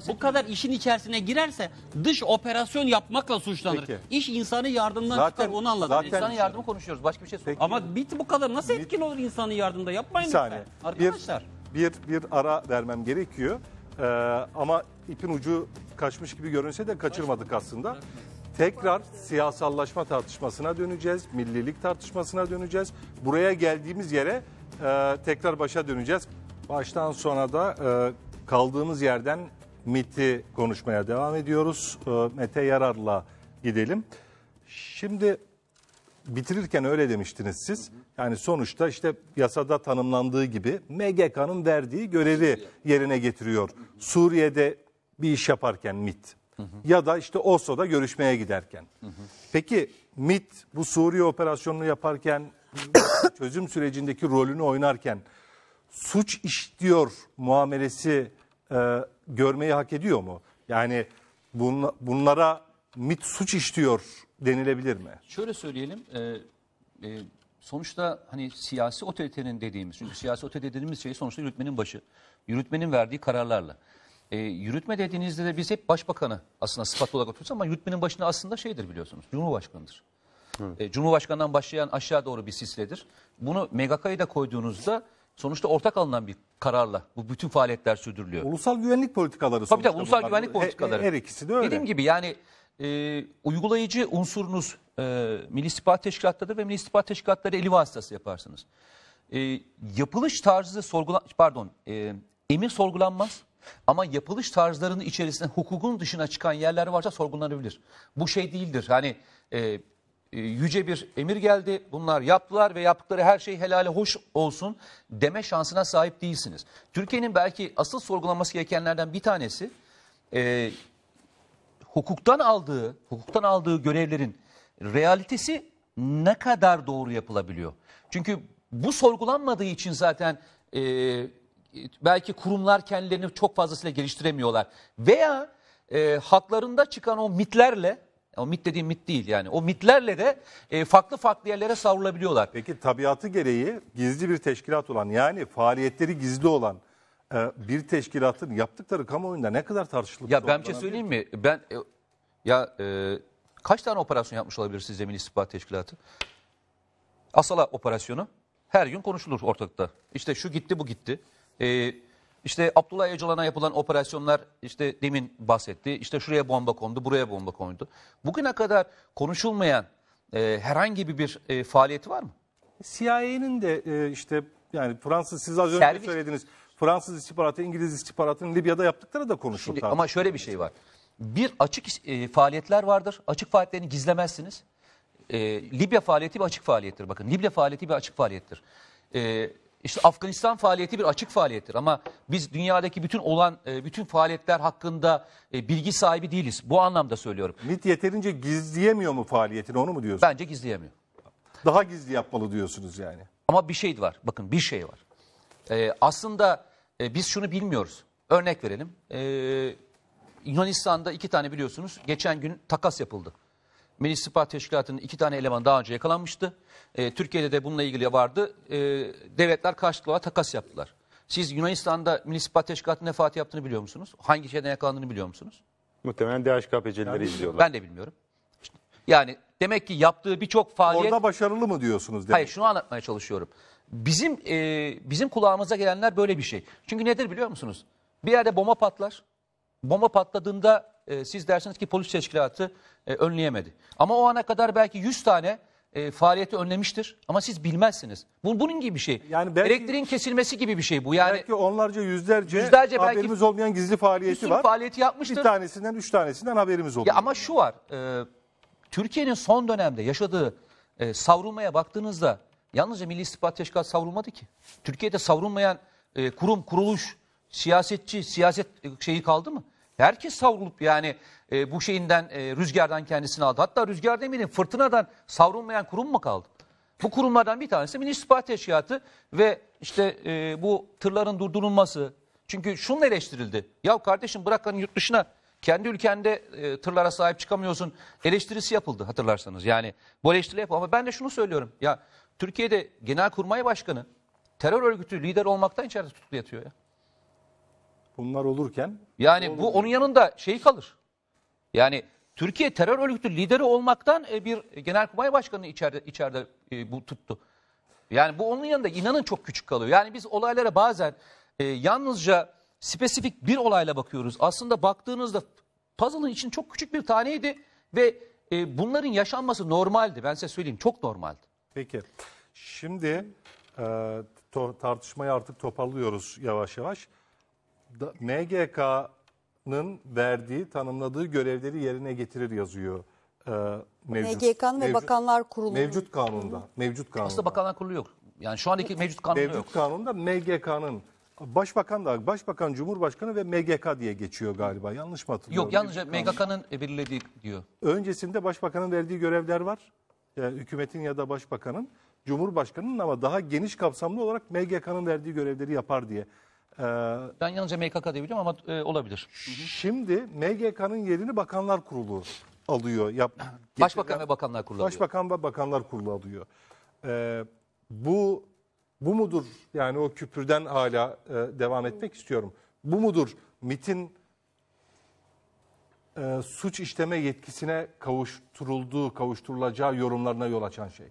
bu kadar işin içerisine girerse dış operasyon yapmakla suçlanır. Peki. İş insanı yardımdan zaten, çıkar onu anladım. Zaten insanı yardımı konuşuyoruz. Başka bir şey söyle. Ama bit bu kadar nasıl etkili bit, olur insanı yardımda yapmayın bir saniye. Arkadaşlar. Bir, bir, bir ara vermem gerekiyor. Ee, ama ipin ucu kaçmış gibi görünse de kaçırmadık aslında. Tekrar siyasallaşma tartışmasına döneceğiz, millilik tartışmasına döneceğiz. Buraya geldiğimiz yere e, tekrar başa döneceğiz. Baştan sona da e, kaldığımız yerden MIT'i konuşmaya devam ediyoruz. E, Mete Yarar'la gidelim. Şimdi bitirirken öyle demiştiniz siz. Yani sonuçta işte yasada tanımlandığı gibi MGK'nın verdiği görevi yerine getiriyor. Suriye'de bir iş yaparken MIT Hı Ya da işte Oslo'da görüşmeye giderken. Hı hı. Peki MIT bu Suriye operasyonunu yaparken çözüm sürecindeki rolünü oynarken suç işliyor muamelesi e, görmeyi hak ediyor mu? Yani bun, bunlara MIT suç işliyor denilebilir mi? Şöyle söyleyelim. E, e, sonuçta hani siyasi otoritenin dediğimiz, çünkü siyasi otorite dediğimiz şey sonuçta yürütmenin başı. Yürütmenin verdiği kararlarla. E, yürütme dediğinizde de biz hep başbakanı aslında sıfat olarak oturuyoruz ama yürütmenin başında aslında şeydir biliyorsunuz. Cumhurbaşkanıdır. E, Cumhurbaşkanından başlayan aşağı doğru bir sisledir. Bunu MGK'ya da koyduğunuzda sonuçta ortak alınan bir kararla bu bütün faaliyetler sürdürülüyor. Ulusal güvenlik politikaları Tabii tabii ulusal bunlar. güvenlik politikaları. Her, her ikisi de öyle. Dediğim gibi yani e, uygulayıcı unsurunuz e, Milli İstihbarat Teşkilatı'dır ve Milli İstihbarat Teşkilatları eli vasıtası yaparsınız. E, yapılış tarzı sorgula pardon e, emir sorgulanmaz. Ama yapılış tarzlarının içerisinde hukukun dışına çıkan yerler varsa sorgulanabilir. Bu şey değildir. Hani e, e, yüce bir emir geldi. Bunlar yaptılar ve yaptıkları her şey helale hoş olsun deme şansına sahip değilsiniz. Türkiye'nin belki asıl sorgulanması gerekenlerden bir tanesi e, hukuktan aldığı hukuktan aldığı görevlerin realitesi ne kadar doğru yapılabiliyor? Çünkü bu sorgulanmadığı için zaten e, belki kurumlar kendilerini çok fazlasıyla geliştiremiyorlar. Veya e, haklarında çıkan o mitlerle o mit dediğim mit değil yani. O mitlerle de e, farklı farklı yerlere savrulabiliyorlar. Peki tabiatı gereği gizli bir teşkilat olan yani faaliyetleri gizli olan e, bir teşkilatın yaptıkları kamuoyunda ne kadar tartışılır? Ya ben bir şey söyleyeyim mi? Ben e, ya e, kaç tane operasyon yapmış olabilir sizce Milli İstihbarat Teşkilatı? Asala operasyonu her gün konuşulur ortalıkta. İşte şu gitti bu gitti. Ee, işte Abdullah Öcalan'a yapılan operasyonlar işte demin bahsetti. İşte şuraya bomba kondu, buraya bomba kondu. Bugüne kadar konuşulmayan e, herhangi bir e, faaliyeti var mı? CIA'nin de e, işte yani Fransız siz az önce Servis... söylediniz. Fransız istihbaratı, İngiliz istihbaratının Libya'da yaptıkları da konuşuldu. Şimdi, ama şöyle bir şey var. Bir açık e, faaliyetler vardır. Açık faaliyetlerini gizlemezsiniz. E, Libya faaliyeti bir açık faaliyettir. Bakın Libya faaliyeti bir açık faaliyettir. E, işte Afganistan faaliyeti bir açık faaliyettir ama biz dünyadaki bütün olan e, bütün faaliyetler hakkında e, bilgi sahibi değiliz. Bu anlamda söylüyorum. MIT yeterince gizleyemiyor mu faaliyetini onu mu diyorsun? Bence gizleyemiyor. Daha gizli yapmalı diyorsunuz yani. Ama bir şey var. Bakın bir şey var. Ee, aslında e, biz şunu bilmiyoruz. Örnek verelim. Ee, Yunanistan'da iki tane biliyorsunuz geçen gün takas yapıldı. Milli İstihbarat Teşkilatı'nın iki tane eleman daha önce yakalanmıştı. E, Türkiye'de de bununla ilgili vardı. E, devletler karşılıklı olarak takas yaptılar. Siz Yunanistan'da Milli İstihbarat Teşkilatı'nın ne Fatih yaptığını biliyor musunuz? Hangi şeyden yakalandığını biliyor musunuz? Muhtemelen DHKPC'lileri yani, izliyorlar. Ben de bilmiyorum. Yani demek ki yaptığı birçok faaliyet... Orada başarılı mı diyorsunuz? Demek. Hayır şunu anlatmaya çalışıyorum. Bizim e, bizim kulağımıza gelenler böyle bir şey. Çünkü nedir biliyor musunuz? Bir yerde bomba patlar. Bomba patladığında e, siz dersiniz ki polis teşkilatı e, önleyemedi. Ama o ana kadar belki 100 tane e, faaliyeti önlemiştir ama siz bilmezsiniz. Bu bunun gibi bir şey. Yani belki, Elektriğin kesilmesi gibi bir şey bu. Yani belki onlarca yüzlerce, yüzlerce belki haberimiz olmayan gizli faaliyeti var. faaliyeti yapmıştır. Bir tanesinden üç tanesinden haberimiz olmuyor. Ya ama şu var. E, Türkiye'nin son dönemde yaşadığı e, savrulmaya baktığınızda yalnızca Milli İstihbarat Teşkilatı savrulmadı ki. Türkiye'de savrulmayan e, kurum, kuruluş, siyasetçi, siyaset e, şeyi kaldı mı? Herkes savrulup yani e, bu şeyinden e, rüzgardan kendisini aldı. Hatta rüzgar demeyelim fırtınadan savrulmayan kurum mu kaldı? Bu kurumlardan bir tanesi Milli İstihbarat Teşkilatı ve işte e, bu tırların durdurulması. Çünkü şunun eleştirildi. Ya kardeşim bırak hani yurt dışına kendi ülkende e, tırlara sahip çıkamıyorsun eleştirisi yapıldı hatırlarsanız. Yani bu eleştiri yapıldı ama ben de şunu söylüyorum. Ya Türkiye'de Genelkurmay Başkanı terör örgütü lider olmaktan içeride tutuklu yatıyor ya. Bunlar olurken yani olur. bu onun yanında şey kalır. Yani Türkiye terör örgütü lideri olmaktan e, bir genelkurmay başkanı içeride içeride e, bu tuttu. Yani bu onun yanında inanın çok küçük kalıyor. Yani biz olaylara bazen e, yalnızca spesifik bir olayla bakıyoruz. Aslında baktığınızda puzzle'ın için çok küçük bir taneydi ve bunların yaşanması normaldi. Ben size söyleyeyim çok normaldi. Peki. Şimdi tartışmayı artık toparlıyoruz yavaş yavaş. MGK'nın verdiği, tanımladığı görevleri yerine getirir yazıyor e, mevcut. MGK'nın ve mevcut- Bakanlar Kurulu. Mevcut kanunda. Mevcut kanunda. Aslında Bakanlar Kurulu yok. Yani şu andaki mevcut kanunda yok. Mevcut kanunda MGK'nın başbakan da başbakan cumhurbaşkanı ve MGK diye geçiyor galiba. Yanlış mı hatırlıyorum? Yok yalnızca MGK'nın e, belirlediği diyor. öncesinde başbakanın verdiği görevler var. Yani hükümetin ya da başbakanın, cumhurbaşkanının ama daha geniş kapsamlı olarak MGK'nın verdiği görevleri yapar diye ee, ben yalnızca MKK diyebiliyorum ama e, olabilir. Şimdi MGK'nın yerini Bakanlar Kurulu alıyor. Yap, Başbakan ve Bakanlar Kurulu alıyor. Başbakan ve Bakanlar Kurulu alıyor. Ee, bu bu mudur? Yani o küpürden hala e, devam etmek istiyorum. Bu mudur? MIT'in e, suç işleme yetkisine kavuşturulduğu, kavuşturulacağı yorumlarına yol açan şey.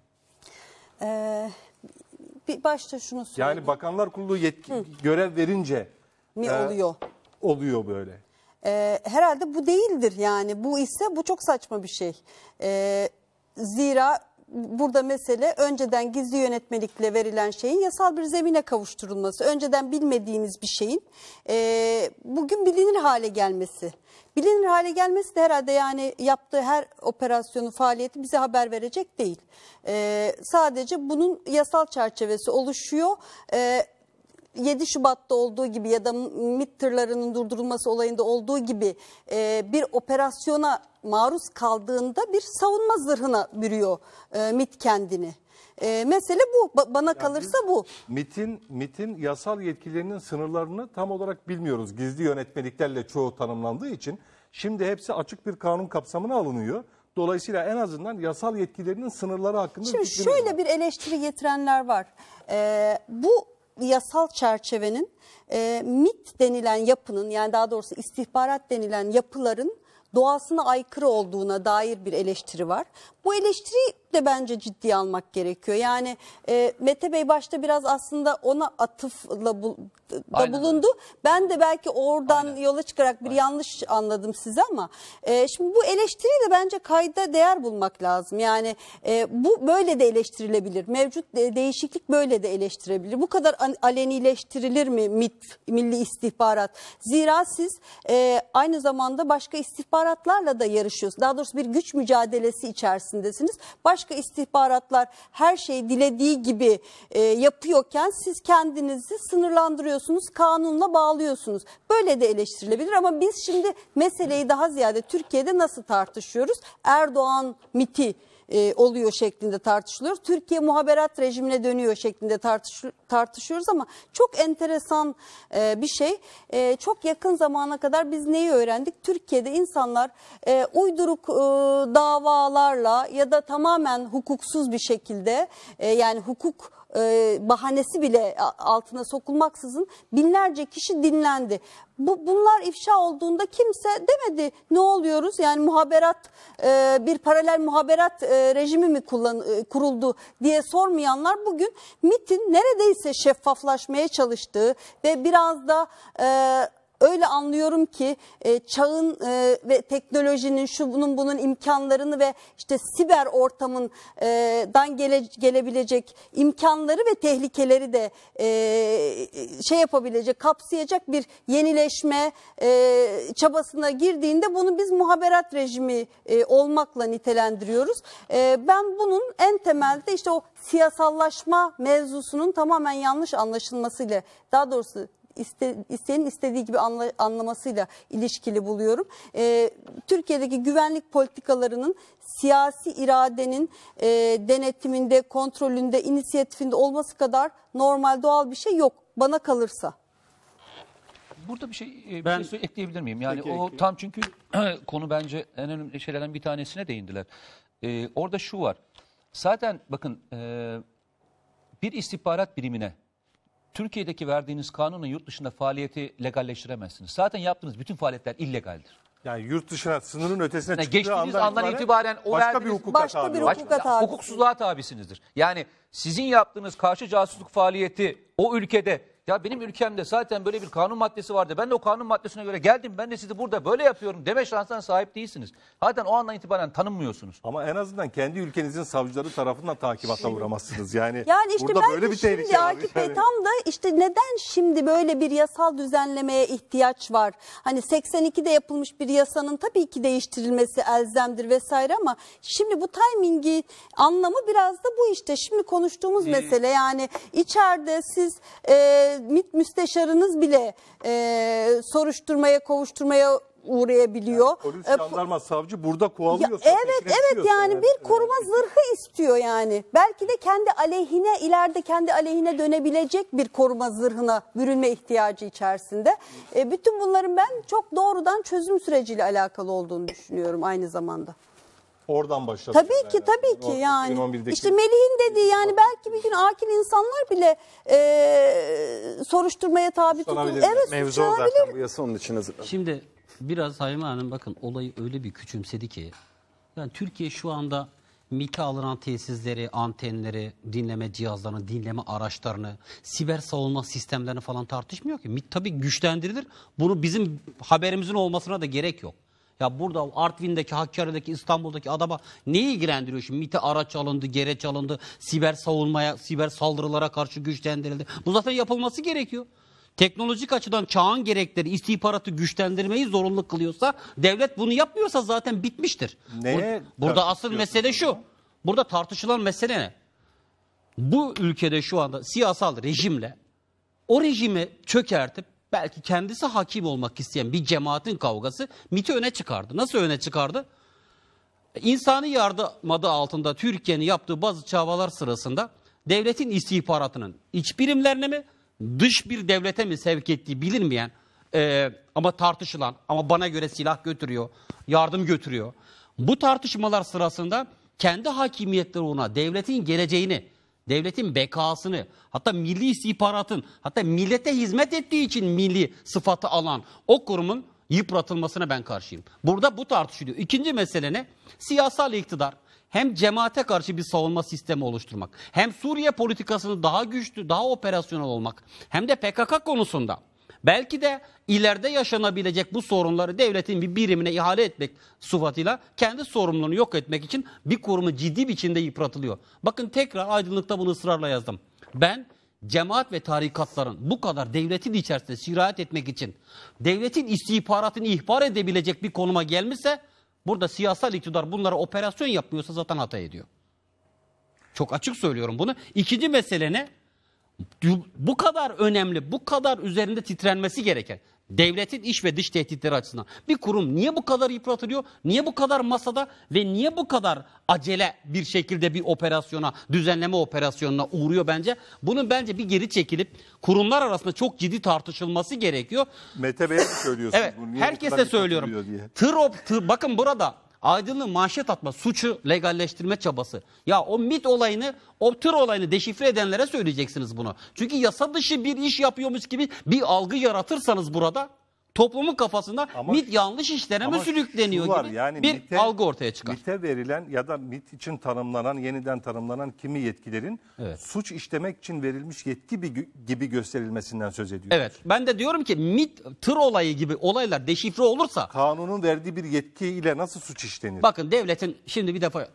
Ee, bir başta şunu söyleyeyim. Yani Bakanlar Kurulu yetki, görev verince mi e, oluyor? Oluyor böyle. E, herhalde bu değildir yani. Bu ise bu çok saçma bir şey. E, zira burada mesele önceden gizli yönetmelikle verilen şeyin yasal bir zemine kavuşturulması. Önceden bilmediğimiz bir şeyin e, bugün bilinir hale gelmesi. Bilinir hale gelmesi de herhalde yani yaptığı her operasyonu faaliyeti bize haber verecek değil. E, sadece bunun yasal çerçevesi oluşuyor. E, 7 Şubat'ta olduğu gibi ya da MİT tırlarının durdurulması olayında olduğu gibi e, bir operasyona maruz kaldığında bir savunma zırhına bürüyor e, MİT kendini. E, mesele bu. Ba bana yani kalırsa bu. MIT'in MIT'in yasal yetkilerinin sınırlarını tam olarak bilmiyoruz. Gizli yönetmeliklerle çoğu tanımlandığı için şimdi hepsi açık bir kanun kapsamına alınıyor. Dolayısıyla en azından yasal yetkilerinin sınırları hakkında... Şimdi şöyle var. bir eleştiri getirenler var. Ee, bu yasal çerçevenin e, MIT denilen yapının yani daha doğrusu istihbarat denilen yapıların doğasına aykırı olduğuna dair bir eleştiri var. Bu eleştiri de bence ciddiye almak gerekiyor. Yani e, Mete Bey başta biraz aslında ona atıfla bu, da Aynen bulundu. Ben de belki oradan Aynen. yola çıkarak bir Aynen. yanlış anladım sizi ama e, şimdi bu eleştiriyi de bence kayda değer bulmak lazım. Yani e, bu böyle de eleştirilebilir. Mevcut de, değişiklik böyle de eleştirebilir. Bu kadar alenileştirilir mi MIT, Milli İstihbarat? Zira siz e, aynı zamanda başka istihbaratlarla da yarışıyorsunuz. Daha doğrusu bir güç mücadelesi içerisindesiniz. Baş başka istihbaratlar her şeyi dilediği gibi e, yapıyorken siz kendinizi sınırlandırıyorsunuz, kanunla bağlıyorsunuz. Böyle de eleştirilebilir ama biz şimdi meseleyi daha ziyade Türkiye'de nasıl tartışıyoruz? Erdoğan miti e, oluyor şeklinde tartışılıyor. Türkiye muhaberat rejimine dönüyor şeklinde tartış, tartışıyoruz ama çok enteresan e, bir şey. E, çok yakın zamana kadar biz neyi öğrendik? Türkiye'de insanlar e, uyduruk e, davalarla ya da tamamen hukuksuz bir şekilde e, yani hukuk e, bahanesi bile altına sokulmaksızın binlerce kişi dinlendi. Bu, bunlar ifşa olduğunda kimse demedi ne oluyoruz yani muhaberat e, bir paralel muhaberat e, rejimi mi kullan, e, kuruldu diye sormayanlar bugün MIT'in neredeyse şeffaflaşmaya çalıştığı ve biraz da... E, Öyle anlıyorum ki e, çağın e, ve teknolojinin şu bunun bunun imkanlarını ve işte siber ortamın e, dan gele, gelebilecek imkanları ve tehlikeleri de e, şey yapabilecek, kapsayacak bir yenileşme e, çabasına girdiğinde bunu biz muhaberat rejimi e, olmakla nitelendiriyoruz. E, ben bunun en temelde işte o siyasallaşma mevzusunun tamamen yanlış anlaşılmasıyla daha doğrusu iste, isteyenin istediği gibi anla, anlamasıyla ilişkili buluyorum. E, Türkiye'deki güvenlik politikalarının siyasi iradenin e, denetiminde, kontrolünde, inisiyatifinde olması kadar normal, doğal bir şey yok bana kalırsa. Burada bir şey e, bir ben, şey ekleyebilir miyim? Yani Peki, o ekleyeyim. tam çünkü konu bence en önemli şeylerden bir tanesine değindiler. Ee, orada şu var. Zaten bakın e, bir istihbarat birimine Türkiye'deki verdiğiniz kanunun yurt dışında faaliyeti legalleştiremezsiniz. Zaten yaptığınız bütün faaliyetler illegaldir. Yani yurt dışına, sınırın ötesine yani çıktığı geçtiğiniz andan, andan itibaren, o başka bir hukuka başka tabi. bir hukuka tabi. Hukuksuzluğa tabisinizdir. Yani sizin yaptığınız karşı casusluk faaliyeti o ülkede ya benim ülkemde zaten böyle bir kanun maddesi vardı. Ben de o kanun maddesine göre geldim. Ben de sizi burada böyle yapıyorum deme şansına sahip değilsiniz. Zaten o andan itibaren tanınmıyorsunuz. Ama en azından kendi ülkenizin savcıları tarafından takibata uğramazsınız. Yani, yani işte burada böyle bir tehlike şimdi var. Akif Bey yani. tam da işte neden şimdi böyle bir yasal düzenlemeye ihtiyaç var? Hani 82'de yapılmış bir yasanın tabii ki değiştirilmesi elzemdir vesaire ama şimdi bu timingi anlamı biraz da bu işte. Şimdi konuştuğumuz ee, mesele yani içeride siz e, MİT müsteşarınız bile e, soruşturmaya, kovuşturmaya uğrayabiliyor. Yani polis, ee, jandarma, savcı burada kovalıyor. evet evet yani bir koruma evet. zırhı istiyor yani. Belki de kendi aleyhine ileride kendi aleyhine dönebilecek bir koruma zırhına bürünme ihtiyacı içerisinde. E, bütün bunların ben çok doğrudan çözüm süreciyle alakalı olduğunu düşünüyorum aynı zamanda. Oradan başlasın. Tabii ki tabii ki yani. İşte Melih'in dediği yani belki bir gün akil insanlar bile e, soruşturmaya tabi tutulur. Evet Mevzu zaten bu yasa onun için hazırlandı. Şimdi biraz Hayme Hanım bakın olayı öyle bir küçümsedi ki. Yani Türkiye şu anda MIT'e alınan tesisleri, antenleri, dinleme cihazlarını, dinleme araçlarını, siber savunma sistemlerini falan tartışmıyor ki. MIT tabii güçlendirilir. Bunu bizim haberimizin olmasına da gerek yok. Ya burada Artvin'deki, Hakkari'deki, İstanbul'daki adama neyi ilgilendiriyor şimdi? MIT'e araç alındı, gere çalındı, siber savunmaya, siber saldırılara karşı güçlendirildi. Bu zaten yapılması gerekiyor. Teknolojik açıdan çağın gerekleri istihbaratı güçlendirmeyi zorunlu kılıyorsa devlet bunu yapmıyorsa zaten bitmiştir. Neye burada asıl mesele şu. Burada tartışılan mesele ne? Bu ülkede şu anda siyasal rejimle o rejimi çökertip belki kendisi hakim olmak isteyen bir cemaatin kavgası MIT'i öne çıkardı. Nasıl öne çıkardı? İnsani yardım adı altında Türkiye'nin yaptığı bazı çabalar sırasında devletin istihbaratının iç birimlerine mi dış bir devlete mi sevk ettiği bilinmeyen e, ama tartışılan ama bana göre silah götürüyor, yardım götürüyor. Bu tartışmalar sırasında kendi hakimiyetleri ona, devletin geleceğini devletin bekasını, hatta milli istihbaratın, hatta millete hizmet ettiği için milli sıfatı alan o kurumun yıpratılmasına ben karşıyım. Burada bu tartışılıyor. İkinci mesele ne? Siyasal iktidar hem cemaate karşı bir savunma sistemi oluşturmak, hem Suriye politikasını daha güçlü, daha operasyonel olmak, hem de PKK konusunda Belki de ileride yaşanabilecek bu sorunları devletin bir birimine ihale etmek sıfatıyla kendi sorumluluğunu yok etmek için bir kurumu ciddi biçimde yıpratılıyor. Bakın tekrar aydınlıkta bunu ısrarla yazdım. Ben cemaat ve tarikatların bu kadar devletin içerisinde sirayet etmek için devletin istihbaratını ihbar edebilecek bir konuma gelmişse burada siyasal iktidar bunlara operasyon yapmıyorsa zaten hata ediyor. Çok açık söylüyorum bunu. İkinci mesele ne? bu kadar önemli, bu kadar üzerinde titrenmesi gereken devletin iş ve dış tehditleri açısından bir kurum niye bu kadar yıpratılıyor, niye bu kadar masada ve niye bu kadar acele bir şekilde bir operasyona, düzenleme operasyonuna uğruyor bence. Bunun bence bir geri çekilip kurumlar arasında çok ciddi tartışılması gerekiyor. Mete Bey'e mi söylüyorsunuz evet, bunu? Herkese söylüyorum. Tır, op, tır, bakın burada Aydın'ın manşet atma, suçu legalleştirme çabası. Ya o MIT olayını, o olayını deşifre edenlere söyleyeceksiniz bunu. Çünkü yasa dışı bir iş yapıyormuş gibi bir algı yaratırsanız burada toplumun kafasında ama, MIT yanlış işlere mi sürükleniyor var, gibi yani bir MIT'e, algı ortaya çıkar. MIT'e verilen ya da MIT için tanımlanan, yeniden tanımlanan kimi yetkilerin evet. suç işlemek için verilmiş yetki gibi gösterilmesinden söz ediyoruz. Evet ben de diyorum ki MIT tır olayı gibi olaylar deşifre olursa. Kanunun verdiği bir yetki ile nasıl suç işlenir? Bakın devletin şimdi bir defa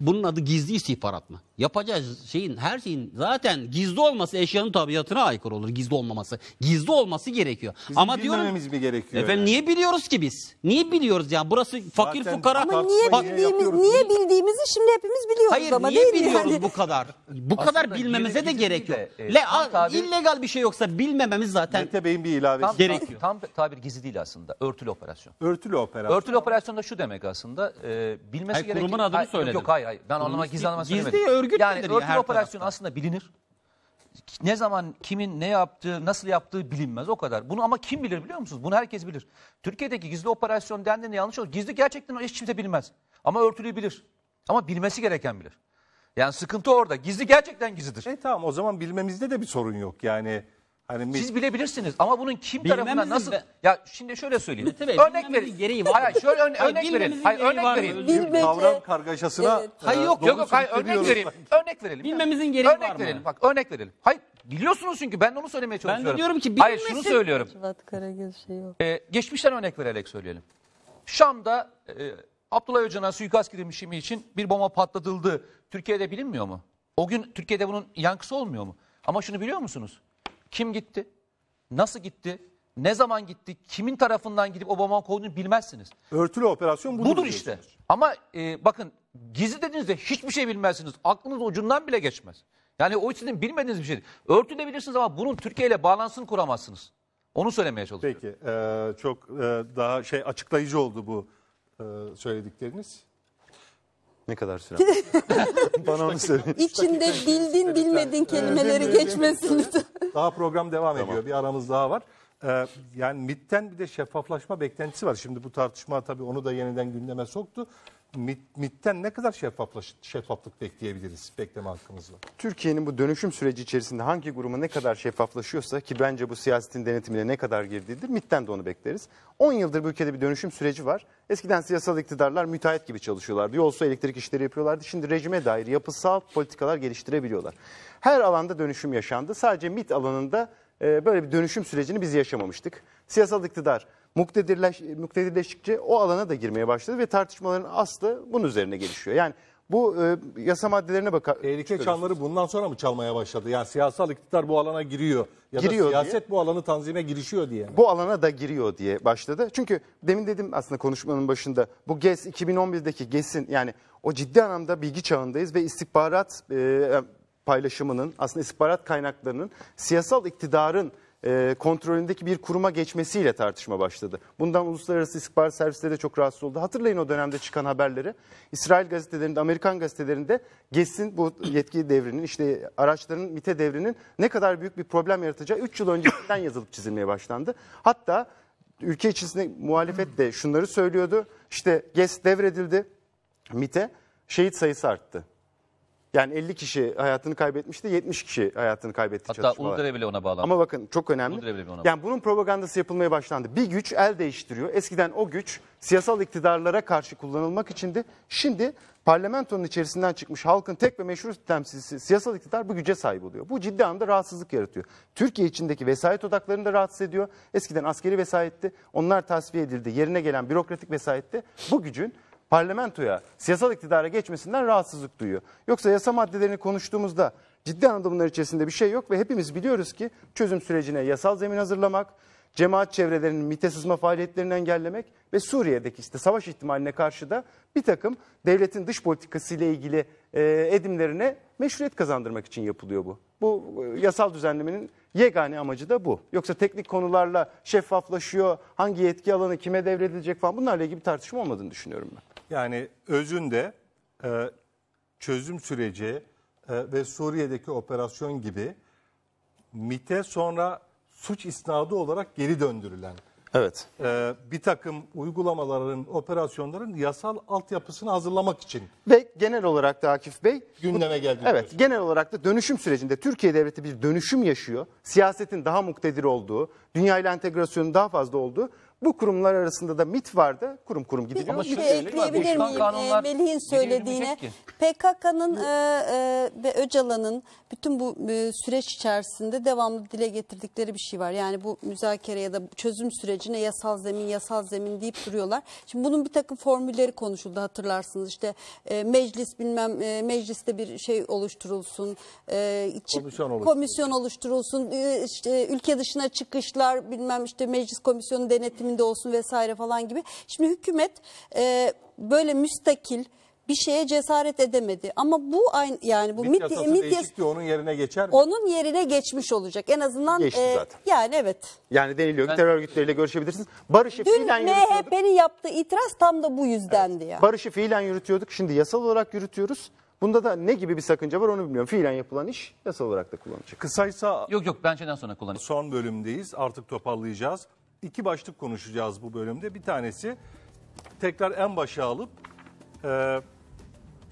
bunun adı gizli istihbarat mı? yapacağız şeyin her şeyin zaten gizli olması eşyanın tabiatına aykırı olur gizli olmaması. Gizli olması gerekiyor. Bizim Ama diyorum mi gerekiyor? Efendim yani? niye biliyoruz ki biz? Niye biliyoruz yani burası fakir zaten fukara ama niye bildiğimiz, niye bildiğimizi şimdi hepimiz biliyoruz Hayır, ama niye değil biliyoruz yani? bu kadar? Bu Aslında kadar bilmemize de gerekiyor. E, Le, illegal bir şey yoksa bilmememiz zaten Mete Bey'in bir ilavesi tam, gerekiyor. Tam, tam tabir gizli değil aslında. Örtülü operasyon. Örtülü operasyon. Örtülü operasyon da şu demek aslında. E, bilmesi gerekiyor. gereken... Kurumun adını hayır, söyledim. Yok hayır hayır. Ben anlama gizli anlamı söylemedim. Gizli örgü yani örtülü operasyon aslında bilinir. Ne zaman kimin ne yaptığı, nasıl yaptığı bilinmez o kadar. Bunu ama kim bilir biliyor musunuz? Bunu herkes bilir. Türkiye'deki gizli operasyon dendiğinde yanlış olur. Gizli gerçekten hiç kimse bilmez. Ama örtülüyü bilir. Ama bilmesi gereken bilir. Yani sıkıntı orada. Gizli gerçekten gizlidir. E tamam o zaman bilmemizde de bir sorun yok. Yani Hani biz- Siz bilebilirsiniz ama bunun kim Bilmemizin tarafından nasıl... de- Ya şimdi şöyle söyleyeyim. Tabii, örnek verin. gereği var. Hayır, şöyle örne- örnek verin. Hayır, örnek verin. Bilmece. Kavram kargaşasına Evet. Hayır, yok, yok, yok, hayır, örnek sürüklüyoruz. verelim. Örnek verelim. Bilmemizin gereği örnek var mı? verelim. Bak örnek verelim. Hayır biliyorsunuz çünkü ben onu söylemeye çalışıyorum. Ben diyorum ki Hayır şunu söylüyorum. Şubat Karagöz şey yok. Ee, geçmişten örnek vererek söyleyelim. Şam'da e, Abdullah Öcalan'a suikast girişimi için bir bomba patlatıldı. Türkiye'de bilinmiyor mu? O gün Türkiye'de bunun yankısı olmuyor mu? Ama şunu biliyor musunuz? Kim gitti? Nasıl gitti? Ne zaman gitti? Kimin tarafından gidip Obama kovduğunu bilmezsiniz. Örtülü operasyon budur, budur işte. Ama e, bakın gizli dediğinizde hiçbir şey bilmezsiniz. Aklınız ucundan bile geçmez. Yani o sizin bilmediğiniz bir şey. Örtülebilirsiniz ama bunun Türkiye ile bağlantısını kuramazsınız. Onu söylemeye çalışıyorum. Peki e, çok e, daha şey açıklayıcı oldu bu e, söyledikleriniz. Ne kadar süren? Bana onu söyleyin. İçinde bildin bilmedin kelimeleri geçmesin lütfen. Daha program devam ediyor. Bir aramız daha var. Ee, yani MIT'ten bir de şeffaflaşma beklentisi var. Şimdi bu tartışma tabii onu da yeniden gündeme soktu. MİT, MİT'ten ne kadar şeffaflaş, şeffaflık bekleyebiliriz, bekleme hakkımız var? Türkiye'nin bu dönüşüm süreci içerisinde hangi gruma ne kadar şeffaflaşıyorsa ki bence bu siyasetin denetimine ne kadar girdiğidir, mitten de onu bekleriz. 10 yıldır bu ülkede bir dönüşüm süreci var. Eskiden siyasal iktidarlar müteahhit gibi çalışıyorlardı. Yolsu elektrik işleri yapıyorlardı. Şimdi rejime dair yapısal politikalar geliştirebiliyorlar. Her alanda dönüşüm yaşandı. Sadece MİT alanında e, böyle bir dönüşüm sürecini biz yaşamamıştık. Siyasal iktidar muktedirleş, muktedirleştikçe o alana da girmeye başladı ve tartışmaların aslı bunun üzerine gelişiyor. Yani bu e, yasa maddelerine bakar. Tehlike çanları bundan sonra mı çalmaya başladı? Yani siyasal iktidar bu alana giriyor ya giriyor da siyaset diye, bu alanı tanzime girişiyor diye. Mi? Bu alana da giriyor diye başladı. Çünkü demin dedim aslında konuşmanın başında bu GES 2011'deki GES'in yani o ciddi anlamda bilgi çağındayız ve istihbarat e, paylaşımının aslında istihbarat kaynaklarının siyasal iktidarın e, kontrolündeki bir kuruma geçmesiyle tartışma başladı. Bundan uluslararası istihbarat servisleri de çok rahatsız oldu. Hatırlayın o dönemde çıkan haberleri. İsrail gazetelerinde, Amerikan gazetelerinde GES'in bu yetki devrinin, işte araçların MIT'e devrinin ne kadar büyük bir problem yaratacağı 3 yıl öncesinden yazılıp çizilmeye başlandı. Hatta ülke içerisinde muhalefet de şunları söylüyordu. İşte GES devredildi MIT'e, şehit sayısı arttı. Yani 50 kişi hayatını kaybetmişti, 70 kişi hayatını kaybetti Hatta çalışmalar. Uludere bile ona bağlandı. Ama bakın çok önemli. Uludere bile ona bağlandı. Yani bunun propagandası yapılmaya başlandı. Bir güç el değiştiriyor. Eskiden o güç siyasal iktidarlara karşı kullanılmak içindi. Şimdi parlamentonun içerisinden çıkmış halkın tek ve meşhur temsilcisi siyasal iktidar bu güce sahip oluyor. Bu ciddi anlamda rahatsızlık yaratıyor. Türkiye içindeki vesayet odaklarını da rahatsız ediyor. Eskiden askeri vesayetti. Onlar tasfiye edildi. Yerine gelen bürokratik vesayetti. Bu gücün parlamentoya, siyasal iktidara geçmesinden rahatsızlık duyuyor. Yoksa yasa maddelerini konuştuğumuzda ciddi anlamda bunlar içerisinde bir şey yok ve hepimiz biliyoruz ki çözüm sürecine yasal zemin hazırlamak, cemaat çevrelerinin MİT'e sızma faaliyetlerini engellemek ve Suriye'deki işte savaş ihtimaline karşı da bir takım devletin dış politikası ile ilgili e, edimlerine meşruiyet kazandırmak için yapılıyor bu. Bu e, yasal düzenlemenin yegane amacı da bu. Yoksa teknik konularla şeffaflaşıyor, hangi yetki alanı kime devredilecek falan bunlarla ilgili bir tartışma olmadığını düşünüyorum ben. Yani özünde e, çözüm süreci e, ve Suriye'deki operasyon gibi MIT'e sonra suç isnadı olarak geri döndürülen evet. e, bir takım uygulamaların, operasyonların yasal altyapısını hazırlamak için. Ve genel olarak da Akif Bey gündeme geldi. Evet, diyorsun. genel olarak da dönüşüm sürecinde Türkiye devleti bir dönüşüm yaşıyor. Siyasetin daha muktedir olduğu, dünya ile entegrasyonun daha fazla olduğu bu kurumlar arasında da MIT vardı. Kurum kurum gidiliyor. Ama Bir şey şöyle- ekleyebilir miyim? Ee, kanunlar Melih'in söylediğine. PKK'nın e, e, ve Öcalan'ın bütün bu e, süreç içerisinde devamlı dile getirdikleri bir şey var. Yani bu müzakere ya da çözüm sürecine yasal zemin, yasal zemin deyip duruyorlar. Şimdi bunun bir takım formülleri konuşuldu hatırlarsınız. İşte e, meclis bilmem e, mecliste bir şey oluşturulsun. e, çi- Komisyon oluşturulsun. komisyon oluşturulsun. e, işte ülke dışına çıkışlar bilmem işte meclis komisyonu denetimi gündeminde olsun vesaire falan gibi. Şimdi hükümet e, böyle müstakil bir şeye cesaret edemedi. Ama bu aynı yani bu MİT, MİT değişikti onun yerine geçer mi? Onun yerine geçmiş olacak. En azından Geçti e, zaten. yani evet. Yani deniliyor ki terör örgütleriyle görüşebilirsiniz. Barışı Dün fiilen yürütüyorduk. MHP'nin yaptığı itiraz tam da bu yüzdendi evet. yani. Barışı fiilen yürütüyorduk. Şimdi yasal olarak yürütüyoruz. Bunda da ne gibi bir sakınca var onu bilmiyorum. Fiilen yapılan iş yasal olarak da kullanılacak. Kısaysa Yok yok ben şeyden sonra kullanayım. son bölümdeyiz. Artık toparlayacağız iki başlık konuşacağız bu bölümde. Bir tanesi tekrar en başa alıp e,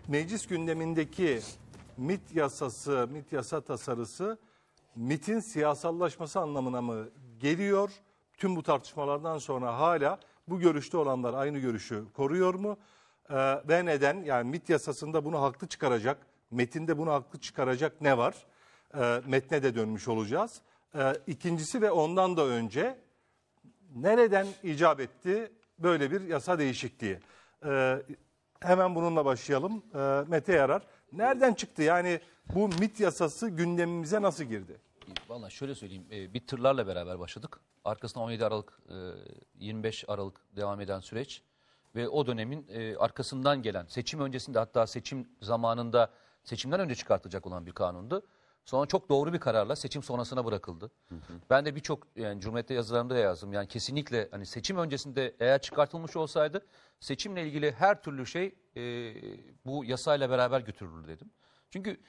meclis gündemindeki MIT yasası, MIT yasa tasarısı MIT'in siyasallaşması anlamına mı geliyor? Tüm bu tartışmalardan sonra hala bu görüşte olanlar aynı görüşü koruyor mu? Ee, ve neden? Yani MIT yasasında bunu haklı çıkaracak, metinde bunu haklı çıkaracak ne var? Ee, metne de dönmüş olacağız. Ee, ikincisi ve ondan da önce nereden icap etti böyle bir yasa değişikliği? Ee, hemen bununla başlayalım. Ee, Mete Yarar. Nereden çıktı? Yani bu MIT yasası gündemimize nasıl girdi? Valla şöyle söyleyeyim. E, bir tırlarla beraber başladık. Arkasından 17 Aralık, e, 25 Aralık devam eden süreç ve o dönemin e, arkasından gelen seçim öncesinde hatta seçim zamanında seçimden önce çıkartılacak olan bir kanundu. Sonra çok doğru bir kararla seçim sonrasına bırakıldı. Hı hı. Ben de birçok yani Cumhuriyet'te yazılarımda da yazdım. Yani kesinlikle hani seçim öncesinde eğer çıkartılmış olsaydı seçimle ilgili her türlü şey e, bu yasayla beraber götürülür dedim. Çünkü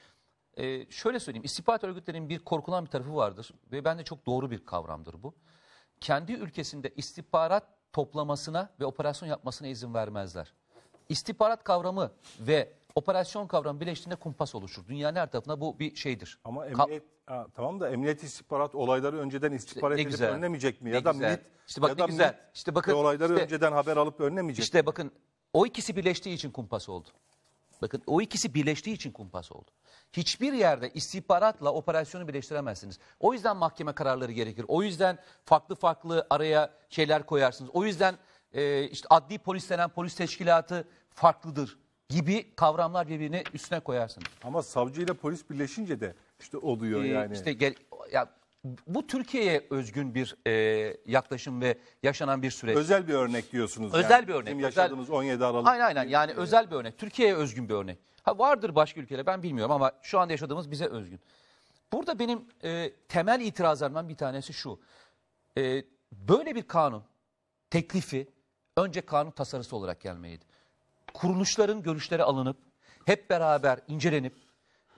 e, şöyle söyleyeyim istihbarat örgütlerinin bir korkulan bir tarafı vardır ve bence çok doğru bir kavramdır bu. Kendi ülkesinde istihbarat toplamasına ve operasyon yapmasına izin vermezler. İstihbarat kavramı ve Operasyon kavramı birleştiğinde kumpas oluşur. Dünyanın her tarafına bu bir şeydir. Ama emniyet ha, tamam da emniyet istihbarat olayları önceden istihbarat İşte edip önlemeyecek mi? Ne Ya da güzel. MİT İşte bak ya ne güzel. MİT İşte bakın, olayları işte- önceden haber alıp önlemeyecek. İşte bakın o ikisi birleştiği için kumpas oldu. Bakın o ikisi birleştiği için kumpas oldu. Hiçbir yerde istihbaratla operasyonu birleştiremezsiniz. O yüzden mahkeme kararları gerekir. O yüzden farklı farklı araya şeyler koyarsınız. O yüzden e, işte adli polis denen polis teşkilatı farklıdır gibi kavramlar birbirine üstüne koyarsın. Ama savcıyla polis birleşince de işte oluyor Ee, yani. işte gel, ya, bu Türkiye'ye özgün bir e, yaklaşım ve yaşanan bir süreç. özel bir örnek diyorsunuz. Özel yani. bir örnek, Bizim özel- yaşadığımız 17 Aralık. Aynen aynen yani şey. özel bir örnek. Türkiye'ye özgün bir örnek. Ha vardır başka ülkede ben bilmiyorum ama şu anda yaşadığımız bize özgün. Burada benim e, temel itirazlarımdan bir tanesi şu. E, böyle bir kanun teklifi önce kanun tasarısı olarak gelmeydi kuruluşların görüşleri alınıp hep beraber incelenip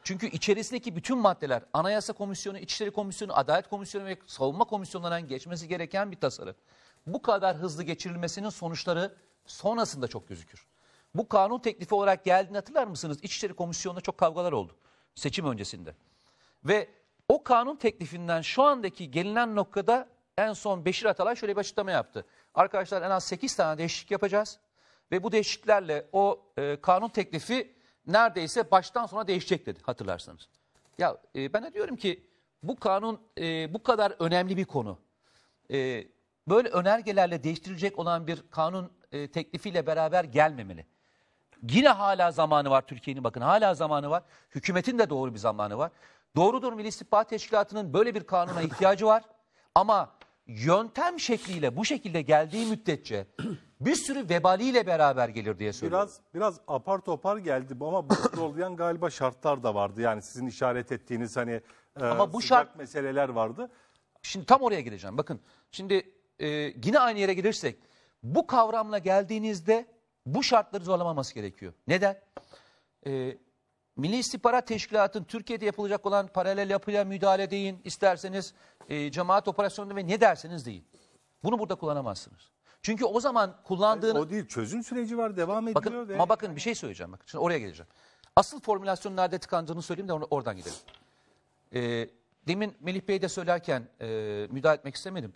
çünkü içerisindeki bütün maddeler Anayasa Komisyonu, İçişleri Komisyonu, Adalet Komisyonu ve Savunma Komisyonlarından geçmesi gereken bir tasarı. Bu kadar hızlı geçirilmesinin sonuçları sonrasında çok gözükür. Bu kanun teklifi olarak geldiğini hatırlar mısınız? İçişleri Komisyonu'nda çok kavgalar oldu seçim öncesinde. Ve o kanun teklifinden şu andaki gelinen noktada en son Beşir Atalay şöyle bir açıklama yaptı. Arkadaşlar en az 8 tane değişiklik yapacağız ve bu değişikliklerle o e, kanun teklifi neredeyse baştan sona değişecek dedi hatırlarsanız. Ya e, ben de diyorum ki bu kanun e, bu kadar önemli bir konu. E, böyle önergelerle değiştirilecek olan bir kanun e, teklifiyle beraber gelmemeli. Yine hala zamanı var Türkiye'nin bakın hala zamanı var. Hükümetin de doğru bir zamanı var. Doğrudur Milli İstihbarat Teşkilatı'nın böyle bir kanuna ihtiyacı var. Ama yöntem şekliyle bu şekilde geldiği müddetçe bir sürü vebaliyle beraber gelir diye söylüyorum. Biraz biraz apar topar geldi ama bu olmayan galiba şartlar da vardı. Yani sizin işaret ettiğiniz hani e, Ama bu sıcak şart- meseleler vardı. Şimdi tam oraya gideceğim. Bakın şimdi e, yine aynı yere gelirsek bu kavramla geldiğinizde bu şartları zorlamaması gerekiyor. Neden? E, Milli İstihbarat Teşkilatı'nın Türkiye'de yapılacak olan paralel yapıya müdahale deyin. isterseniz e, cemaat operasyonunda ve ne derseniz deyin. Bunu burada kullanamazsınız. Çünkü o zaman kullandığın... O değil çözüm süreci var devam ediyor. Bakın, ve... Ama bakın bir şey söyleyeceğim. Bak, şimdi oraya geleceğim. Asıl formülasyonun nerede tıkandığını söyleyeyim de oradan gidelim. E, demin Melih Bey de söylerken e, müdahale etmek istemedim.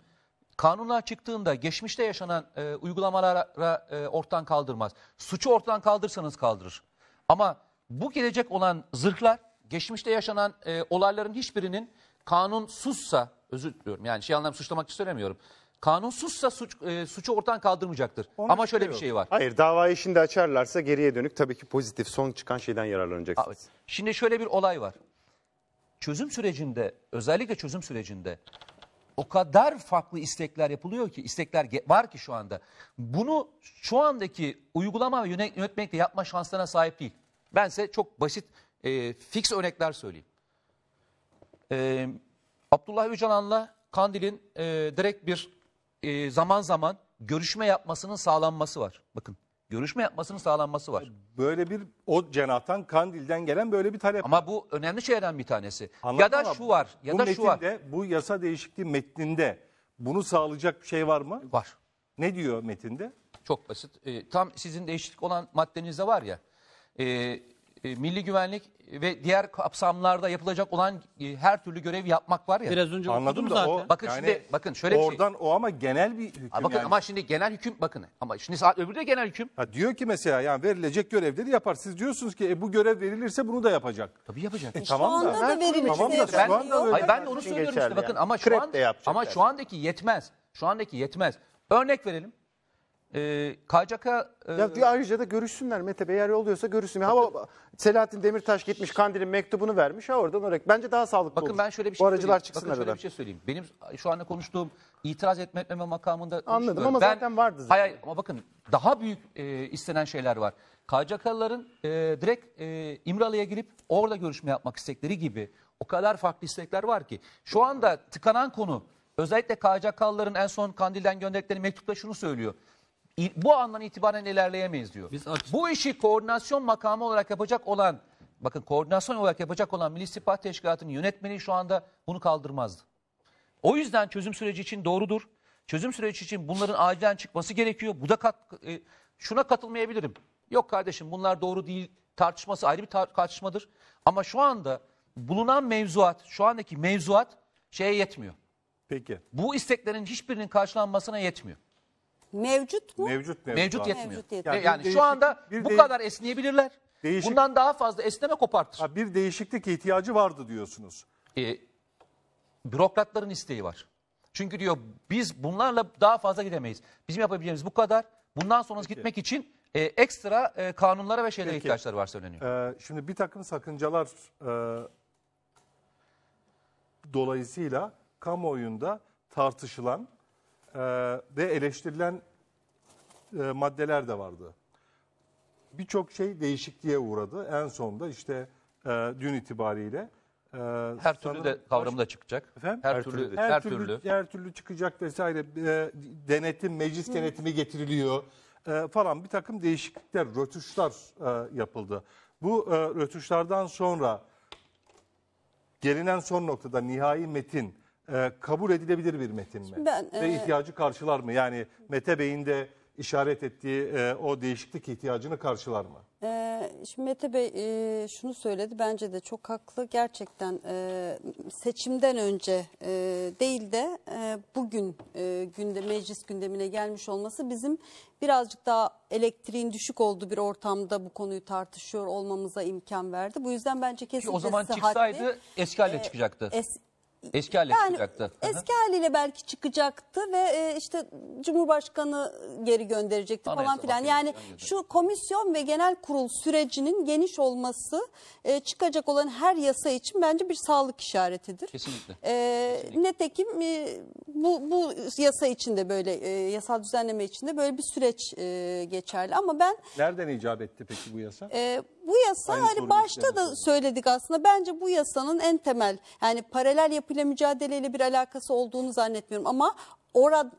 Kanunlar çıktığında geçmişte yaşanan e, uygulamalara e, ortadan kaldırmaz. Suçu ortadan kaldırsanız kaldırır. Ama bu gelecek olan zırhlar geçmişte yaşanan e, olayların hiçbirinin kanun sussa özür diliyorum yani şey anlamda suçlamak istemiyorum. Kanun sussa suç, e, suçu ortadan kaldırmayacaktır. Onun Ama şöyle bir şey var. Hayır davayı şimdi açarlarsa geriye dönük tabii ki pozitif son çıkan şeyden yararlanacaksınız. Evet. Şimdi şöyle bir olay var. Çözüm sürecinde özellikle çözüm sürecinde o kadar farklı istekler yapılıyor ki istekler var ki şu anda. Bunu şu andaki uygulama ve yönetmekle yapma şanslarına sahip değil. Bense çok basit e, fix örnekler söyleyeyim. E, Abdullah Öcalan'la Kandil'in e, direkt bir e, zaman zaman görüşme yapmasının sağlanması var. Bakın görüşme yapmasının sağlanması var. Böyle bir o cenahtan Kandil'den gelen böyle bir talep. Ama bu önemli şeylerden bir tanesi. Anlatma ya da şu var ya bu da şu var. metinde, Bu yasa değişikliği metninde bunu sağlayacak bir şey var mı? Var. Ne diyor metinde? Çok basit. E, tam sizin değişiklik olan maddenizde var ya. Ee, e, milli güvenlik ve diğer kapsamlarda yapılacak olan e, her türlü görev yapmak var ya. Biraz önce Anladım da zaten. o Bakın yani şimdi bakın şöyle bir şey. oradan o ama genel bir hüküm Ha, bakın yani. ama şimdi genel hüküm bakın. Ama şimdi saat öbürü de genel hüküm. Ha, diyor ki mesela yani verilecek görevleri yapar. Siz diyorsunuz ki e, bu görev verilirse bunu da yapacak. Tabii yapacak. E, tamam da. onda da verilmiş Tamam da şu Ben, anda öyle. hayır, ben de şey onu söylüyorum işte bakın yani. ama şu an ama şu andaki yetmez. Şu andaki yetmez. Örnek verelim. E, ee, KCK... E, ya, ayrıca da görüşsünler Mete Bey eğer oluyorsa görüşsün. Ha, Selahattin Demirtaş gitmiş Kandil'in mektubunu vermiş. Ha oradan oraya. Bence daha sağlıklı Bakın olur. ben şöyle bir şey Bu aracılar çıksın Bakın şöyle bir şey söyleyeyim. Benim şu anda konuştuğum itiraz etme etmeme makamında... Anladım ama ben, zaten vardı zaten. Hayır ama bakın daha büyük e, istenen şeyler var. KCK'ların e, direkt e, İmralı'ya girip orada görüşme yapmak istekleri gibi o kadar farklı istekler var ki. Şu anda tıkanan konu özellikle KCK'ların en son Kandil'den gönderdikleri mektupta şunu söylüyor bu andan itibaren ilerleyemeyiz diyor. Biz bu işi koordinasyon makamı olarak yapacak olan bakın koordinasyon olarak yapacak olan Milli İstihbarat Teşkilatı'nın yönetmeliği şu anda bunu kaldırmazdı. O yüzden çözüm süreci için doğrudur. Çözüm süreci için bunların acilen çıkması gerekiyor. Bu da kat, e, şuna katılmayabilirim. Yok kardeşim bunlar doğru değil tartışması ayrı bir tar- tartışmadır. Ama şu anda bulunan mevzuat, şu andaki mevzuat şeye yetmiyor. Peki. Bu isteklerin hiçbirinin karşılanmasına yetmiyor. Mevcut mu? Mevcut mevcut. Mevcut yetmiyor. Mevcut yetmiyor. Yani, yani şu anda bir bu kadar esneyebilirler. Değişik- Bundan daha fazla esneme kopartır. Ha, bir değişiklik ihtiyacı vardı diyorsunuz. Ee, bürokratların isteği var. Çünkü diyor biz bunlarla daha fazla gidemeyiz. Bizim yapabileceğimiz bu kadar. Bundan sonrası gitmek için e, ekstra e, kanunlara ve şeylere Peki. ihtiyaçları var söyleniyor. Ee, şimdi bir takım sakıncalar e, dolayısıyla kamuoyunda tartışılan e, ee, de eleştirilen e, maddeler de vardı. Birçok şey değişikliğe uğradı. En sonunda işte e, dün itibariyle. E, her türlü de kavramı da çıkacak. Efendim? Her, her türlü, türlü, her türlü, türlü, her türlü çıkacak vesaire. E, denetim, meclis Hı. denetimi getiriliyor e, falan bir takım değişiklikler, rötuşlar e, yapıldı. Bu e, rötuşlardan sonra gelinen son noktada nihai metin e, kabul edilebilir bir metin mi? Ben, Ve e, ihtiyacı karşılar mı? Yani Mete Bey'in de işaret ettiği e, o değişiklik ihtiyacını karşılar mı? E, şimdi Mete Bey e, şunu söyledi bence de çok haklı gerçekten e, seçimden önce e, değil de e, bugün e, günde meclis gündemine gelmiş olması bizim birazcık daha elektriğin düşük olduğu bir ortamda bu konuyu tartışıyor olmamıza imkan verdi. Bu yüzden bence kesinlikle Ki o zaman sıhhatli. çıksaydı eski halde e, çıkacaktı. Es, Eski haliyle yani, çıkacaktı. Eski haliyle belki çıkacaktı ve e, işte Cumhurbaşkanı geri gönderecekti Anayasa falan filan. Yani şu komisyon ve genel kurul sürecinin geniş olması e, çıkacak olan her yasa için bence bir sağlık işaretidir. Kesinlikle. E, Kesinlikle. Netekim e, bu, bu yasa içinde böyle yasal düzenleme içinde böyle bir süreç geçerli ama ben... Nereden icap etti peki bu yasa? E, bu yasa hani başta da söyledik aslında bence bu yasanın en temel yani paralel yapıyla mücadeleyle bir alakası olduğunu zannetmiyorum ama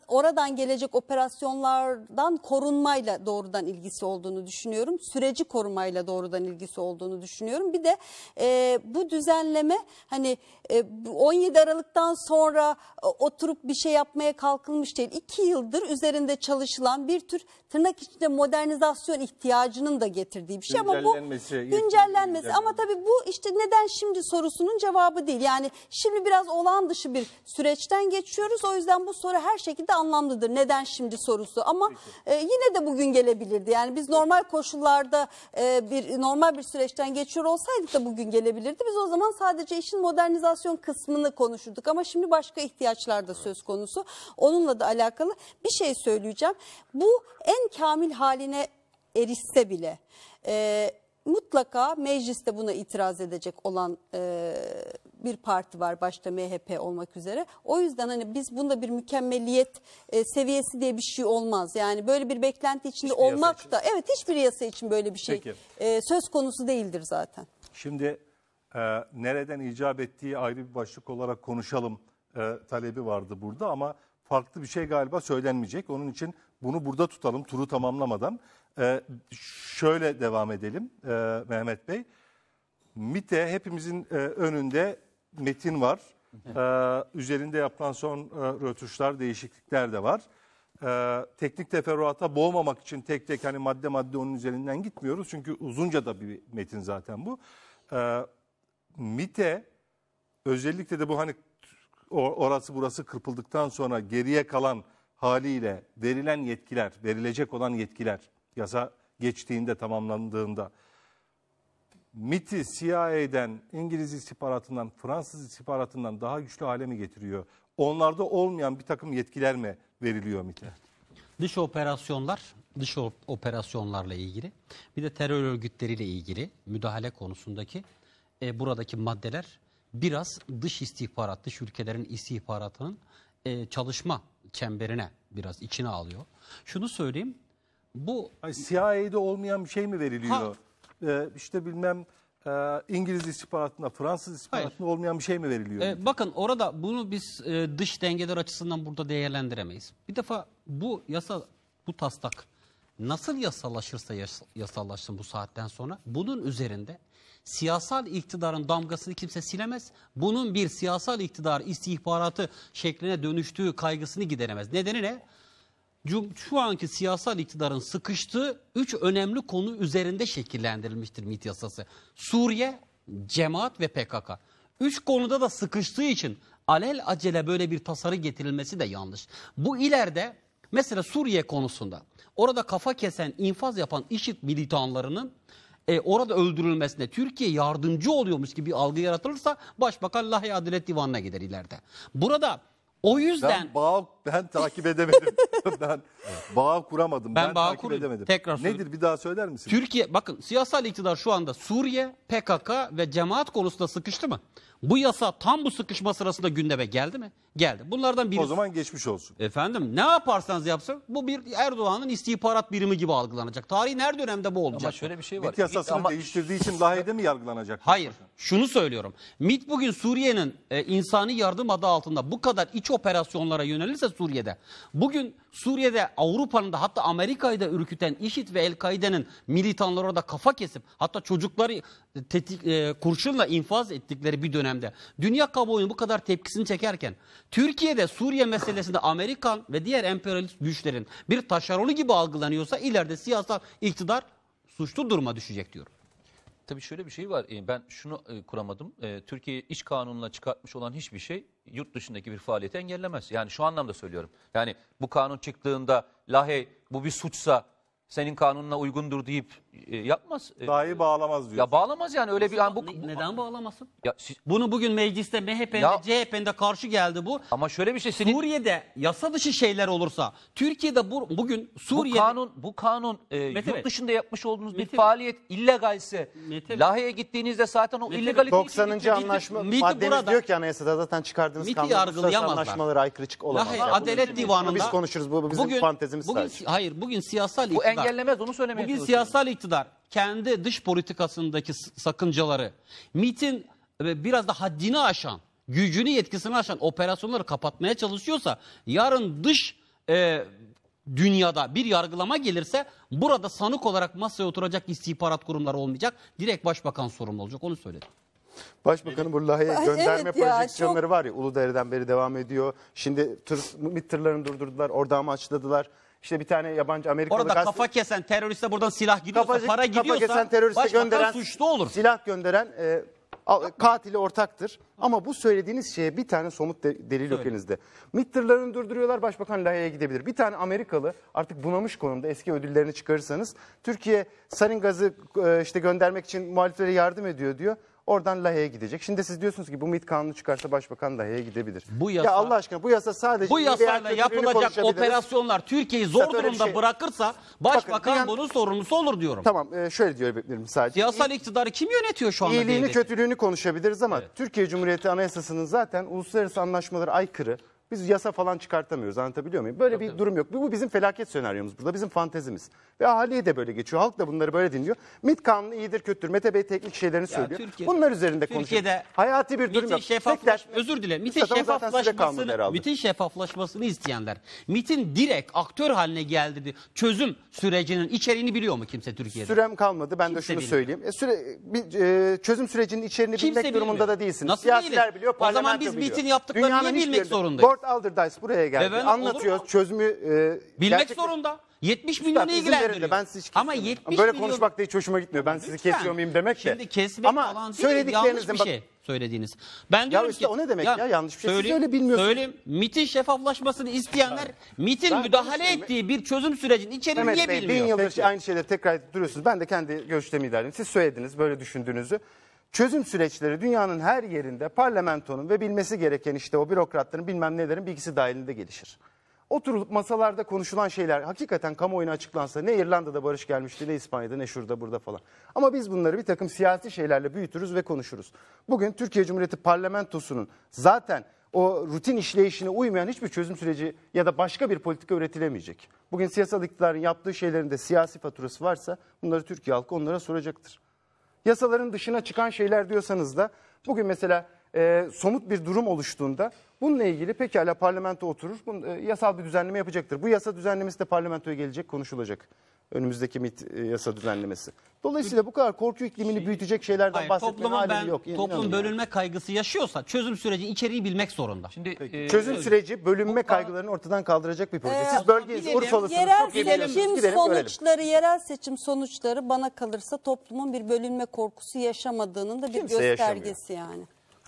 oradan gelecek operasyonlardan korunmayla doğrudan ilgisi olduğunu düşünüyorum. Süreci korumayla doğrudan ilgisi olduğunu düşünüyorum. Bir de e, bu düzenleme hani e, 17 Aralık'tan sonra e, oturup bir şey yapmaya kalkılmış değil. İki yıldır üzerinde çalışılan bir tür tırnak içinde modernizasyon ihtiyacının da getirdiği bir şey ama bu güncellenmesi ama tabii bu işte neden şimdi sorusunun cevabı değil. Yani şimdi biraz olağan dışı bir süreçten geçiyoruz. O yüzden bu soru her şekilde anlamlıdır. Neden şimdi sorusu ama e, yine de bugün gelebilirdi. Yani biz normal koşullarda e, bir normal bir süreçten geçiyor olsaydık da bugün gelebilirdi. Biz o zaman sadece işin modernizasyon kısmını konuşurduk ama şimdi başka ihtiyaçlar da söz konusu. Onunla da alakalı bir şey söyleyeceğim. Bu en kamil haline erişse bile e, mutlaka mecliste buna itiraz edecek olan e, bir parti var başta MHP olmak üzere. O yüzden hani biz bunda bir mükemmeliyet e, seviyesi diye bir şey olmaz. Yani böyle bir beklenti içinde hiçbir olmak için. da evet hiçbir yasa için böyle bir şey e, söz konusu değildir zaten. Şimdi e, nereden icap ettiği ayrı bir başlık olarak konuşalım e, talebi vardı burada ama farklı bir şey galiba söylenmeyecek. Onun için bunu burada tutalım turu tamamlamadan. Ee, şöyle devam edelim e, Mehmet Bey. MIT'e hepimizin e, önünde metin var. Ee, üzerinde yapılan son e, rötuşlar, değişiklikler de var. Ee, teknik teferruata boğmamak için tek tek hani madde madde onun üzerinden gitmiyoruz. Çünkü uzunca da bir metin zaten bu. Ee, MIT'e özellikle de bu hani orası burası kırpıldıktan sonra geriye kalan haliyle verilen yetkiler, verilecek olan yetkiler yasa geçtiğinde tamamlandığında MIT'i CIA'den, İngiliz istihbaratından, Fransız istihbaratından daha güçlü hale mi getiriyor? Onlarda olmayan bir takım yetkiler mi veriliyor MIT'e? Dış operasyonlar, dış operasyonlarla ilgili bir de terör örgütleriyle ilgili müdahale konusundaki e, buradaki maddeler biraz dış istihbarat, dış ülkelerin istihbaratının e, çalışma çemberine biraz içine alıyor. Şunu söyleyeyim, bu CIA'de olmayan bir şey mi veriliyor? Ee, işte bilmem e, İngiliz istihbaratına, Fransız istihbaratına olmayan bir şey mi veriliyor? E, bakın orada bunu biz e, dış dengeler açısından burada değerlendiremeyiz. Bir defa bu yasa, bu taslak nasıl yasalaşırsa yas- yasallaşsın bu saatten sonra bunun üzerinde siyasal iktidarın damgasını kimse silemez. Bunun bir siyasal iktidar istihbaratı şekline dönüştüğü kaygısını gideremez. Nedeni ne? şu anki siyasal iktidarın sıkıştığı üç önemli konu üzerinde şekillendirilmiştir MİT yasası. Suriye, cemaat ve PKK. Üç konuda da sıkıştığı için alel acele böyle bir tasarı getirilmesi de yanlış. Bu ileride mesela Suriye konusunda orada kafa kesen, infaz yapan IŞİD militanlarının e, orada öldürülmesine Türkiye yardımcı oluyormuş gibi bir algı yaratılırsa Başbakan Lahey Adalet Divanı'na gider ileride. Burada o yüzden... Ben bağ ben takip edemedim. ben bağ kuramadım. Ben, ben bağ takip kurayım. edemedim. Tekrar Nedir sorayım. bir daha söyler misin? Türkiye bakın siyasal iktidar şu anda Suriye, PKK ve cemaat konusunda sıkıştı mı? Bu yasa tam bu sıkışma sırasında gündeme geldi mi? Geldi. Bunlardan biri... O zaman geçmiş olsun. Efendim ne yaparsanız yapsın bu bir Erdoğan'ın istihbarat birimi gibi algılanacak. Tarihi her dönemde bu olacak. Ama şöyle bir şey var. MİT yasasını ama... değiştirdiği için lahide mi yargılanacak? Hayır. Şunu söylüyorum. MİT bugün Suriye'nin e, insani yardım adı altında bu kadar iç operasyonlara yönelirse Suriye'de. Bugün Suriye'de Avrupa'nın da hatta Amerika'yı da ürküten IŞİD ve El-Kaide'nin militanlara da kafa kesip hatta çocukları e, tetik, e, kurşunla infaz ettikleri bir dönemde dünya kamuoyunun bu kadar tepkisini çekerken Türkiye'de Suriye meselesinde Amerikan ve diğer emperyalist güçlerin bir taşeronu gibi algılanıyorsa ileride siyasal iktidar suçlu duruma düşecek diyorum tabii şöyle bir şey var. E, ben şunu e, kuramadım. Türkiye iç kanunla çıkartmış olan hiçbir şey yurt dışındaki bir faaliyeti engellemez. Yani şu anlamda söylüyorum. Yani bu kanun çıktığında lahe bu bir suçsa senin kanununa uygundur deyip e, yapmaz. E, Dahi bağlamaz diyor. Ya bağlamaz yani öyle bir yani bu, neden bağlamasın? Ya siz, Bunu bugün mecliste MHP'nin Ya- karşı geldi bu. ama şöyle bir şey senin Suriye'de yasa dışı şeyler olursa Türkiye'de bu, bugün Suriye bu kanun bu kanun e, Mete Bey. dışında yapmış olduğunuz bir Bey. faaliyet illegalse Mete gittiğinizde zaten o Mete Bey. illegalite 90. anlaşma MİT maddemiz burada- diyor ki anayasada zaten çıkardığınız MİT'i kanun uluslararası aykırı çık olamaz. Lahey Adalet bunu Divanı'nda- biz konuşuruz bu bizim fantezimiz bugün, sadece. Hayır bugün siyasal Bu iktidar engellemez onu söylemeye Bugün siyasal iktidar kendi dış politikasındaki sakıncaları, MIT'in e, biraz da haddini aşan, gücünü yetkisini aşan operasyonları kapatmaya çalışıyorsa yarın dış e, dünyada bir yargılama gelirse burada sanık olarak masaya oturacak istihbarat kurumları olmayacak. Direkt başbakan sorumlu olacak onu söyledim. Başbakanın Burlaha'ya Ay, gönderme evet projeksiyonları çok... var ya Uludere'den beri devam ediyor. Şimdi tır, MİT tırlarını durdurdular, orada amaçladılar. İşte bir tane yabancı Amerikalı Orada kafa kesen teröriste buradan silah gidiyorsa, kafa, para gidiyorsa kafa kesen teröriste gönderen, suçlu olur. Silah gönderen e, katili ortaktır. Ama bu söylediğiniz şeye bir tane somut de- delil yok elinizde. MİT'lerlerini durduruyorlar, başbakan Lahey'e gidebilir. Bir tane Amerikalı artık bunamış konumda eski ödüllerini çıkarırsanız Türkiye sarin gazı e, işte göndermek için muhaliflere yardım ediyor diyor. Oradan Lahey'e gidecek. Şimdi siz diyorsunuz ki bu MIT kanunu çıkarsa başbakan Lahey'e gidebilir. Bu yasa, ya Allah aşkına bu yasa sadece... Bu yasayla yapılacak operasyonlar Türkiye'yi zor Zaten durumda şey, bırakırsa başbakan bakın, yani, bunun sorumlusu olur diyorum. Tamam e, şöyle diyebilirim sadece. Siyasal iktidarı kim yönetiyor şu anda? İyiliğini kötülüğünü konuşabiliriz ama evet. Türkiye Cumhuriyeti Anayasası'nın zaten uluslararası anlaşmalara aykırı biz yasa falan çıkartamıyoruz anlatabiliyor muyum? Böyle bir durum yok. Bu bizim felaket senaryomuz burada bizim fantezimiz. Ve ahaliye de böyle geçiyor. Halk da bunları böyle dinliyor. MIT kanunu iyidir kötüdür. Mete Bey teknik şeylerini söylüyor. Türkiye- Bunlar üzerinde konuşuyor. Türkiye'de Hayati bir durum yok. şeffaflaş, Tekrar- özür dile. MIT'in Zaten şeffaflaşmasını, şeffaflaşmasını isteyenler, MIT'in direkt aktör haline geldiği çözüm sürecinin içeriğini biliyor mu kimse Türkiye'de? Sürem kalmadı. Ben de şunu bilmiyor. söyleyeyim. E, süre, bir, e, çözüm sürecinin içeriğini Kimse bilmek durumunda da değilsiniz. Nasıl Siyasiler değiliz? biliyor, O zaman parlamento biz biliyor. yaptıklarını niye bilmek hiçbir zorundayız? Robert Alderdice buraya geldi. Efendim, Anlatıyor çözümü. E, Bilmek gerçekleş- zorunda. 70 milyonu Üstad, ilgilendiriyor. ben sizi hiç Ama 70 Böyle milyon- konuşmak da hiç hoşuma gitmiyor. Ben sizi Lütfen. kesiyor muyum demek de. Şimdi kesmek Ama falan yanlış söylediklerinizin bir bak- şey söylediğiniz. Ben diyorum işte ki, o ne demek ya? Yanlış bir şey. Siz öyle bilmiyorsunuz. Söyleyeyim, MIT'in şeffaflaşmasını isteyenler MIT'in müdahale ettiği bir çözüm sürecinin içeriğini Mehmet niye Bey bin bilmiyor? yıldır aynı şeyleri tekrar edip duruyorsunuz. Ben de kendi görüşlerimi idare Siz söylediniz böyle düşündüğünüzü çözüm süreçleri dünyanın her yerinde parlamentonun ve bilmesi gereken işte o bürokratların bilmem nelerin bilgisi dahilinde gelişir. Oturulup masalarda konuşulan şeyler hakikaten kamuoyuna açıklansa ne İrlanda'da barış gelmişti ne İspanya'da ne şurada burada falan. Ama biz bunları bir takım siyasi şeylerle büyütürüz ve konuşuruz. Bugün Türkiye Cumhuriyeti parlamentosunun zaten o rutin işleyişine uymayan hiçbir çözüm süreci ya da başka bir politika üretilemeyecek. Bugün siyasal iktidarın yaptığı şeylerin de siyasi faturası varsa bunları Türkiye halkı onlara soracaktır yasaların dışına çıkan şeyler diyorsanız da bugün mesela e, somut bir durum oluştuğunda Bununla ilgili pekala parlamento oturur. Bunun, e, yasal bir düzenleme yapacaktır. Bu yasa düzenlemesi de parlamentoya gelecek, konuşulacak. Önümüzdeki MIT e, yasa düzenlemesi. Dolayısıyla bu kadar korku iklimini şey, büyütecek şeylerden Hayır, bahsetmenin alemi yok. toplum İnanın yani. bölünme kaygısı yaşıyorsa çözüm süreci içeriği bilmek zorunda. Şimdi e, Çözüm Özgür, e, süreci bölünme kaygılarını ortadan kaldıracak bir proje. Ee, Siz bölgeyiz, gidelim. Urfalısınız. Yerel çok iyi biliyorsunuz. seçim Gidelim, sonuçları, yerel seçim sonuçları bana kalırsa toplumun bir bölünme korkusu yaşamadığının da bir Kimse göstergesi yani.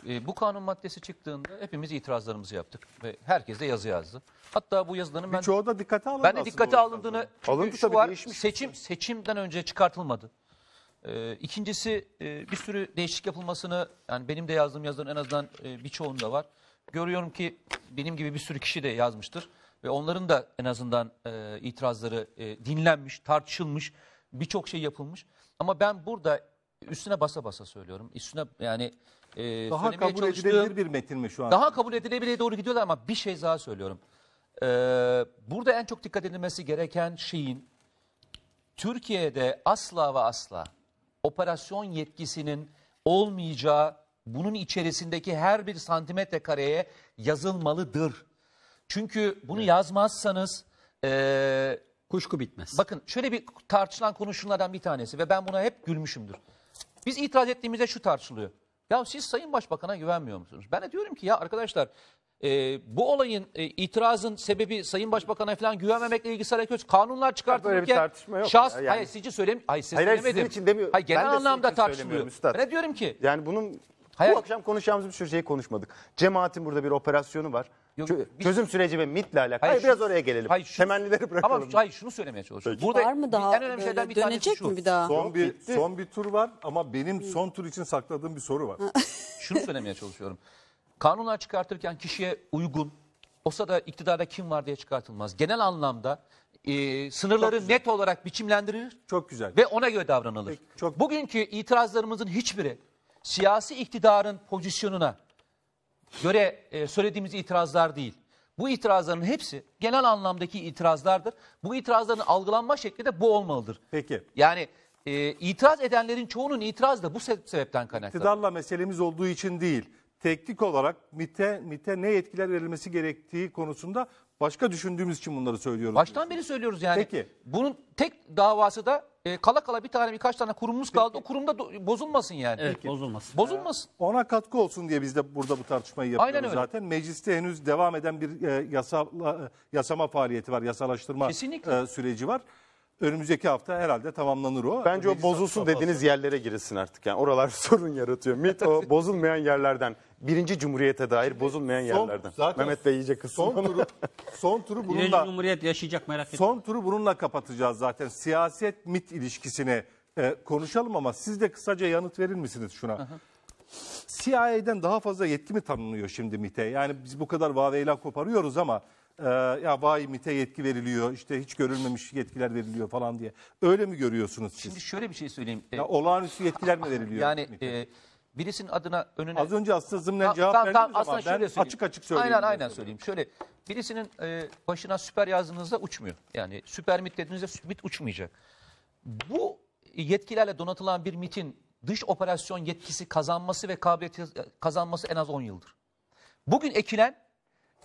E, bu kanun maddesi çıktığında hepimiz itirazlarımızı yaptık ve herkes de yazı yazdı. Hatta bu yazıların ben Birçoğu da dikkate alındı. Ben de dikkate alındığını Alındı şu tabii, var, seçim seçimden önce çıkartılmadı. E, ikincisi e, bir sürü değişiklik yapılmasını yani benim de yazdığım yazıların en azından e, birçoğunda var. Görüyorum ki benim gibi bir sürü kişi de yazmıştır ve onların da en azından e, itirazları e, dinlenmiş, tartışılmış, birçok şey yapılmış. Ama ben burada üstüne basa basa söylüyorum. Üstüne yani e, Daha kabul çalıştığı- edilebilir bir metin mi şu an? Daha kabul edilebileye doğru gidiyorlar ama bir şey daha söylüyorum. Ee, burada en çok dikkat edilmesi gereken şeyin Türkiye'de asla ve asla operasyon yetkisinin olmayacağı bunun içerisindeki her bir santimetre kareye yazılmalıdır. Çünkü bunu yazmazsanız e, Kuşku bitmez. Bakın şöyle bir tartışılan konuşmalardan bir tanesi ve ben buna hep gülmüşümdür. Biz itiraz ettiğimizde şu tartışılıyor. Ya siz Sayın Başbakan'a güvenmiyor musunuz? Ben de diyorum ki ya arkadaşlar e, bu olayın e, itirazın sebebi Sayın Başbakan'a falan güvenmemekle ilgili alakası kanunlar Böyle bir tartışma yok. şahs Yani- hayır sizce söylem hayır siz Hayır, sizin için demiyorum. Hayır, genel Ben anlamda için Ben de diyorum ki Yani bunun Hayır. bu akşam konuşacağımız bir sürü şeyi konuşmadık. Cemaatin burada bir operasyonu var. Yok, Çö- biz- çözüm süreci ve MIT'le alakalı. Hayır, Hayır, şu- biraz oraya gelelim. Hayır, şu- Temennileri bırakalım. Ama hayır şunu söylemeye çalışıyorum. Peki. Var mı daha? en önemli şeyden bir tanesi şu. mi bir daha? Son bir son bir tur var ama benim son tur için sakladığım bir soru var. Şunu söylemeye çalışıyorum. Kanunlar çıkartırken kişiye uygun, olsa da iktidarda kim var diye çıkartılmaz. Genel anlamda e, sınırları net olarak biçimlendirilir Çok güzel. ve ona göre davranılır. Peki, çok- Bugünkü itirazlarımızın hiçbiri siyasi iktidarın pozisyonuna göre e, söylediğimiz itirazlar değil. Bu itirazların hepsi genel anlamdaki itirazlardır. Bu itirazların algılanma şekli de bu olmalıdır. Peki. Yani e, itiraz edenlerin çoğunun itirazı da bu sebepten kaynaklanır. İktidarla meselemiz olduğu için değil. Teknik olarak MIT'e MIT'e ne yetkiler verilmesi gerektiği konusunda başka düşündüğümüz için bunları söylüyoruz. Baştan diyorsun. beri söylüyoruz yani. Peki. Bunun tek davası da e, kala kala bir tane birkaç tane kurumumuz kaldı. O kurumda bozulmasın yani. Evet bozulmasın. Bozulmasın. Ee, ona katkı olsun diye biz de burada bu tartışmayı yapıyoruz zaten. Mecliste henüz devam eden bir e, yasa, e, yasama faaliyeti var, yasalaştırma e, süreci var. Önümüzdeki hafta herhalde tamamlanır o. Bence o bozulsun dediğiniz yerlere girilsin artık. Yani oralar sorun yaratıyor. MIT o bozulmayan yerlerden birinci cumhuriyete dair bozulmayan son, yerlerden. Zaten Mehmet Bey iyice kısmı. Son turu, son turu bununla. Birinci cumhuriyet yaşayacak merak etme. Son turu bununla kapatacağız zaten. Siyaset mit ilişkisini e, konuşalım ama siz de kısaca yanıt verir misiniz şuna? Aha. CIA'den daha fazla yetki mi tanınıyor şimdi MIT'e? Yani biz bu kadar vaveyla koparıyoruz ama e, ya vay MIT'e yetki veriliyor işte hiç görülmemiş yetkiler veriliyor falan diye. Öyle mi görüyorsunuz siz? Şimdi şöyle bir şey söyleyeyim. Ya, olağanüstü yetkiler mi veriliyor? Yani MİT e? birisinin adına önüne... Az önce aslında zımnen Ha, cevap tamam, tamam, verdiğiniz aslında zaman şöyle ben açık açık söyleyeyim. Aynen aynen söyleyeyim. Şöyle birisinin e, başına süper yazdığınızda uçmuyor. Yani süper mit dediğinizde mit uçmayacak. Bu yetkilerle donatılan bir mitin dış operasyon yetkisi kazanması ve kabiliyeti kazanması en az 10 yıldır. Bugün ekilen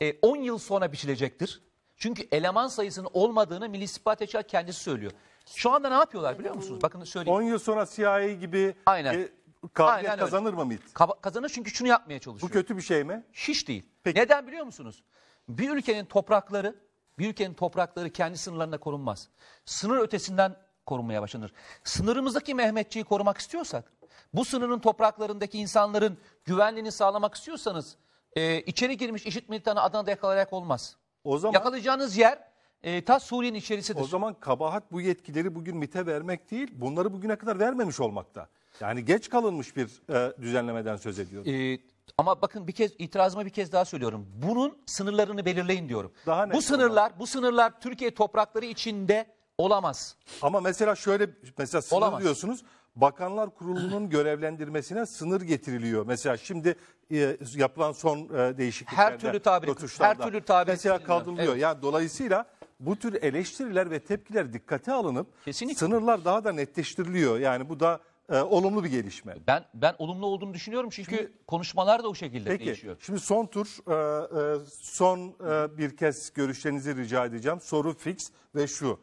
e, 10 yıl sonra biçilecektir. Çünkü eleman sayısının olmadığını Milli İstihbarat Teşkilatı kendisi söylüyor. Şu anda ne yapıyorlar biliyor musunuz? Bakın söyleyeyim. 10 yıl sonra CIA gibi Aynen. e, kabiliyet Aynen öyle. kazanır mı MIT? Kaba- Kazanır çünkü şunu yapmaya çalışıyor. Bu kötü bir şey mi? Hiç değil. Peki. Neden biliyor musunuz? Bir ülkenin toprakları, bir ülkenin toprakları kendi sınırlarında korunmaz. Sınır ötesinden korunmaya başlanır. Sınırımızdaki Mehmetçiği korumak istiyorsak, bu sınırın topraklarındaki insanların güvenliğini sağlamak istiyorsanız, e, içeri girmiş işit militanı Adana'da yakalayarak olmaz. O zaman Yakalayacağınız yer e, ta Suriye'nin içerisidir. o zaman kabahat bu yetkileri bugün MIT'e vermek değil, bunları bugüne kadar vermemiş olmakta. Yani geç kalınmış bir e, düzenlemeden söz ediyorum. Ee, ama bakın bir kez itirazıma bir kez daha söylüyorum. Bunun sınırlarını belirleyin diyorum. Daha bu sınırlar bu sınırlar Türkiye toprakları içinde olamaz. Ama mesela şöyle mesela sınır Olamaz. diyorsunuz. Bakanlar Kurulu'nun görevlendirmesine sınır getiriliyor. Mesela şimdi e, yapılan son e, değişikliklerde Her türlü tabir her türlü tabir mesela kaldırılıyor. Evet. Yani dolayısıyla bu tür eleştiriler ve tepkiler dikkate alınıp Kesinlikle. sınırlar daha da netleştiriliyor. Yani bu da e, olumlu bir gelişme. Ben ben olumlu olduğunu düşünüyorum çünkü Şimdi, konuşmalar da o şekilde peki, değişiyor. Şimdi son tur, e, e, son e, bir kez görüşlerinizi rica edeceğim. Soru fix ve şu.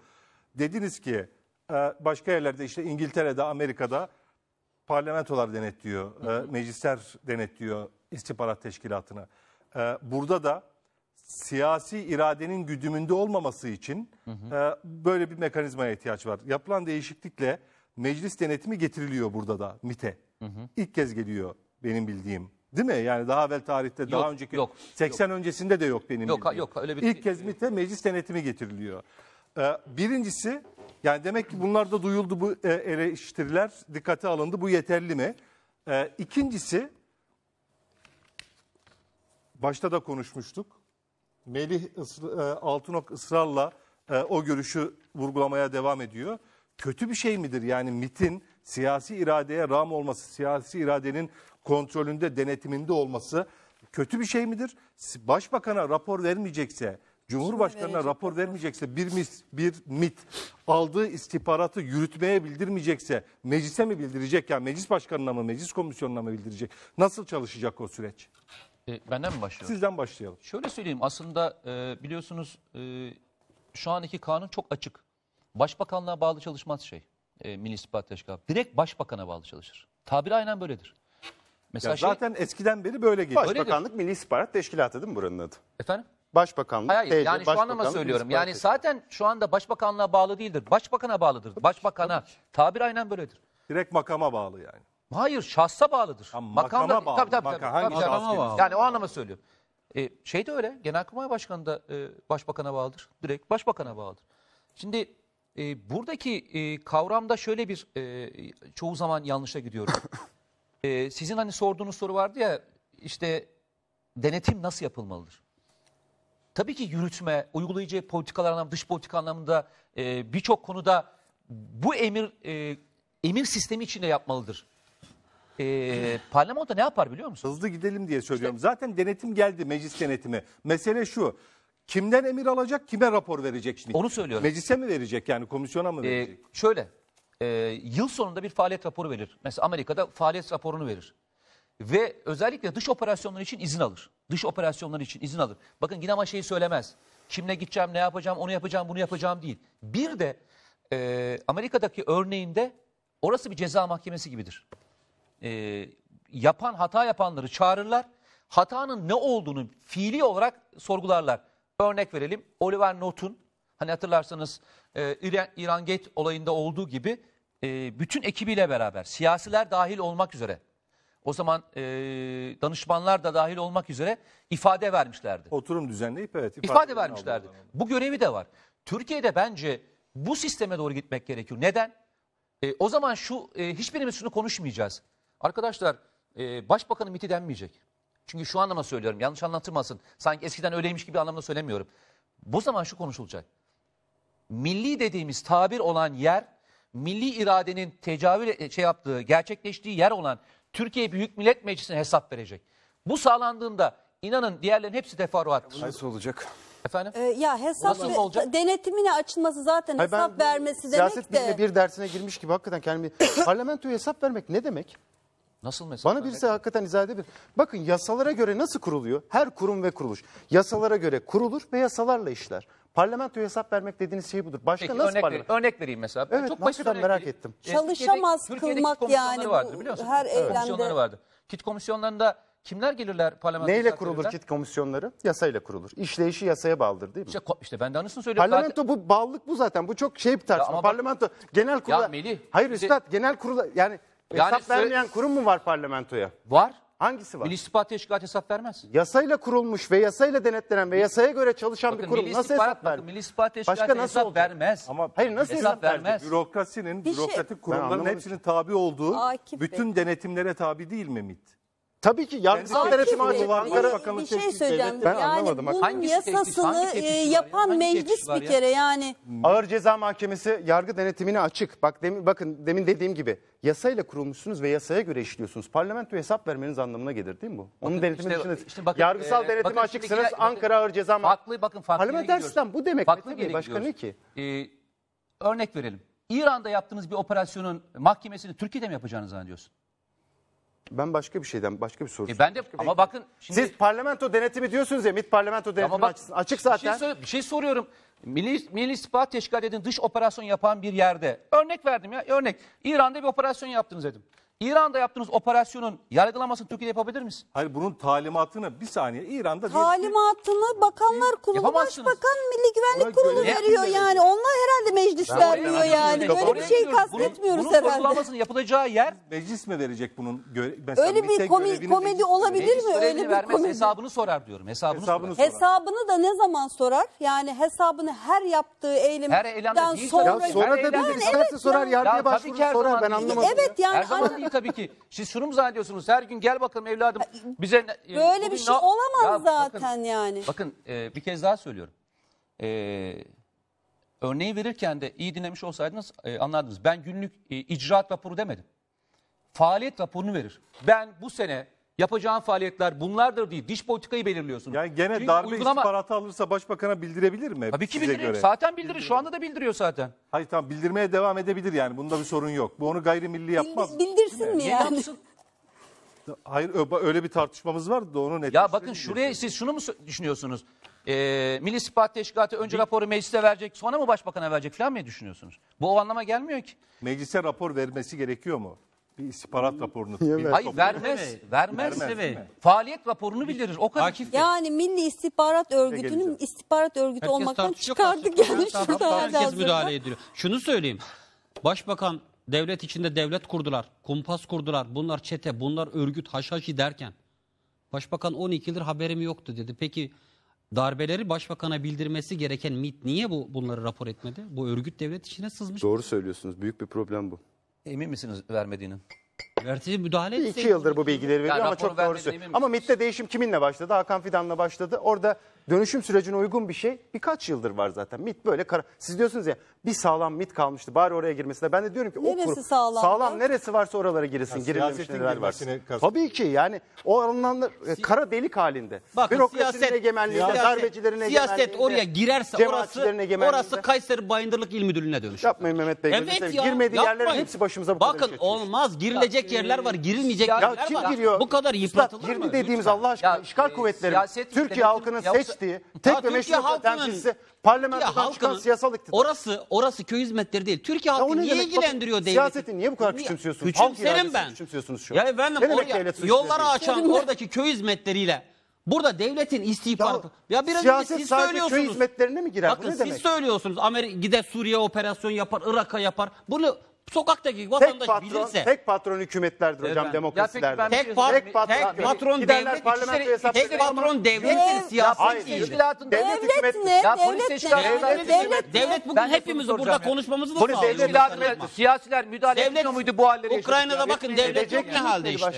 Dediniz ki e, başka yerlerde işte İngiltere'de, Amerika'da parlamentolar denetliyor, e, meclisler denetliyor istihbarat teşkilatını. E, burada da siyasi iradenin güdümünde olmaması için hı hı. E, böyle bir mekanizmaya ihtiyaç var. Yapılan değişiklikle meclis denetimi getiriliyor burada da MIT'e. Hı hı. İlk kez geliyor benim bildiğim. Değil mi? Yani daha evvel tarihte yok, daha önceki yok, 80 yok. öncesinde de yok benim yok, bildiğim. Yok öyle bir İlk kez MIT'e meclis denetimi getiriliyor. Ee, birincisi yani demek ki bunlar da duyuldu bu e, eleştiriler dikkate alındı bu yeterli mi? Ee, ikincisi başta da konuşmuştuk. Melih e, Altınok ısrarla e, o görüşü vurgulamaya devam ediyor kötü bir şey midir? Yani MIT'in siyasi iradeye ram olması, siyasi iradenin kontrolünde, denetiminde olması kötü bir şey midir? Başbakana rapor vermeyecekse, Cumhurbaşkanına rapor vermeyecekse bir mit, bir MIT aldığı istihbaratı yürütmeye bildirmeyecekse meclise mi bildirecek yani meclis başkanına mı meclis komisyonuna mı bildirecek? Nasıl çalışacak o süreç? E, benden mi başlayalım? Sizden başlayalım. Şöyle söyleyeyim aslında e, biliyorsunuz e, şu anki kanun çok açık başbakanlığa bağlı çalışmaz şey. E, Milli İstihbarat Teşkilatı. Direkt başbakana bağlı çalışır. Tabir aynen böyledir. Mesela Ya şey, zaten eskiden beri böyle geliyor. Başbakanlık Milli İstihbarat Teşkilatı değil mi buranın adı? efendim? Başbakanlık. Hayır TC, yani şu anlama söylüyorum. Yani zaten şu anda başbakanlığa bağlı değildir. Başbakana bağlıdır. Başbakana. Tabir aynen böyledir. Direkt makama bağlı yani. Hayır şahsa bağlıdır. Ha, makama Makamda- bağlı. Tabii tabii. Maka- tabii, tabii, tabii. gelirse. Yani o anlama söylüyorum. E, şey de öyle. Genelkurmay Başkanı da e, başbakana bağlıdır. Direkt başbakana bağlıdır. Şimdi e, buradaki e, kavramda şöyle bir e, çoğu zaman yanlışa gidiyorum. e, sizin hani sorduğunuz soru vardı ya işte denetim nasıl yapılmalıdır? Tabii ki yürütme, uygulayıcı politikalar anlamında, dış politika anlamında e, birçok konuda bu emir e, emir sistemi içinde yapmalıdır. E, parlamento ne yapar biliyor musunuz? Hızlı gidelim diye söylüyorum. Zaten denetim geldi, meclis denetimi. Mesele şu, Kimden emir alacak, kime rapor verecek şimdi? Onu söylüyorum. Meclise mi verecek yani, komisyona mı Ee, verecek? şöyle, e, yıl sonunda bir faaliyet raporu verir. Mesela Amerika'da faaliyet raporunu verir. Ve özellikle dış operasyonlar için izin alır. Dış operasyonlar için izin alır. Bakın yine ama şeyi söylemez. Kimle gideceğim, ne yapacağım, onu yapacağım, bunu yapacağım değil. Bir de e, Amerika'daki örneğinde orası bir ceza mahkemesi gibidir. E, yapan, hata yapanları çağırırlar. Hatanın ne olduğunu fiili olarak sorgularlar. Örnek verelim Oliver Not'un hani hatırlarsanız e, İran, İran Gate olayında olduğu gibi e, bütün ekibiyle beraber siyasiler dahil olmak üzere o zaman e, danışmanlar da dahil olmak üzere ifade vermişlerdi. Oturum düzenleyip evet ifade, ifade vermişlerdi. Bu görevi de var. Türkiye'de bence bu sisteme doğru gitmek gerekiyor. Neden? E, o zaman şu e, hiçbirimiz şunu konuşmayacağız. Arkadaşlar e, başbakanın miti denmeyecek. Çünkü şu anlama söylüyorum yanlış anlatılmasın. Sanki eskiden öyleymiş gibi anlamda söylemiyorum. Bu zaman şu konuşulacak. Milli dediğimiz tabir olan yer, milli iradenin tecavüz e, şey yaptığı, gerçekleştiği yer olan Türkiye Büyük Millet Meclisi'ne hesap verecek. Bu sağlandığında inanın diğerlerin hepsi teferruattır. Nasıl olacak? Efendim? Ee, ya hesap Nasıl denetimine açılması zaten Hayır, hesap ben, vermesi demek de. Siyaset bilimi bir dersine girmiş gibi hakikaten kendimi parlamentoya hesap vermek ne demek? Nasıl mesela? Bana birisi hakikaten izah edebilir. Bakın yasalara göre nasıl kuruluyor? Her kurum ve kuruluş. Yasalara göre kurulur ve yasalarla işler. Parlamento hesap vermek dediğiniz şey budur. Başka Peki, nasıl örnek, örnek vereyim mesela. Evet, Çok basit örnek merak vereyim. ettim. Çalışamaz kılmak yani. Vardır, biliyor Her evet. vardı. vardır. Kit komisyonlarında kimler gelirler parlamento Neyle kurulur gelirler? kit komisyonları? Yasayla kurulur. İşleyişi yasaya bağlıdır değil mi? İşte, işte ben de anısını söylüyorum. Parlamento bu bağlılık bu zaten. Bu çok şey bir tartışma. Parlamento genel kurula... Ya Melih. Hayır bize... üstad genel kurula... Yani yani hesap vermeyen kurum mu var parlamentoya? Var. Hangisi var? Milli İstihbarat Teşkilatı hesap vermez. Yasayla kurulmuş ve yasayla denetlenen ve yasaya göre çalışan bakın, bir kurum nasıl hesap vermez? Milli İstihbarat Teşkilatı Başka nasıl hesap olacak? vermez. Ama Hayır nasıl hesap, hesap vermez? Bürokrasinin, şey- bürokratik kurumların hepsinin tabi olduğu Akif bütün denetimlere tabi değil mi Mit? Tabii ki yargısal denetim teşvik- açık. Ankara Bakanlığı şey söyleyeceğim. Ben Yani anlamadım. bunun Hangisi yasasını hangi teşvik e, yapan Hangi meclis bir ya? kere yani. Hmm. Ağır Ceza Mahkemesi yargı denetimine açık. Bak demin bakın demin dediğim gibi yasayla kurulmuşsunuz ve yasaya göre işliyorsunuz. Parlamento hesap vermeniz anlamına gelir değil mi bu? Onun denetimi işte- dışında işte bakın, yargısal e, denetime bakın açıksınız. şimdiki- bakın, Ankara Ağır Ceza Mahkemesi. Farklı bakın farklı yere Parlamenter gidiyoruz. sistem bu demek. Farklı mi bir başka ne ki? Ee, örnek verelim. İran'da yaptığınız bir operasyonun mahkemesini Türkiye'de mi yapacağını zannediyorsun? Ben başka bir şeyden, başka bir soru. E ben de ama bakın şimdi Siz parlamento denetimi diyorsunuz ya, MİT parlamento denetimi bak- açsın. açık bir zaten. şey, bir şey soruyorum. Milli, Milli İstihbarat Teşkilatı'nın dış operasyon yapan bir yerde. Örnek verdim ya örnek. İran'da bir operasyon yaptınız dedim. İran'da yaptığınız operasyonun yargılanmasını Türkiye'de yapabilir miyiz? Hayır bunun talimatını bir saniye İran'da... Talimatını Bakanlar Kurulu Başbakan Milli Güvenlik Ona Kurulu veriyor yani. Onlar herhalde meclis Ben- diyor yani. Böyle bir şey kastetmiyoruz bunun, bunun herhalde. sorgulanmasının yapılacağı yer meclis mi verecek bunun? mesela Öyle bir MİT'e komi- komedi olabilir meclis mi? Öyle görevini bir komedi. hesabını sorar diyorum. Hesabını, Hesabını sorar. Hesabını da ne zaman sorar? Yani hesabını her yaptığı eylemden sonra tabii. Ya sonra da bilir. sorar, yargıya Ya tabii başvurur sorar. Ben anlamadım. Evet yani değil tabii ki. Siz şunu mu zannediyorsunuz? Her gün gel bakalım evladım bize... E, böyle bir şey olamaz Ya zaten bakın, yani. Bakın e, bir kez daha söylüyorum. E, örneği verirken de iyi dinlemiş olsaydınız e, anlardınız. Ben günlük e, icraat raporu demedim. Faaliyet raporunu verir. Ben bu sene yapacağın faaliyetler bunlardır diye Diş politikayı belirliyorsunuz. Yani gene Çünkü darbe uygulama... istihbaratı alırsa başbakana bildirebilir mi? Tabii ki bildirir. Göre? Zaten bildirir. Şu anda da bildiriyor zaten. Hayır tamam bildirmeye devam edebilir yani. Bunda bir sorun yok. Bu onu gayrimilli yapmaz. bildirsin mi yani? Hayır öyle bir tartışmamız vardı da onu net. Ya bakın şuraya siz şunu mu düşünüyorsunuz? Ee, Milli İstihbarat Teşkilatı önce Bil raporu meclise verecek sonra mı başbakana verecek falan mı düşünüyorsunuz? Bu o anlama gelmiyor ki. Meclise rapor vermesi gerekiyor mu? Bir istihbarat raporunu. bir Hayır raporunu- vermez. Vermez. Evet. Faaliyet raporunu bildirir. O kadar. Akif Yani Milli İstihbarat Örgütü'nün istihbarat örgütü herkes olmaktan tartışıyor, çıkardık tartışıyor. şurada Herkes müdahale ediyor. Şunu söyleyeyim. Başbakan devlet içinde devlet kurdular. Kumpas kurdular. Bunlar çete, bunlar örgüt, haşhaşi derken. Başbakan 12 yıldır haberim yoktu dedi. Peki darbeleri başbakana bildirmesi gereken MIT niye bu bunları rapor etmedi? Bu örgüt devlet içine sızmış. Doğru söylüyorsunuz. Büyük bir problem bu. Emin misiniz vermediğinin? Vertiği müdahale etse. İki yıldır bu bilgileri veriyor ama çok vermediğine doğrusu. Ama MIT'te değişim kiminle başladı? Hakan Fidan'la başladı. Orada dönüşüm sürecine uygun bir şey birkaç yıldır var zaten. MIT böyle kara... Siz diyorsunuz ya bir sağlam MIT kalmıştı bari oraya girmesine. Ben de diyorum ki neresi o kurum sağlam, sağlam neresi varsa oralara girilsin. Ya, Girilmemiş neler var. Tabii ki yani o alanlar e, kara delik halinde. Bakın, Bürokrasinin siyaset, egemenliğinde, siyaset, darbecilerin egemenliğinde. Siyaset oraya girerse orası, orası Kayseri Bayındırlık İl Müdürlüğü'ne dönüşür. Yapmayın Mehmet Bey. Evet ya, Girmediği yapmayın. yerlerin hepsi başımıza bu Bakın, kadar Bakın olmaz girilecek ya, yerler var girilmeyecek ya, yerler kim var. Giriyor? Bu kadar yıpratılır Girdi mı? dediğimiz Allah aşkına ya, işgal e, kuvvetleri Türkiye halkının seç seçtiği tek ve meşru temsilcisi parlamentodan çıkan siyasal iktidar. Orası, orası köy hizmetleri değil. Türkiye halkı niye demek, ilgilendiriyor devleti? Siyaseti niye bu kadar küçümsüyorsunuz? Küçümserim ben. Küçümsüyorsunuz şu an. Ya efendim or- yolları açan oradaki köy hizmetleriyle Burada devletin istihbaratı. Ya, ya biraz önce siz söylüyorsunuz. Köy hizmetlerine mi girer? Bakın Bu ne siz demek? söylüyorsunuz. Amerika gide, Suriye operasyon yapar, Irak'a yapar. Bunu sokaktaki vatandaş tek patron, bilirse. Tek patron hükümetlerdir hocam Efendim? demokrasilerde. Ya peki ben bir şey Tek, par söyleyeyim. tek patron, tek Tek patron Giderler devlet parlamentoya ikişleri, hesap tek veremez. patron devlettir, Devlet- Hayır, siyaset değil. Devlet, Devlet hükümet- ne? Ya polis Devlet ne? teşkilatı- Devlet, devlet, Devlet bugün hepimiz burada konuşmamızı da Polis sağlıyor. teşkilatı ve siyasiler müdahale etmiyor muydu bu halleri? Ukrayna'da bakın devlet yok ne halde işte.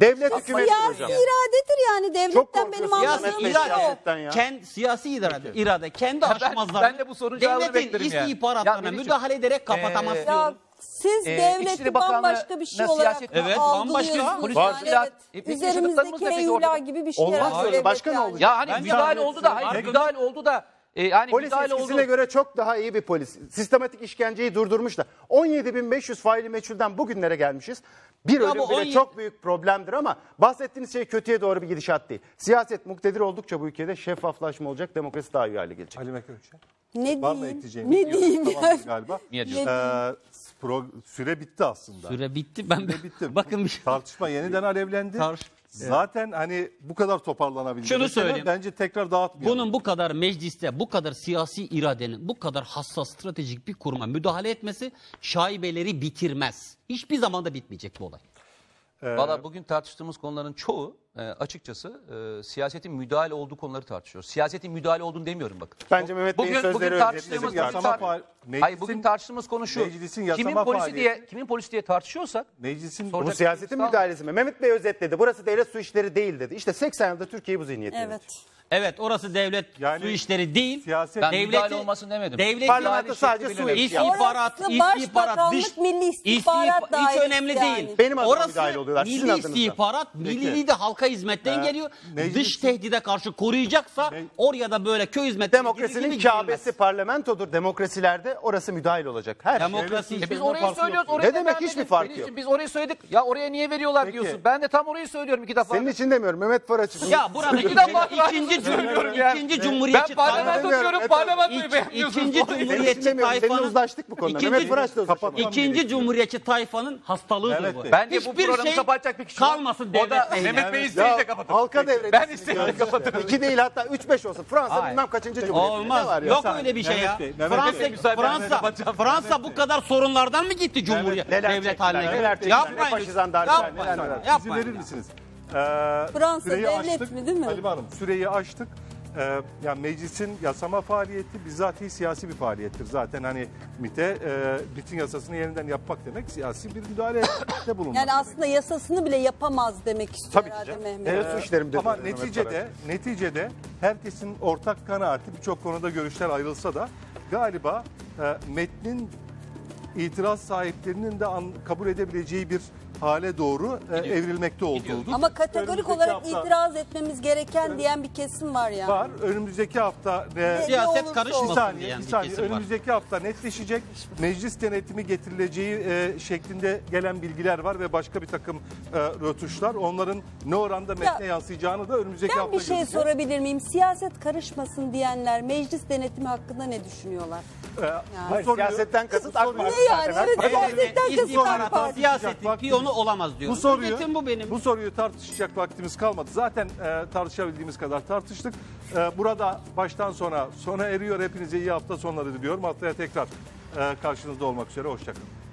Devlet hükümetidir Siyasi hocam. iradedir yani Çok devletten benim korkuyorsunuz anladığım Mehmet Bey, şey o. siyasetten ya. Kend, siyasi irade, irade kendi ben- aşmazları ben de bu sorunun cevabını devletin beklerim yani. istihbaratlarına Ya Melih'ciğim, müdahale ederek e, kapatamaz ee, diyorum. Siz Ee, devleti İçişleri bambaşka bir şey olarak siyaset- Evet, bambaşka bir algılıyorsunuz. polis- Yani Var. evet, Üzerimizdeki yaşadıklarımız da gibi bir şeyler Olmaz öyle. Başka ne olacak? Ya hani Bence müdahale oldu da hayır müdahale oldu da e, hani Polis müdahale oldu. göre çok daha iyi bir polis. Sistematik işkenceyi durdurmuş da 17.500 faili meçhulden bugünlere gelmişiz. Bir ölüm bu bile 17 çok büyük problemdir ama bahsettiğiniz şey kötüye doğru bir gidişat değil. Siyaset muktedir oldukça bu ülkede şeffaflaşma olacak, demokrasi daha iyi hale gelecek. Ali Mekke Ne diyeyim? ekleyeceğim? Ne diyeyim? Tamam galiba. Niye diyorsun? Ee, Pro, süre bitti aslında. Süre bitti. Ben süre bitti. Bakın bir şey- Tartışma yeniden alevlendi. Tartış Zaten hani bu kadar toparlanabilir. Şunu söyleyeyim. Bence tekrar dağıtmayalım. Bunun bu kadar mecliste, bu kadar siyasi iradenin, bu kadar hassas stratejik bir kuruma müdahale etmesi şaibeleri bitirmez. Hiçbir zaman da bitmeyecek bu olay. Ee, Valla bugün tartıştığımız konuların çoğu e, açıkçası e, siyasetin müdahale olduğu konuları tartışıyoruz. Siyasetin müdahale olduğunu demiyorum bakın. Bence Mehmet Bey'in sözleri bugün tartıştığımız, bugün, tar meclisin, Hayır bugün tartıştığımız konu şu. Meclisin kimin yasama polisi faaliyeti. diye kimin polisi diye tartışıyorsak Meclisin Bu siyasetin müdahalesi mi? Mehmet Bey özetledi. Burası devlet su işleri değil dedi. İşte 80 yılda Türkiye'yi bu zihniyet yönetiyor. Evet. Evet orası devlet Yani su işleri değil. siyaset- Ben müdahale olmasın demedim. Devletin Parlamento sadece su işi. istihbarat, Orası istihbarat, Başbakanlık, dış Milli İstihbarat hiç önemli yani. değil. Benim adıma Orası müdahale oluyorlar, sizin milli adınızdan. istihbarat, milliliği de halka hizmetten Ee, geliyor. meclisin- Dış tehdide karşı koruyacaksa Me- oraya da böyle köy hizmetleri Demokrasinin gibi girilmez. parlamentodur. Demokrasilerde orası müdahil olacak. Her şey. E biz orayı söylüyoruz. Oraya Ne demek? vermedin. Hiçbir fark yok. Biz orayı söyledik. Ya oraya niye veriyorlar Peki. diyorsun. Ben de tam orayı söylüyorum iki defa. Senin için demiyorum. Mehmet Faraç'ı. Ya burada İki defa farklı ikinci, söylüyorum cumhuriyet, İkinci cumhuriyetçi tayfa. ben parlamento diyorum. Evet, Parlamentoyu beğenmiyorsunuz. İkinci cumhuriyetçi demiyorum. Seninle tayfanın uzlaştık bu konuda. Mehmet Fıraç da uzlaşalım. İkinci cumhuriyetçi tayfanın hastalığı Evet, bu. Bence bu Hiçbir programı şey kapatacak bir kişi var. kalmasın O da devlet Mehmet Bey isteyince kapatın. Halka devredilsin. Ben isteyince istiyorum. kapatırım. İki değil hatta üç beş olsun. Fransa Hayır. bilmem kaçıncı cumhuriyeti. Ne Olmaz. var ya? Yok öyle bir şey ya. Mehmet Fransa, Bey, müsaade Fransa Fransa bu kadar sorunlardan mı gitti Cumhuriyet neler devlet çektiler, haline neler geldi? Yapmayın. ne Yapmayın. faşizan Yapmayın. neler Yapmayın. Yapmayın. İzin verir Yapmayın. misiniz? Ee, Fransa süreyi devlet mi, değil mi? Halime Hanım süreyi açtık. Ee, yani meclisin yasama faaliyeti bizatihi siyasi bir faaliyettir. Zaten hani MİT'e e, MİT'in yasasını yeniden yapmak demek siyasi bir müdahalede bulunmak. Yani demek. aslında yasasını bile yapamaz demek istiyor Tabii ki herhalde canım. Mehmet. Evet. Suç işlerim dedi. Ama Mehmet neticede Karar. neticede herkesin ortak kanaati birçok konuda görüşler ayrılsa da galiba e, metnin itiraz sahiplerinin de an, kabul edebileceği bir hale doğru e, evrilmekte olduğunu. Ama kategorik olarak hafta- itiraz etmemiz gereken diyen bir kesim var yani. Var. Önümüzdeki hafta ne? Ne- Siyaset olursa Bir saniye, diyen bir saniye. kesim var. Önümüzdeki hafta netleşecek. Meclis denetimi getirileceği e, şeklinde gelen bilgiler var ve başka bir takım e, rötuşlar. Onların ne oranda metne yansıyacağını da önümüzdeki hafta. Ben bir şey göreceğiz. sorabilir miyim? Siyaset karışmasın diyenler meclis denetimi hakkında ne düşünüyorlar? E, bu Hayır, soruyu- siyasetten kasıt AK Parti. Ne yani? Evet, siyasetten kasıt AK Parti. siyasetin sorumlu olamaz diyoruz. Bu soruyu, Üretim bu benim. Bu soruyu tartışacak vaktimiz kalmadı. Zaten e, tartışabildiğimiz kadar tartıştık. E, burada baştan sona sona eriyor. Hepinize iyi hafta sonları diliyorum. Haftaya tekrar e, karşınızda olmak üzere. Hoşçakalın.